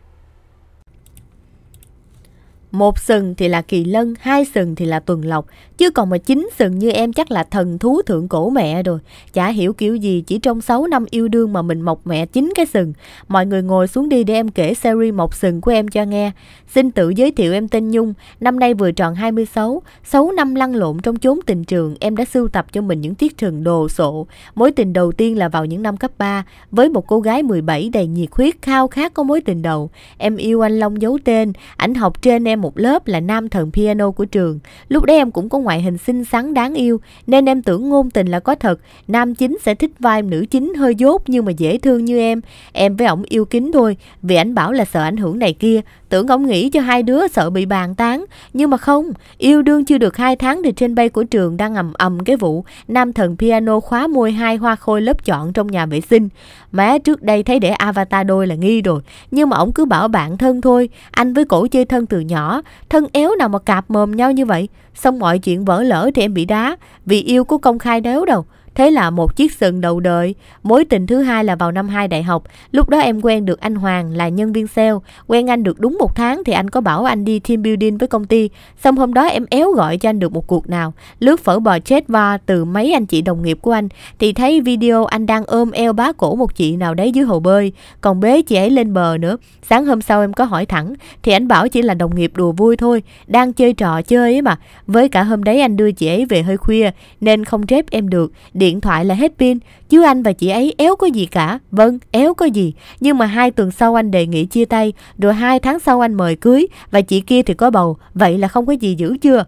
Một sừng thì là kỳ lân, hai sừng thì là tuần lộc, Chứ còn mà chín sừng như em chắc là thần thú thượng cổ mẹ rồi. Chả hiểu kiểu gì chỉ trong 6 năm yêu đương mà mình mọc mẹ chín cái sừng. Mọi người ngồi xuống đi để em kể series mọc sừng của em cho nghe. Xin tự giới thiệu em tên Nhung, năm nay vừa tròn 26, 6 năm lăn lộn trong chốn tình trường, em đã sưu tập cho mình những tiết trường đồ sộ. Mối tình đầu tiên là vào những năm cấp 3, với một cô gái 17 đầy nhiệt huyết khao khát có mối tình đầu. Em yêu anh Long giấu tên, ảnh học trên em một lớp là nam thần piano của trường. Lúc đó em cũng có ngoại ngoại hình xinh xắn đáng yêu nên em tưởng ngôn tình là có thật. Nam chính sẽ thích vai nữ chính hơi dốt nhưng mà dễ thương như em. Em với ổng yêu kính thôi vì ảnh bảo là sợ ảnh hưởng này kia. Tưởng ông nghĩ cho hai đứa sợ bị bàn tán, nhưng mà không, yêu đương chưa được hai tháng thì trên bay của trường đang ầm ầm cái vụ nam thần piano khóa môi hai hoa khôi lớp chọn trong nhà vệ sinh. Má trước đây thấy để avatar đôi là nghi rồi, nhưng mà ông cứ bảo bạn thân thôi, anh với cổ chơi thân từ nhỏ, thân éo nào mà cạp mồm nhau như vậy. Xong mọi chuyện vỡ lỡ thì em bị đá, vì yêu có công khai đéo đâu. Thế là một chiếc sừng đầu đợi Mối tình thứ hai là vào năm 2 đại học. Lúc đó em quen được anh Hoàng là nhân viên sale. Quen anh được đúng một tháng thì anh có bảo anh đi team building với công ty. Xong hôm đó em éo gọi cho anh được một cuộc nào. Lướt phở bò chết va từ mấy anh chị đồng nghiệp của anh thì thấy video anh đang ôm eo bá cổ một chị nào đấy dưới hồ bơi. Còn bế chị ấy lên bờ nữa. Sáng hôm sau em có hỏi thẳng thì anh bảo chỉ là đồng nghiệp đùa vui thôi. Đang chơi trò chơi ấy mà. Với cả hôm đấy anh đưa chị ấy về hơi khuya nên không trép em được Điện thoại là hết pin, chứ anh và chị ấy éo có gì cả. Vâng, éo có gì. Nhưng mà hai tuần sau anh đề nghị chia tay, rồi hai tháng sau anh mời cưới, và chị kia thì có bầu. Vậy là không có gì dữ chưa?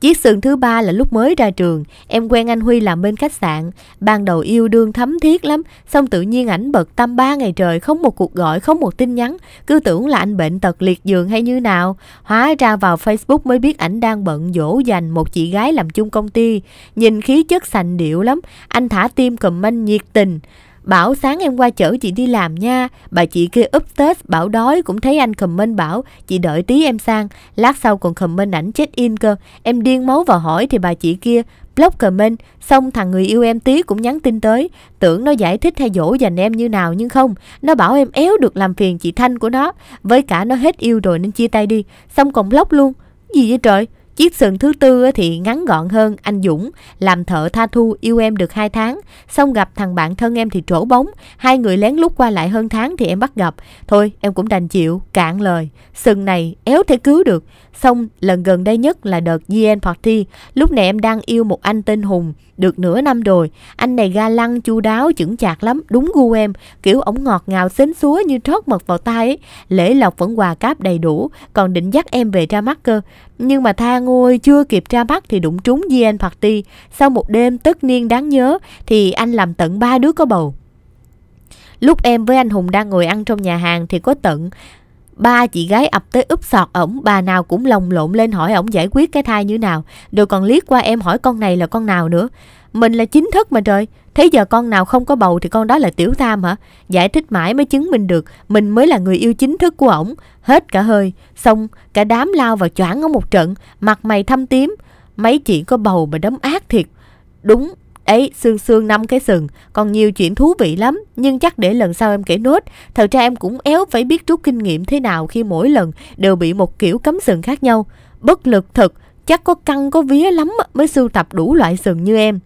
Chiếc sườn thứ ba là lúc mới ra trường, em quen anh Huy làm bên khách sạn. Ban đầu yêu đương thấm thiết lắm, xong tự nhiên ảnh bật tâm ba ngày trời, không một cuộc gọi, không một tin nhắn. Cứ tưởng là anh bệnh tật liệt giường hay như nào. Hóa ra vào Facebook mới biết ảnh đang bận dỗ dành một chị gái làm chung công ty. Nhìn khí chất sành điệu lắm, anh thả tim cầm anh nhiệt tình. Bảo sáng em qua chở chị đi làm nha Bà chị kia úp Tết Bảo đói cũng thấy anh comment bảo Chị đợi tí em sang Lát sau còn comment ảnh check in cơ Em điên máu vào hỏi thì bà chị kia Block comment Xong thằng người yêu em tí cũng nhắn tin tới Tưởng nó giải thích hay dỗ dành em như nào nhưng không Nó bảo em éo được làm phiền chị Thanh của nó Với cả nó hết yêu rồi nên chia tay đi Xong còn block luôn Gì vậy trời Chiếc sừng thứ tư thì ngắn gọn hơn, anh Dũng làm thợ tha thu yêu em được 2 tháng, xong gặp thằng bạn thân em thì trổ bóng, hai người lén lút qua lại hơn tháng thì em bắt gặp. Thôi em cũng đành chịu, cạn lời, sừng này éo thể cứu được. Xong lần gần đây nhất là đợt GN Party, lúc này em đang yêu một anh tên Hùng, được nửa năm rồi, anh này ga lăng chu đáo chững chạc lắm, đúng gu em, kiểu ổng ngọt ngào xến xúa như trót mật vào tay ấy, lễ lộc vẫn quà cáp đầy đủ, còn định dắt em về ra mắt cơ. Nhưng mà tha ngôi chưa kịp ra mắt thì đụng trúng GN Party. Sau một đêm tất niên đáng nhớ thì anh làm tận ba đứa có bầu. Lúc em với anh Hùng đang ngồi ăn trong nhà hàng thì có tận ba chị gái ập tới úp sọt ổng bà nào cũng lồng lộn lên hỏi ổng giải quyết cái thai như nào rồi còn liếc qua em hỏi con này là con nào nữa mình là chính thức mà trời Thế giờ con nào không có bầu thì con đó là tiểu tam hả? Giải thích mãi mới chứng minh được mình mới là người yêu chính thức của ổng. Hết cả hơi, xong cả đám lao vào choảng ở một trận, mặt mày thâm tím. Mấy chị có bầu mà đấm ác thiệt. Đúng, ấy xương xương năm cái sừng, còn nhiều chuyện thú vị lắm, nhưng chắc để lần sau em kể nốt. Thật ra em cũng éo phải biết rút kinh nghiệm thế nào khi mỗi lần đều bị một kiểu cấm sừng khác nhau. Bất lực thật, chắc có căng có vía lắm mới sưu tập đủ loại sừng như em.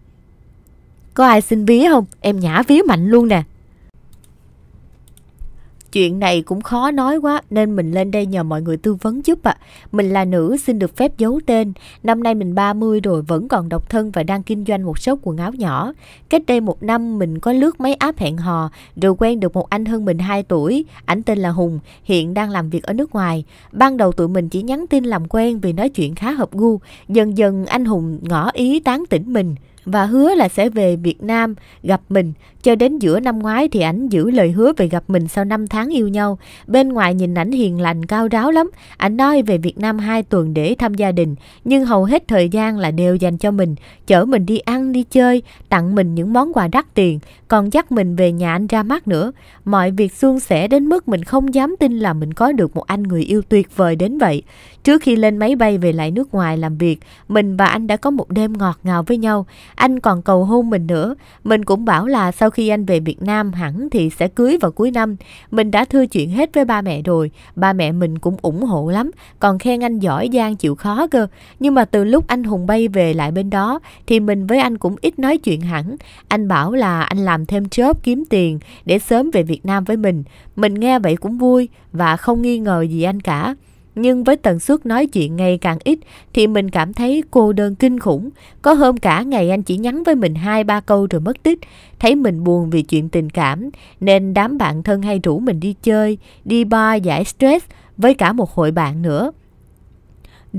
Có ai xin vía không? Em nhả vía mạnh luôn nè. Chuyện này cũng khó nói quá nên mình lên đây nhờ mọi người tư vấn giúp ạ. À. Mình là nữ xin được phép giấu tên. Năm nay mình 30 rồi vẫn còn độc thân và đang kinh doanh một số quần áo nhỏ. Cách đây một năm mình có lướt mấy app hẹn hò rồi quen được một anh hơn mình 2 tuổi. Ảnh tên là Hùng, hiện đang làm việc ở nước ngoài. Ban đầu tụi mình chỉ nhắn tin làm quen vì nói chuyện khá hợp gu. Dần dần anh Hùng ngỏ ý tán tỉnh mình và hứa là sẽ về Việt Nam gặp mình cho đến giữa năm ngoái thì ảnh giữ lời hứa về gặp mình sau 5 tháng yêu nhau. Bên ngoài nhìn ảnh hiền lành cao ráo lắm. Ảnh nói về Việt Nam 2 tuần để thăm gia đình, nhưng hầu hết thời gian là đều dành cho mình, chở mình đi ăn đi chơi, tặng mình những món quà đắt tiền, còn dắt mình về nhà anh ra mắt nữa. Mọi việc suôn sẻ đến mức mình không dám tin là mình có được một anh người yêu tuyệt vời đến vậy. Trước khi lên máy bay về lại nước ngoài làm việc, mình và anh đã có một đêm ngọt ngào với nhau. Anh còn cầu hôn mình nữa. Mình cũng bảo là sau khi anh về Việt Nam hẳn thì sẽ cưới vào cuối năm. Mình đã thưa chuyện hết với ba mẹ rồi, ba mẹ mình cũng ủng hộ lắm, còn khen anh giỏi giang chịu khó cơ. Nhưng mà từ lúc anh Hùng bay về lại bên đó thì mình với anh cũng ít nói chuyện hẳn. Anh bảo là anh làm thêm chớp kiếm tiền để sớm về Việt Nam với mình. Mình nghe vậy cũng vui và không nghi ngờ gì anh cả nhưng với tần suất nói chuyện ngày càng ít thì mình cảm thấy cô đơn kinh khủng. Có hôm cả ngày anh chỉ nhắn với mình hai ba câu rồi mất tích. Thấy mình buồn vì chuyện tình cảm nên đám bạn thân hay rủ mình đi chơi, đi bar giải stress với cả một hội bạn nữa.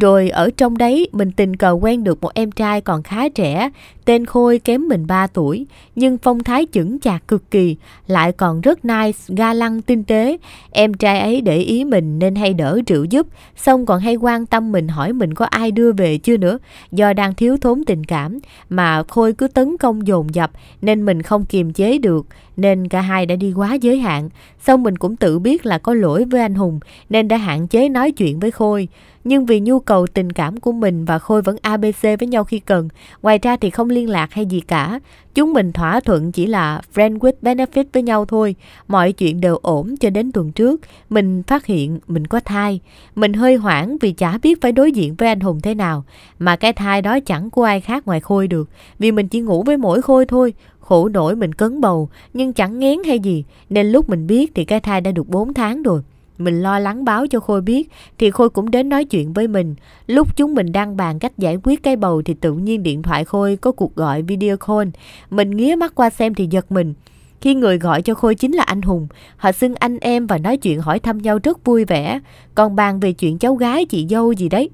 Rồi ở trong đấy mình tình cờ quen được một em trai còn khá trẻ, tên Khôi kém mình 3 tuổi, nhưng phong thái chững chạc cực kỳ, lại còn rất nice, ga lăng tinh tế. Em trai ấy để ý mình nên hay đỡ rượu giúp, xong còn hay quan tâm mình hỏi mình có ai đưa về chưa nữa. Do đang thiếu thốn tình cảm mà Khôi cứ tấn công dồn dập nên mình không kiềm chế được, nên cả hai đã đi quá giới hạn. Xong mình cũng tự biết là có lỗi với anh Hùng nên đã hạn chế nói chuyện với Khôi nhưng vì nhu cầu tình cảm của mình và Khôi vẫn ABC với nhau khi cần, ngoài ra thì không liên lạc hay gì cả. Chúng mình thỏa thuận chỉ là friend with benefit với nhau thôi. Mọi chuyện đều ổn cho đến tuần trước, mình phát hiện mình có thai. Mình hơi hoảng vì chả biết phải đối diện với anh Hùng thế nào. Mà cái thai đó chẳng của ai khác ngoài Khôi được, vì mình chỉ ngủ với mỗi Khôi thôi. Khổ nổi mình cấn bầu, nhưng chẳng ngén hay gì, nên lúc mình biết thì cái thai đã được 4 tháng rồi. Mình lo lắng báo cho Khôi biết thì Khôi cũng đến nói chuyện với mình. Lúc chúng mình đang bàn cách giải quyết cái bầu thì tự nhiên điện thoại Khôi có cuộc gọi video call. Mình nghía mắt qua xem thì giật mình. Khi người gọi cho Khôi chính là anh Hùng, họ xưng anh em và nói chuyện hỏi thăm nhau rất vui vẻ. Còn bàn về chuyện cháu gái, chị dâu gì đấy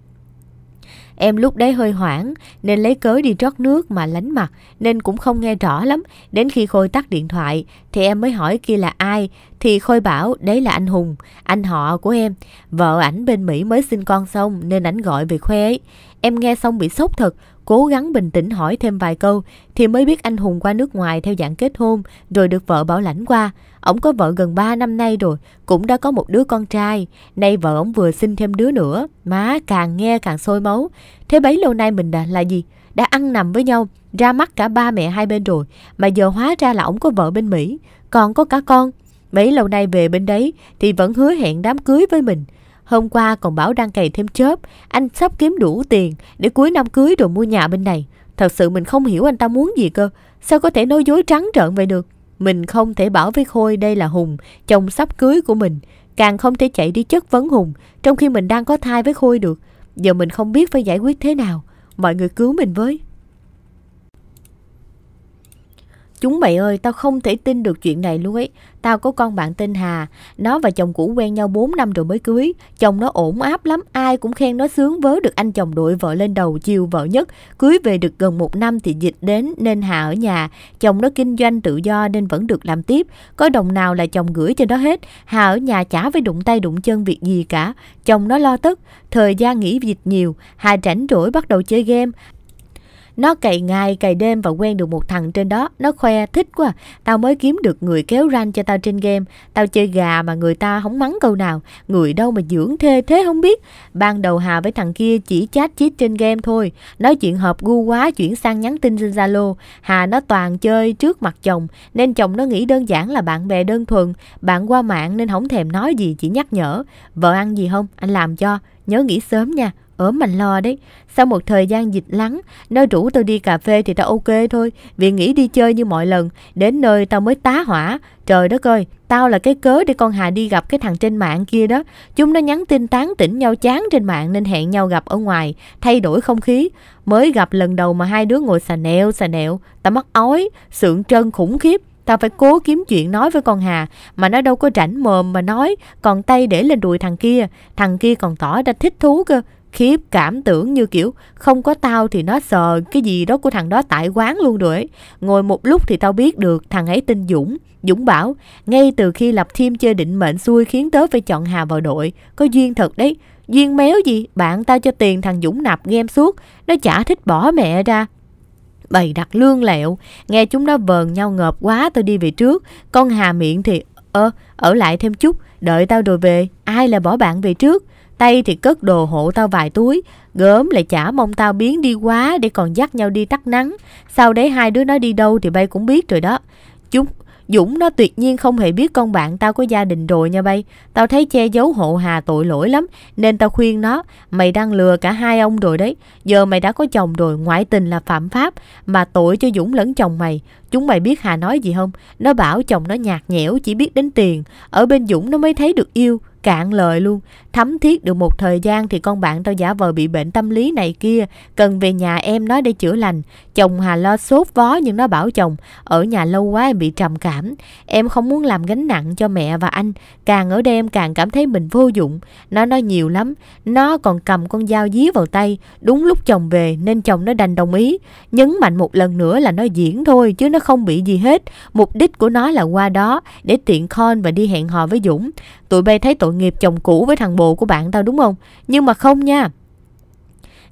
Em lúc đấy hơi hoảng nên lấy cớ đi rót nước mà lánh mặt nên cũng không nghe rõ lắm. Đến khi Khôi tắt điện thoại thì em mới hỏi kia là ai thì Khôi bảo đấy là anh Hùng, anh họ của em. Vợ ảnh bên Mỹ mới sinh con xong nên ảnh gọi về khoe ấy. Em nghe xong bị sốc thật, cố gắng bình tĩnh hỏi thêm vài câu thì mới biết anh Hùng qua nước ngoài theo dạng kết hôn rồi được vợ bảo lãnh qua. Ông có vợ gần 3 năm nay rồi, cũng đã có một đứa con trai. Nay vợ ông vừa sinh thêm đứa nữa, má càng nghe càng sôi máu. Thế bấy lâu nay mình đã là gì? Đã ăn nằm với nhau, ra mắt cả ba mẹ hai bên rồi, mà giờ hóa ra là ông có vợ bên Mỹ, còn có cả con. Mấy lâu nay về bên đấy thì vẫn hứa hẹn đám cưới với mình. Hôm qua còn bảo đang cày thêm chớp, anh sắp kiếm đủ tiền để cuối năm cưới rồi mua nhà bên này. Thật sự mình không hiểu anh ta muốn gì cơ, sao có thể nói dối trắng trợn vậy được. Mình không thể bảo với Khôi đây là Hùng, chồng sắp cưới của mình. Càng không thể chạy đi chất vấn Hùng, trong khi mình đang có thai với Khôi được. Giờ mình không biết phải giải quyết thế nào. Mọi người cứu mình với. Chúng mày ơi, tao không thể tin được chuyện này luôn ấy. Tao có con bạn tên Hà, nó và chồng cũ quen nhau 4 năm rồi mới cưới. Chồng nó ổn áp lắm, ai cũng khen nó sướng vớ được anh chồng đội vợ lên đầu chiều vợ nhất. Cưới về được gần một năm thì dịch đến nên Hà ở nhà. Chồng nó kinh doanh tự do nên vẫn được làm tiếp. Có đồng nào là chồng gửi cho nó hết. Hà ở nhà chả với đụng tay đụng chân việc gì cả. Chồng nó lo tất. Thời gian nghỉ dịch nhiều, Hà rảnh rỗi bắt đầu chơi game. Nó cày ngày, cày đêm và quen được một thằng trên đó. Nó khoe, thích quá. À. Tao mới kiếm được người kéo ranh cho tao trên game. Tao chơi gà mà người ta không mắng câu nào. Người đâu mà dưỡng thê thế không biết. Ban đầu Hà với thằng kia chỉ chat chít trên game thôi. Nói chuyện hợp gu quá chuyển sang nhắn tin trên Zalo. Hà nó toàn chơi trước mặt chồng. Nên chồng nó nghĩ đơn giản là bạn bè đơn thuần. Bạn qua mạng nên không thèm nói gì chỉ nhắc nhở. Vợ ăn gì không? Anh làm cho. Nhớ nghỉ sớm nha. Ở mình lo đấy, sau một thời gian dịch lắng, nó rủ tao đi cà phê thì tao ok thôi, vì nghĩ đi chơi như mọi lần, đến nơi tao mới tá hỏa. Trời đất ơi, tao là cái cớ để con Hà đi gặp cái thằng trên mạng kia đó. Chúng nó nhắn tin tán tỉnh nhau chán trên mạng nên hẹn nhau gặp ở ngoài, thay đổi không khí. Mới gặp lần đầu mà hai đứa ngồi xà nẹo xà nẹo, tao mắc ói, sượng trân khủng khiếp. Tao phải cố kiếm chuyện nói với con Hà Mà nó đâu có rảnh mồm mà nói Còn tay để lên đùi thằng kia Thằng kia còn tỏ ra thích thú cơ khiếp cảm tưởng như kiểu không có tao thì nó sờ cái gì đó của thằng đó tại quán luôn rồi ấy. Ngồi một lúc thì tao biết được thằng ấy tên Dũng. Dũng bảo ngay từ khi lập team chơi định mệnh xui khiến tớ phải chọn Hà vào đội. Có duyên thật đấy. Duyên méo gì bạn tao cho tiền thằng Dũng nạp game suốt. Nó chả thích bỏ mẹ ra bày đặt lương lẹo Nghe chúng nó vờn nhau ngợp quá tôi đi về trước Con Hà miệng thì ơ ờ, ở lại thêm chút Đợi tao rồi về Ai là bỏ bạn về trước Tay thì cất đồ hộ tao vài túi, gớm lại chả mong tao biến đi quá để còn dắt nhau đi tắt nắng. Sau đấy hai đứa nó đi đâu thì bay cũng biết rồi đó. Chúng Dũng nó tuyệt nhiên không hề biết con bạn tao có gia đình rồi nha bay. Tao thấy che giấu hộ hà tội lỗi lắm, nên tao khuyên nó, mày đang lừa cả hai ông rồi đấy. Giờ mày đã có chồng rồi, ngoại tình là phạm pháp, mà tội cho Dũng lẫn chồng mày. Chúng mày biết Hà nói gì không? Nó bảo chồng nó nhạt nhẽo, chỉ biết đến tiền. Ở bên Dũng nó mới thấy được yêu. Cạn lời luôn, thấm thiết được một thời gian thì con bạn tao giả vờ bị bệnh tâm lý này kia, cần về nhà em nói để chữa lành. Chồng Hà lo sốt vó nhưng nó bảo chồng, ở nhà lâu quá em bị trầm cảm, em không muốn làm gánh nặng cho mẹ và anh, càng ở đây em càng cảm thấy mình vô dụng. Nó nói nhiều lắm, nó còn cầm con dao dí vào tay, đúng lúc chồng về nên chồng nó đành đồng ý. Nhấn mạnh một lần nữa là nó diễn thôi chứ nó không bị gì hết, mục đích của nó là qua đó để tiện con và đi hẹn hò với Dũng. Tụi bay thấy tội nghiệp chồng cũ với thằng bồ của bạn tao đúng không? Nhưng mà không nha.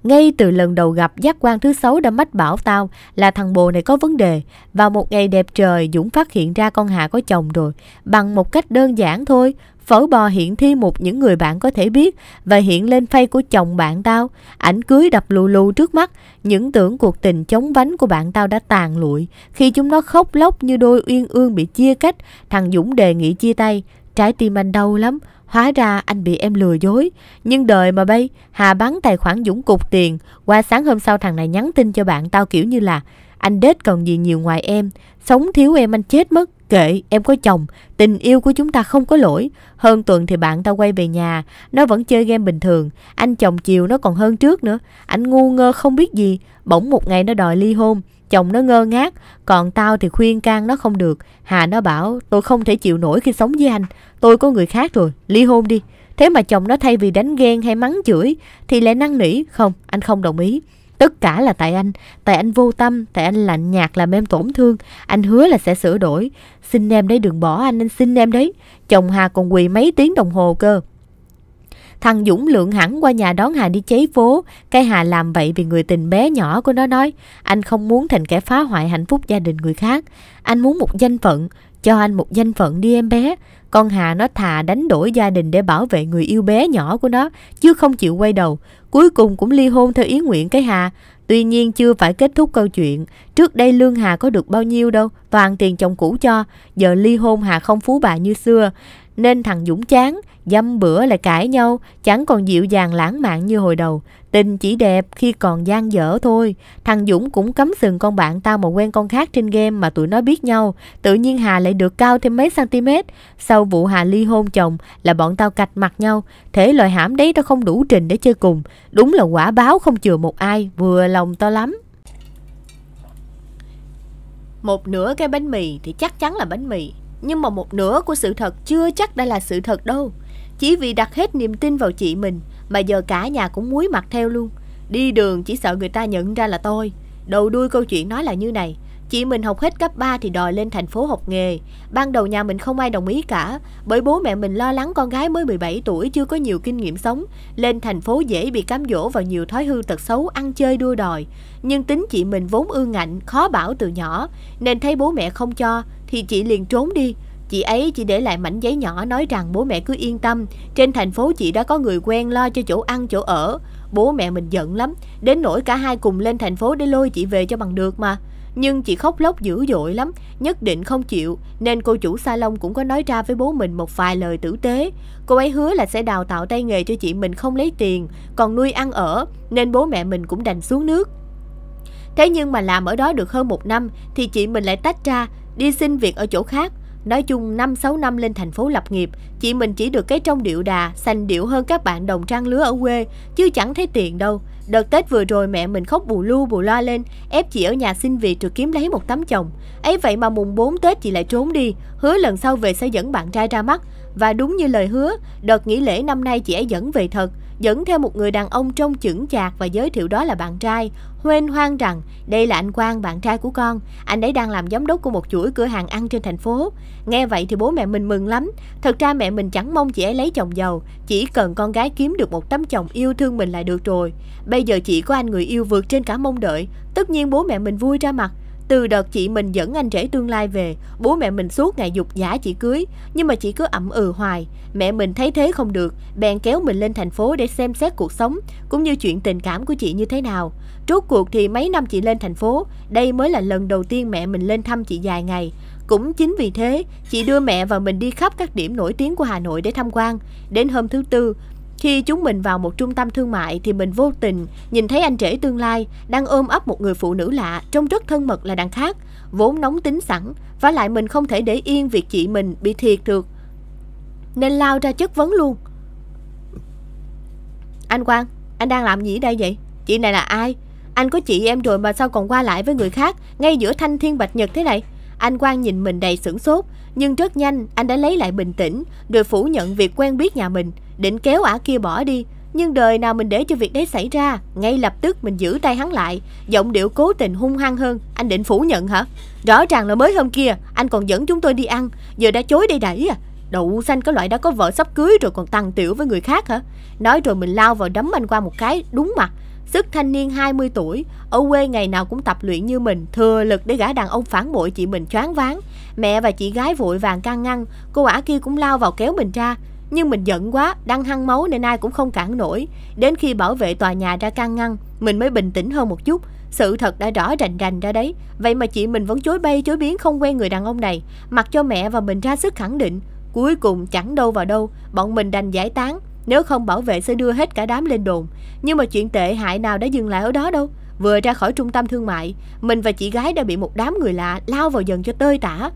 Ngay từ lần đầu gặp giác quan thứ sáu đã mách bảo tao là thằng bồ này có vấn đề. Vào một ngày đẹp trời, Dũng phát hiện ra con Hà có chồng rồi. Bằng một cách đơn giản thôi, phở bò hiện thi một những người bạn có thể biết và hiện lên phay của chồng bạn tao. Ảnh cưới đập lù lù trước mắt, những tưởng cuộc tình chống vánh của bạn tao đã tàn lụi. Khi chúng nó khóc lóc như đôi uyên ương bị chia cách, thằng Dũng đề nghị chia tay. Trái tim anh đau lắm, hóa ra anh bị em lừa dối. Nhưng đời mà bay, Hà bắn tài khoản Dũng cục tiền. Qua sáng hôm sau thằng này nhắn tin cho bạn tao kiểu như là anh đết còn gì nhiều ngoài em, sống thiếu em anh chết mất. Kệ, em có chồng, tình yêu của chúng ta không có lỗi. Hơn tuần thì bạn tao quay về nhà, nó vẫn chơi game bình thường. Anh chồng chiều nó còn hơn trước nữa. Anh ngu ngơ không biết gì, bỗng một ngày nó đòi ly hôn. Chồng nó ngơ ngác, còn tao thì khuyên can nó không được. Hà nó bảo, tôi không thể chịu nổi khi sống với anh. Tôi có người khác rồi, ly hôn đi. Thế mà chồng nó thay vì đánh ghen hay mắng chửi thì lại năn nỉ. Không, anh không đồng ý. Tất cả là tại anh, tại anh vô tâm, tại anh lạnh nhạt làm em tổn thương. Anh hứa là sẽ sửa đổi. Xin em đấy đừng bỏ anh, anh xin em đấy. Chồng Hà còn quỳ mấy tiếng đồng hồ cơ. Thằng Dũng lượn hẳn qua nhà đón Hà đi cháy phố. Cái Hà làm vậy vì người tình bé nhỏ của nó nói anh không muốn thành kẻ phá hoại hạnh phúc gia đình người khác. Anh muốn một danh phận, cho anh một danh phận đi em bé. Con Hà nó thà đánh đổi gia đình để bảo vệ người yêu bé nhỏ của nó, chứ không chịu quay đầu. Cuối cùng cũng ly hôn theo ý nguyện cái Hà. Tuy nhiên chưa phải kết thúc câu chuyện. Trước đây Lương Hà có được bao nhiêu đâu, toàn tiền chồng cũ cho. Giờ ly hôn Hà không phú bà như xưa. Nên thằng Dũng chán, Dăm bữa lại cãi nhau, chẳng còn dịu dàng lãng mạn như hồi đầu. Tình chỉ đẹp khi còn gian dở thôi. Thằng Dũng cũng cấm sừng con bạn tao mà quen con khác trên game mà tụi nó biết nhau. Tự nhiên Hà lại được cao thêm mấy cm. Sau vụ Hà ly hôn chồng là bọn tao cạch mặt nhau. Thế loại hãm đấy tao không đủ trình để chơi cùng. Đúng là quả báo không chừa một ai, vừa lòng tao lắm. Một nửa cái bánh mì thì chắc chắn là bánh mì. Nhưng mà một nửa của sự thật chưa chắc đã là sự thật đâu. Chỉ vì đặt hết niềm tin vào chị mình mà giờ cả nhà cũng muối mặt theo luôn. Đi đường chỉ sợ người ta nhận ra là tôi. Đầu đuôi câu chuyện nói là như này. Chị mình học hết cấp 3 thì đòi lên thành phố học nghề. Ban đầu nhà mình không ai đồng ý cả, bởi bố mẹ mình lo lắng con gái mới 17 tuổi chưa có nhiều kinh nghiệm sống, lên thành phố dễ bị cám dỗ vào nhiều thói hư tật xấu ăn chơi đua đòi. Nhưng tính chị mình vốn ương ngạnh, khó bảo từ nhỏ, nên thấy bố mẹ không cho thì chị liền trốn đi. Chị ấy chỉ để lại mảnh giấy nhỏ nói rằng bố mẹ cứ yên tâm, trên thành phố chị đã có người quen lo cho chỗ ăn chỗ ở. Bố mẹ mình giận lắm, đến nỗi cả hai cùng lên thành phố để lôi chị về cho bằng được mà. Nhưng chị khóc lóc dữ dội lắm, nhất định không chịu, nên cô chủ salon cũng có nói ra với bố mình một vài lời tử tế. Cô ấy hứa là sẽ đào tạo tay nghề cho chị mình không lấy tiền, còn nuôi ăn ở, nên bố mẹ mình cũng đành xuống nước. Thế nhưng mà làm ở đó được hơn một năm thì chị mình lại tách ra, đi xin việc ở chỗ khác. Nói chung 5-6 năm lên thành phố lập nghiệp, chị mình chỉ được cái trông điệu đà, xanh điệu hơn các bạn đồng trang lứa ở quê, chứ chẳng thấy tiền đâu. Đợt Tết vừa rồi mẹ mình khóc bù lu bù loa lên, ép chị ở nhà xin việc rồi kiếm lấy một tấm chồng. ấy vậy mà mùng 4 Tết chị lại trốn đi, hứa lần sau về sẽ dẫn bạn trai ra mắt. Và đúng như lời hứa, đợt nghỉ lễ năm nay chị ấy dẫn về thật dẫn theo một người đàn ông trông chững chạc và giới thiệu đó là bạn trai, huên hoang rằng đây là anh Quang, bạn trai của con, anh ấy đang làm giám đốc của một chuỗi cửa hàng ăn trên thành phố. Nghe vậy thì bố mẹ mình mừng lắm, thật ra mẹ mình chẳng mong chị ấy lấy chồng giàu, chỉ cần con gái kiếm được một tấm chồng yêu thương mình là được rồi. Bây giờ chị có anh người yêu vượt trên cả mong đợi, tất nhiên bố mẹ mình vui ra mặt, từ đợt chị mình dẫn anh rể tương lai về, bố mẹ mình suốt ngày dục giả chị cưới, nhưng mà chị cứ ậm ừ hoài. Mẹ mình thấy thế không được, bèn kéo mình lên thành phố để xem xét cuộc sống, cũng như chuyện tình cảm của chị như thế nào. Rốt cuộc thì mấy năm chị lên thành phố, đây mới là lần đầu tiên mẹ mình lên thăm chị dài ngày. Cũng chính vì thế, chị đưa mẹ và mình đi khắp các điểm nổi tiếng của Hà Nội để tham quan. Đến hôm thứ Tư, khi chúng mình vào một trung tâm thương mại thì mình vô tình nhìn thấy anh trễ tương lai đang ôm ấp một người phụ nữ lạ trông rất thân mật là đàn khác, vốn nóng tính sẵn, và lại mình không thể để yên việc chị mình bị thiệt được. Nên lao ra chất vấn luôn. Anh Quang, anh đang làm gì ở đây vậy? Chị này là ai? Anh có chị em rồi mà sao còn qua lại với người khác ngay giữa thanh thiên bạch nhật thế này? Anh Quang nhìn mình đầy sửng sốt, nhưng rất nhanh, anh đã lấy lại bình tĩnh, rồi phủ nhận việc quen biết nhà mình, định kéo ả kia bỏ đi. Nhưng đời nào mình để cho việc đấy xảy ra, ngay lập tức mình giữ tay hắn lại, giọng điệu cố tình hung hăng hơn. Anh định phủ nhận hả? Rõ ràng là mới hôm kia, anh còn dẫn chúng tôi đi ăn, giờ đã chối đây đẩy à. Đậu xanh có loại đã có vợ sắp cưới rồi còn tăng tiểu với người khác hả? Nói rồi mình lao vào đấm anh qua một cái, đúng mặt. Sức thanh niên 20 tuổi, ở quê ngày nào cũng tập luyện như mình, thừa lực để gã đàn ông phản bội chị mình choáng váng. Mẹ và chị gái vội vàng can ngăn, cô ả kia cũng lao vào kéo mình ra. Nhưng mình giận quá, đang hăng máu nên ai cũng không cản nổi. Đến khi bảo vệ tòa nhà ra can ngăn, mình mới bình tĩnh hơn một chút. Sự thật đã rõ rành rành ra đấy. Vậy mà chị mình vẫn chối bay chối biến không quen người đàn ông này, mặc cho mẹ và mình ra sức khẳng định. Cuối cùng chẳng đâu vào đâu, bọn mình đành giải tán, nếu không bảo vệ sẽ đưa hết cả đám lên đồn. Nhưng mà chuyện tệ hại nào đã dừng lại ở đó đâu. Vừa ra khỏi trung tâm thương mại, mình và chị gái đã bị một đám người lạ lao vào dần cho tơi tả.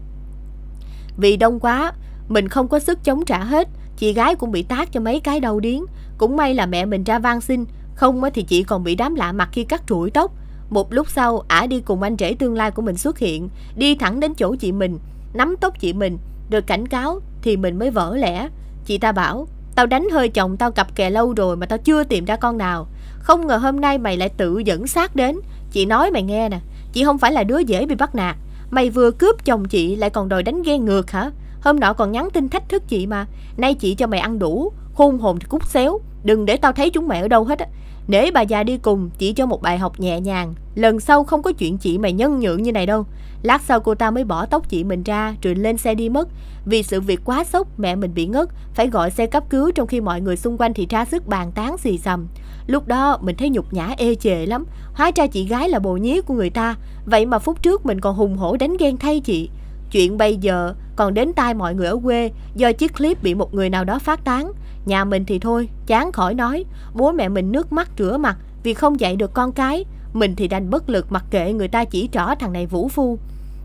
Vì đông quá, mình không có sức chống trả hết, chị gái cũng bị tát cho mấy cái đầu điến. Cũng may là mẹ mình ra van xin, không thì chị còn bị đám lạ mặt khi cắt trụi tóc. Một lúc sau, ả đi cùng anh rể tương lai của mình xuất hiện, đi thẳng đến chỗ chị mình, nắm tóc chị mình, rồi cảnh cáo thì mình mới vỡ lẽ. Chị ta bảo, Tao đánh hơi chồng tao cặp kè lâu rồi mà tao chưa tìm ra con nào Không ngờ hôm nay mày lại tự dẫn xác đến Chị nói mày nghe nè Chị không phải là đứa dễ bị bắt nạt Mày vừa cướp chồng chị lại còn đòi đánh ghen ngược hả Hôm nọ còn nhắn tin thách thức chị mà Nay chị cho mày ăn đủ Khôn hồn thì cút xéo Đừng để tao thấy chúng mày ở đâu hết á Để bà già đi cùng Chỉ cho một bài học nhẹ nhàng Lần sau không có chuyện chị mày nhân nhượng như này đâu Lát sau cô ta mới bỏ tóc chị mình ra rồi lên xe đi mất. Vì sự việc quá sốc, mẹ mình bị ngất, phải gọi xe cấp cứu trong khi mọi người xung quanh thì ra sức bàn tán xì xầm. Lúc đó mình thấy nhục nhã ê chề lắm, hóa ra chị gái là bồ nhí của người ta, vậy mà phút trước mình còn hùng hổ đánh ghen thay chị. Chuyện bây giờ còn đến tai mọi người ở quê do chiếc clip bị một người nào đó phát tán. Nhà mình thì thôi, chán khỏi nói, bố mẹ mình nước mắt rửa mặt vì không dạy được con cái. Mình thì đành bất lực mặc kệ người ta chỉ trỏ thằng này vũ phu.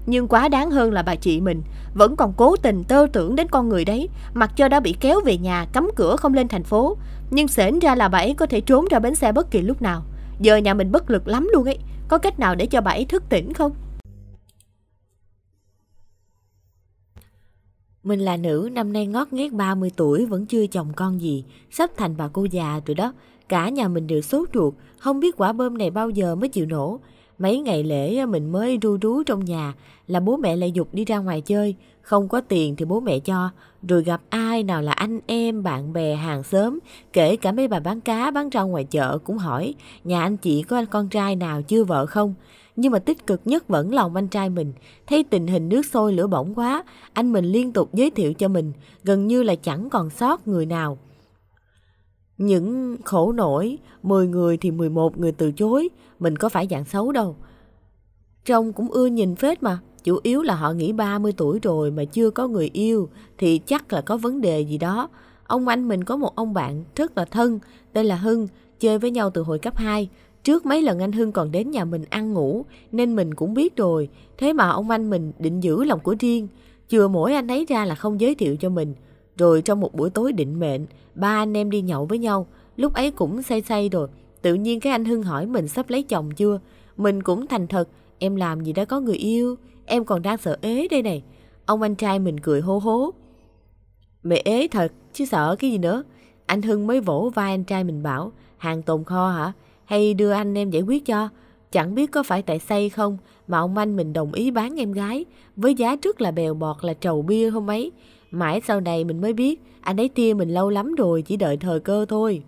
Nhưng quá đáng hơn là bà chị mình Vẫn còn cố tình tơ tưởng đến con người đấy Mặc cho đã bị kéo về nhà cấm cửa không lên thành phố Nhưng xển ra là bà ấy có thể trốn ra bến xe bất kỳ lúc nào Giờ nhà mình bất lực lắm luôn ấy Có cách nào để cho bà ấy thức tỉnh không? Mình là nữ năm nay ngót nghét 30 tuổi vẫn chưa chồng con gì, sắp thành bà cô già rồi đó. Cả nhà mình đều sốt ruột, không biết quả bơm này bao giờ mới chịu nổ. Mấy ngày lễ mình mới ru rú trong nhà là bố mẹ lại dục đi ra ngoài chơi, không có tiền thì bố mẹ cho, rồi gặp ai nào là anh em, bạn bè, hàng xóm, kể cả mấy bà bán cá, bán rau ngoài chợ cũng hỏi, nhà anh chị có con trai nào chưa vợ không? Nhưng mà tích cực nhất vẫn lòng anh trai mình, thấy tình hình nước sôi lửa bỏng quá, anh mình liên tục giới thiệu cho mình, gần như là chẳng còn sót người nào. Những khổ nổi, 10 người thì 11 người từ chối, mình có phải dạng xấu đâu. Trông cũng ưa nhìn phết mà, chủ yếu là họ nghĩ 30 tuổi rồi mà chưa có người yêu thì chắc là có vấn đề gì đó. Ông anh mình có một ông bạn rất là thân, tên là Hưng, chơi với nhau từ hồi cấp 2. Trước mấy lần anh Hưng còn đến nhà mình ăn ngủ nên mình cũng biết rồi, thế mà ông anh mình định giữ lòng của riêng. Chừa mỗi anh ấy ra là không giới thiệu cho mình, rồi trong một buổi tối định mệnh, ba anh em đi nhậu với nhau, lúc ấy cũng say say rồi. Tự nhiên cái anh Hưng hỏi mình sắp lấy chồng chưa? Mình cũng thành thật, em làm gì đã có người yêu, em còn đang sợ ế đây này. Ông anh trai mình cười hô hố. Mẹ ế thật, chứ sợ cái gì nữa. Anh Hưng mới vỗ vai anh trai mình bảo, hàng tồn kho hả? Hay đưa anh em giải quyết cho? Chẳng biết có phải tại say không mà ông anh mình đồng ý bán em gái với giá trước là bèo bọt là trầu bia hôm ấy. Mãi sau này mình mới biết anh ấy tia mình lâu lắm rồi chỉ đợi thời cơ thôi.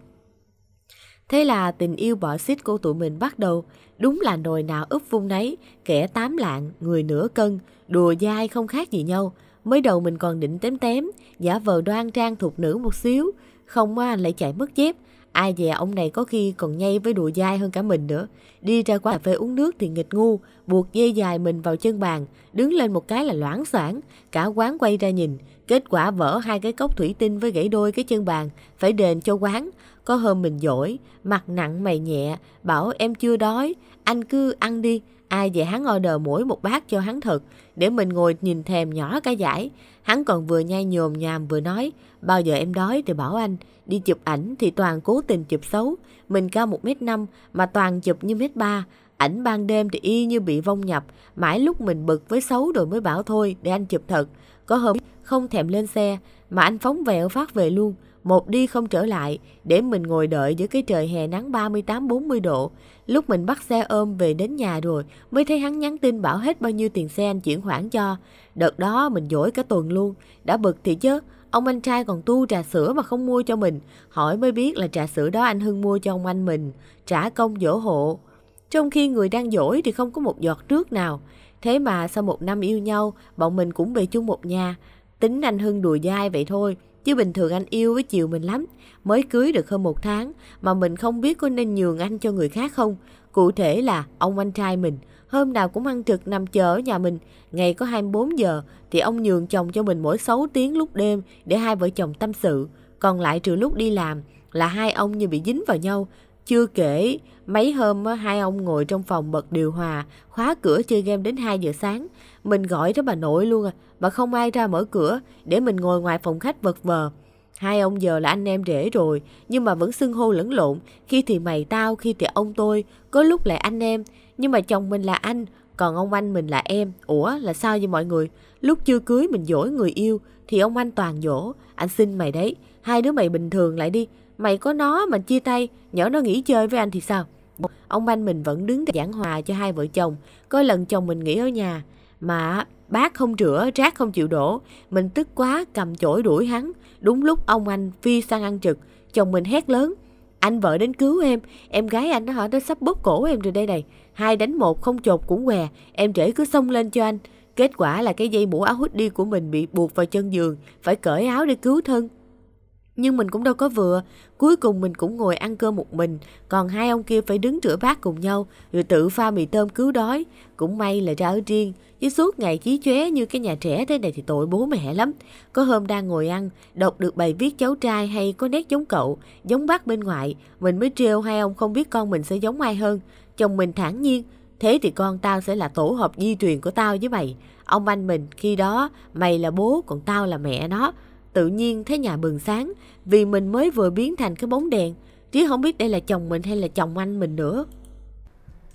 Thế là tình yêu bỏ xít của tụi mình bắt đầu. Đúng là nồi nào úp vung nấy, kẻ tám lạng, người nửa cân, đùa dai không khác gì nhau. Mới đầu mình còn định tém tém, giả vờ đoan trang thuộc nữ một xíu. Không mà lại chạy mất dép. Ai dè ông này có khi còn nhây với đùa dai hơn cả mình nữa. Đi ra quán cà phê uống nước thì nghịch ngu, buộc dây dài mình vào chân bàn, đứng lên một cái là loãng xoảng, cả quán quay ra nhìn, Kết quả vỡ hai cái cốc thủy tinh với gãy đôi cái chân bàn, phải đền cho quán. Có hôm mình dỗi, mặt nặng mày nhẹ, bảo em chưa đói, anh cứ ăn đi. Ai về hắn order mỗi một bát cho hắn thật, để mình ngồi nhìn thèm nhỏ cái giải. Hắn còn vừa nhai nhồm nhàm vừa nói, bao giờ em đói thì bảo anh, đi chụp ảnh thì toàn cố tình chụp xấu. Mình cao một mét năm mà toàn chụp như mét ba ảnh ban đêm thì y như bị vong nhập, mãi lúc mình bực với xấu rồi mới bảo thôi để anh chụp thật. Có hôm không thèm lên xe mà anh phóng vẹo phát về luôn, một đi không trở lại, để mình ngồi đợi giữa cái trời hè nắng 38-40 độ. Lúc mình bắt xe ôm về đến nhà rồi, mới thấy hắn nhắn tin bảo hết bao nhiêu tiền xe anh chuyển khoản cho. Đợt đó mình dỗi cả tuần luôn, đã bực thì chứ, ông anh trai còn tu trà sữa mà không mua cho mình. Hỏi mới biết là trà sữa đó anh Hưng mua cho ông anh mình, trả công dỗ hộ. Trong khi người đang dỗi thì không có một giọt trước nào. Thế mà sau một năm yêu nhau, bọn mình cũng về chung một nhà. Tính anh Hưng đùa dai vậy thôi, chứ bình thường anh yêu với chiều mình lắm. Mới cưới được hơn một tháng mà mình không biết có nên nhường anh cho người khác không. Cụ thể là ông anh trai mình, hôm nào cũng ăn trực nằm chờ ở nhà mình. Ngày có 24 giờ thì ông nhường chồng cho mình mỗi 6 tiếng lúc đêm để hai vợ chồng tâm sự. Còn lại trừ lúc đi làm là hai ông như bị dính vào nhau. Chưa kể, mấy hôm hai ông ngồi trong phòng bật điều hòa, khóa cửa chơi game đến 2 giờ sáng. Mình gọi tới bà nội luôn à, mà không ai ra mở cửa để mình ngồi ngoài phòng khách vật vờ. Hai ông giờ là anh em rể rồi, nhưng mà vẫn xưng hô lẫn lộn, khi thì mày tao, khi thì ông tôi, có lúc lại anh em, nhưng mà chồng mình là anh, còn ông anh mình là em. Ủa là sao vậy mọi người? Lúc chưa cưới mình dỗi người yêu, thì ông anh toàn dỗ, anh xin mày đấy, hai đứa mày bình thường lại đi, mày có nó mà chia tay, nhỏ nó nghỉ chơi với anh thì sao? Ông anh mình vẫn đứng giảng hòa cho hai vợ chồng, có lần chồng mình nghỉ ở nhà, mà bác không rửa, rác không chịu đổ. Mình tức quá cầm chổi đuổi hắn. Đúng lúc ông anh phi sang ăn trực, chồng mình hét lớn. Anh vợ đến cứu em, em gái anh nó hỏi nó sắp bóp cổ em rồi đây này. Hai đánh một không chột cũng què, em trễ cứ xông lên cho anh. Kết quả là cái dây mũ áo hút đi của mình bị buộc vào chân giường, phải cởi áo để cứu thân. Nhưng mình cũng đâu có vừa, cuối cùng mình cũng ngồi ăn cơm một mình, còn hai ông kia phải đứng rửa bát cùng nhau, rồi tự pha mì tôm cứu đói. Cũng may là ra ở riêng, Chứ suốt ngày chí chóe như cái nhà trẻ thế này thì tội bố mẹ lắm. Có hôm đang ngồi ăn, đọc được bài viết cháu trai hay có nét giống cậu, giống bác bên ngoại. Mình mới trêu hai ông không biết con mình sẽ giống ai hơn. Chồng mình thản nhiên, thế thì con tao sẽ là tổ hợp di truyền của tao với mày. Ông anh mình khi đó, mày là bố còn tao là mẹ nó. Tự nhiên thấy nhà bừng sáng, vì mình mới vừa biến thành cái bóng đèn. Chứ không biết đây là chồng mình hay là chồng anh mình nữa.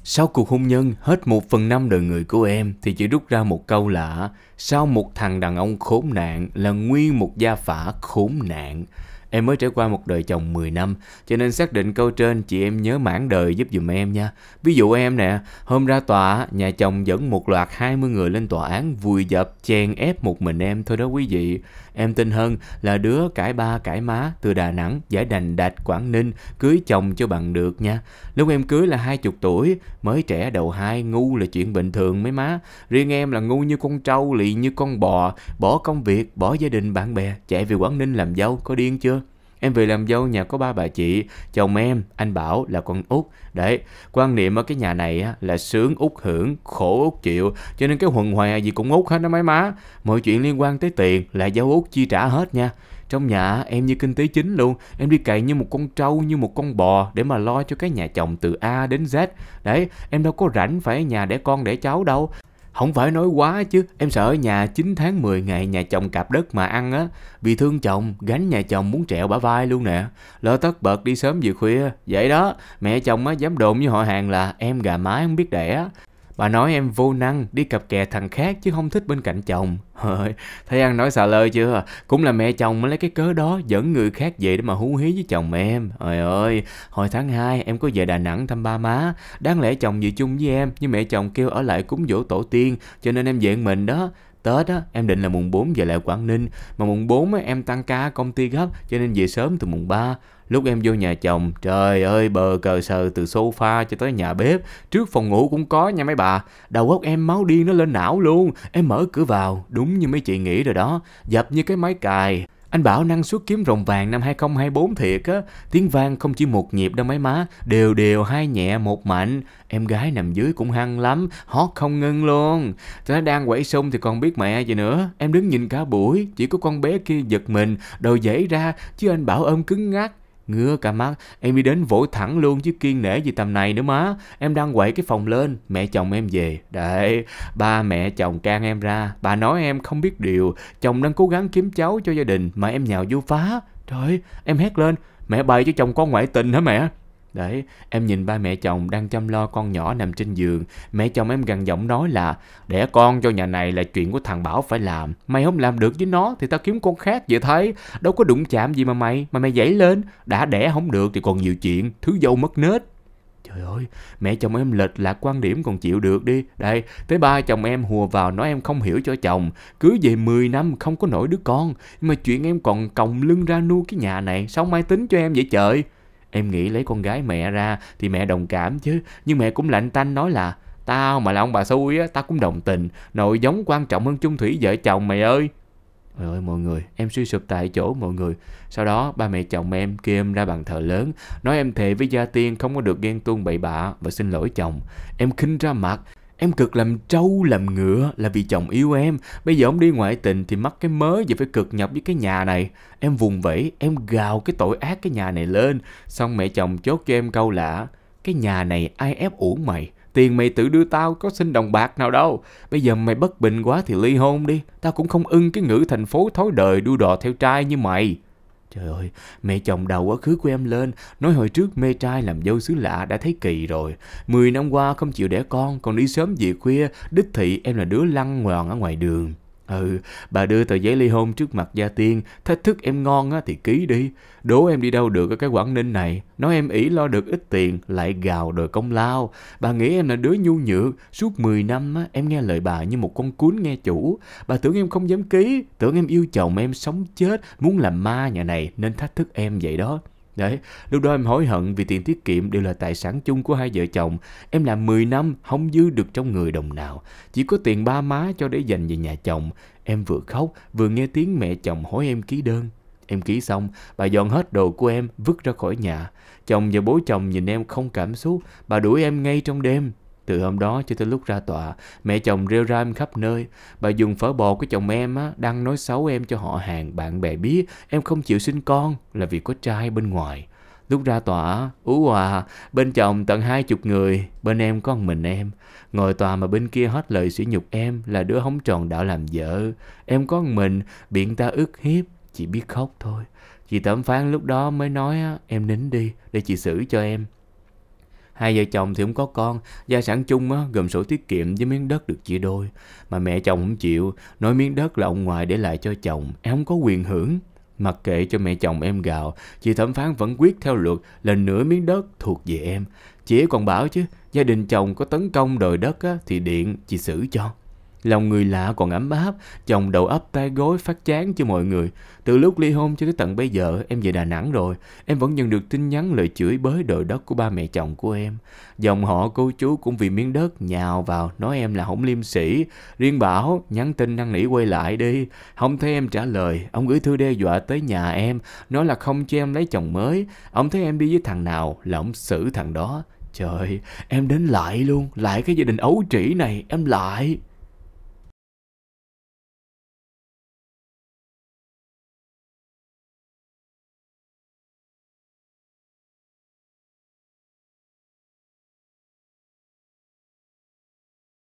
Sau cuộc hôn nhân, hết một phần năm đời người của em thì chỉ rút ra một câu là Sau một thằng đàn ông khốn nạn là nguyên một gia phả khốn nạn Em mới trải qua một đời chồng 10 năm, cho nên xác định câu trên chị em nhớ mãn đời giúp dùm em nha. Ví dụ em nè, hôm ra tòa, nhà chồng dẫn một loạt 20 người lên tòa án vùi dập chèn ép một mình em thôi đó quý vị. Em tin hơn là đứa cãi ba cãi má từ Đà Nẵng giải đành đạch Quảng Ninh cưới chồng cho bằng được nha. Lúc em cưới là hai chục tuổi, mới trẻ đầu hai ngu là chuyện bình thường mấy má. Riêng em là ngu như con trâu, lì như con bò, bỏ công việc, bỏ gia đình bạn bè, chạy về Quảng Ninh làm dâu, có điên chưa? Em về làm dâu nhà có ba bà chị, chồng em, anh Bảo là con út. Đấy, quan niệm ở cái nhà này á, là sướng út hưởng, khổ út chịu, cho nên cái huần hòa gì cũng út hết đó mấy má. Mọi chuyện liên quan tới tiền là dâu út chi trả hết nha. Trong nhà em như kinh tế chính luôn, em đi cày như một con trâu, như một con bò để mà lo cho cái nhà chồng từ A đến Z. Đấy, em đâu có rảnh phải ở nhà để con để cháu đâu. Không phải nói quá chứ, em sợ ở nhà 9 tháng 10 ngày nhà chồng cạp đất mà ăn á, vì thương chồng, gánh nhà chồng muốn trẹo bả vai luôn nè. Lỡ tất bật đi sớm về khuya, vậy đó, mẹ chồng á dám đồn với họ hàng là em gà mái không biết đẻ, Bà nói em vô năng, đi cặp kè thằng khác chứ không thích bên cạnh chồng. Thấy ăn nói xà lơ chưa? Cũng là mẹ chồng mới lấy cái cớ đó dẫn người khác về để mà hú hí với chồng em. Ôi ơi, hồi tháng 2 em có về Đà Nẵng thăm ba má. Đáng lẽ chồng về chung với em, nhưng mẹ chồng kêu ở lại cúng dỗ tổ tiên, cho nên em về mình đó. Tết á, em định là mùng 4 về lại Quảng Ninh, mà mùng 4 á, em tăng ca công ty gấp cho nên về sớm từ mùng 3. Lúc em vô nhà chồng, trời ơi bờ cờ sờ từ sofa cho tới nhà bếp, trước phòng ngủ cũng có nha mấy bà. Đầu óc em máu điên nó lên não luôn, em mở cửa vào, đúng như mấy chị nghĩ rồi đó, dập như cái máy cài. Anh bảo năng suất kiếm rồng vàng năm 2024 thiệt á, tiếng vang không chỉ một nhịp đâu mấy má, đều đều hai nhẹ một mạnh. Em gái nằm dưới cũng hăng lắm, hót không ngưng luôn. Tụi nó đang quẩy sung thì còn biết mẹ gì nữa, em đứng nhìn cả buổi, chỉ có con bé kia giật mình, đầu dãy ra, chứ anh bảo ôm cứng ngắc. Ngứa cả mắt, em đi đến vội thẳng luôn chứ kiên nể gì tầm này nữa má. Em đang quậy cái phòng lên, mẹ chồng em về. Đấy, ba mẹ chồng can em ra. Bà nói em không biết điều, chồng đang cố gắng kiếm cháu cho gia đình mà em nhào vô phá. Trời em hét lên, mẹ bày cho chồng con ngoại tình hả mẹ? Đấy, em nhìn ba mẹ chồng đang chăm lo con nhỏ nằm trên giường. Mẹ chồng em gần giọng nói là đẻ con cho nhà này là chuyện của thằng Bảo phải làm. Mày không làm được với nó thì tao kiếm con khác vậy thấy. Đâu có đụng chạm gì mà mày, mà mày dãy lên. Đã đẻ không được thì còn nhiều chuyện, thứ dâu mất nết. Trời ơi, mẹ chồng em lệch lạc quan điểm còn chịu được đi. Đây, tới ba chồng em hùa vào nói em không hiểu cho chồng. Cứ về 10 năm không có nổi đứa con. Nhưng mà chuyện em còn còng lưng ra nuôi cái nhà này, sao mai tính cho em vậy trời? Em nghĩ lấy con gái mẹ ra thì mẹ đồng cảm chứ, nhưng mẹ cũng lạnh tanh nói là Tao mà là ông bà xui á, tao cũng đồng tình, nội giống quan trọng hơn chung thủy vợ chồng mày ơi. Trời ơi mọi người, em suy sụp tại chỗ mọi người. Sau đó ba mẹ chồng em kêu em ra bàn thờ lớn, nói em thề với gia tiên không có được ghen tuông bậy bạ và xin lỗi chồng. Em khinh ra mặt, Em cực làm trâu làm ngựa là vì chồng yêu em Bây giờ ông đi ngoại tình thì mắc cái mớ gì phải cực nhọc với cái nhà này Em vùng vẫy, em gào cái tội ác cái nhà này lên Xong mẹ chồng chốt cho em câu là Cái nhà này ai ép uổng mày Tiền mày tự đưa tao có xin đồng bạc nào đâu Bây giờ mày bất bình quá thì ly hôn đi Tao cũng không ưng cái ngữ thành phố thối đời đua đò theo trai như mày Trời ơi, mẹ chồng đầu quá khứ của em lên, nói hồi trước mê trai làm dâu xứ lạ đã thấy kỳ rồi. Mười năm qua không chịu đẻ con, còn đi sớm về khuya, đích thị em là đứa lăn ngoằn ở ngoài đường. Ừ, bà đưa tờ giấy ly hôn trước mặt Gia Tiên, thách thức em ngon á, thì ký đi. Đố em đi đâu được ở cái Quảng Ninh này, nói em ỷ lo được ít tiền, lại gào đòi công lao. Bà nghĩ em là đứa nhu nhược, suốt 10 năm á, em nghe lời bà như một con cún nghe chủ. Bà tưởng em không dám ký, tưởng em yêu chồng em sống chết, muốn làm ma nhà này nên thách thức em vậy đó. Đấy, lúc đó em hối hận vì tiền tiết kiệm đều là tài sản chung của hai vợ chồng. Em làm 10 năm không dư được trong người đồng nào, chỉ có tiền ba má cho để dành về nhà chồng. Em vừa khóc, vừa nghe tiếng mẹ chồng hối em ký đơn. Em ký xong, bà dọn hết đồ của em, vứt ra khỏi nhà. Chồng và bố chồng nhìn em không cảm xúc, bà đuổi em ngay trong đêm, từ hôm đó cho tới lúc ra tòa, mẹ chồng rêu ra em khắp nơi. Bà dùng phở bò của chồng em á, đang nói xấu em cho họ hàng, bạn bè biết em không chịu sinh con là vì có trai bên ngoài. Lúc ra tòa, ú à, bên chồng tận hai chục người, bên em con mình em. Ngồi tòa mà bên kia hết lời sỉ nhục em là đứa hóng tròn đạo làm vợ. Em có mình, biện ta ức hiếp, chỉ biết khóc thôi. Chị thẩm phán lúc đó mới nói em nín đi để chị xử cho em. Hai vợ chồng thì không có con, gia sản chung á, gồm sổ tiết kiệm với miếng đất được chia đôi. Mà mẹ chồng không chịu, nói miếng đất là ông ngoại để lại cho chồng, em không có quyền hưởng. Mặc kệ cho mẹ chồng em gào, chị thẩm phán vẫn quyết theo luật là nửa miếng đất thuộc về em. Chị ấy còn bảo chứ, gia đình chồng có tấn công đòi đất á, thì điện chị xử cho. Lòng người lạ còn ấm áp, chồng đầu ấp tay gối phát chán cho mọi người. Từ lúc ly hôn cho tới tận bây giờ, em về Đà Nẵng rồi. Em vẫn nhận được tin nhắn lời chửi bới đội đất của ba mẹ chồng của em. Dòng họ cô chú cũng vì miếng đất nhào vào, nói em là hổng liêm sĩ. Riêng bảo, nhắn tin năn nỉ quay lại đi. Không thấy em trả lời, ông gửi thư đe dọa tới nhà em, nói là không cho em lấy chồng mới. Ông thấy em đi với thằng nào là ông xử thằng đó. Trời, em đến lại luôn, lại cái gia đình ấu trĩ này, em lại.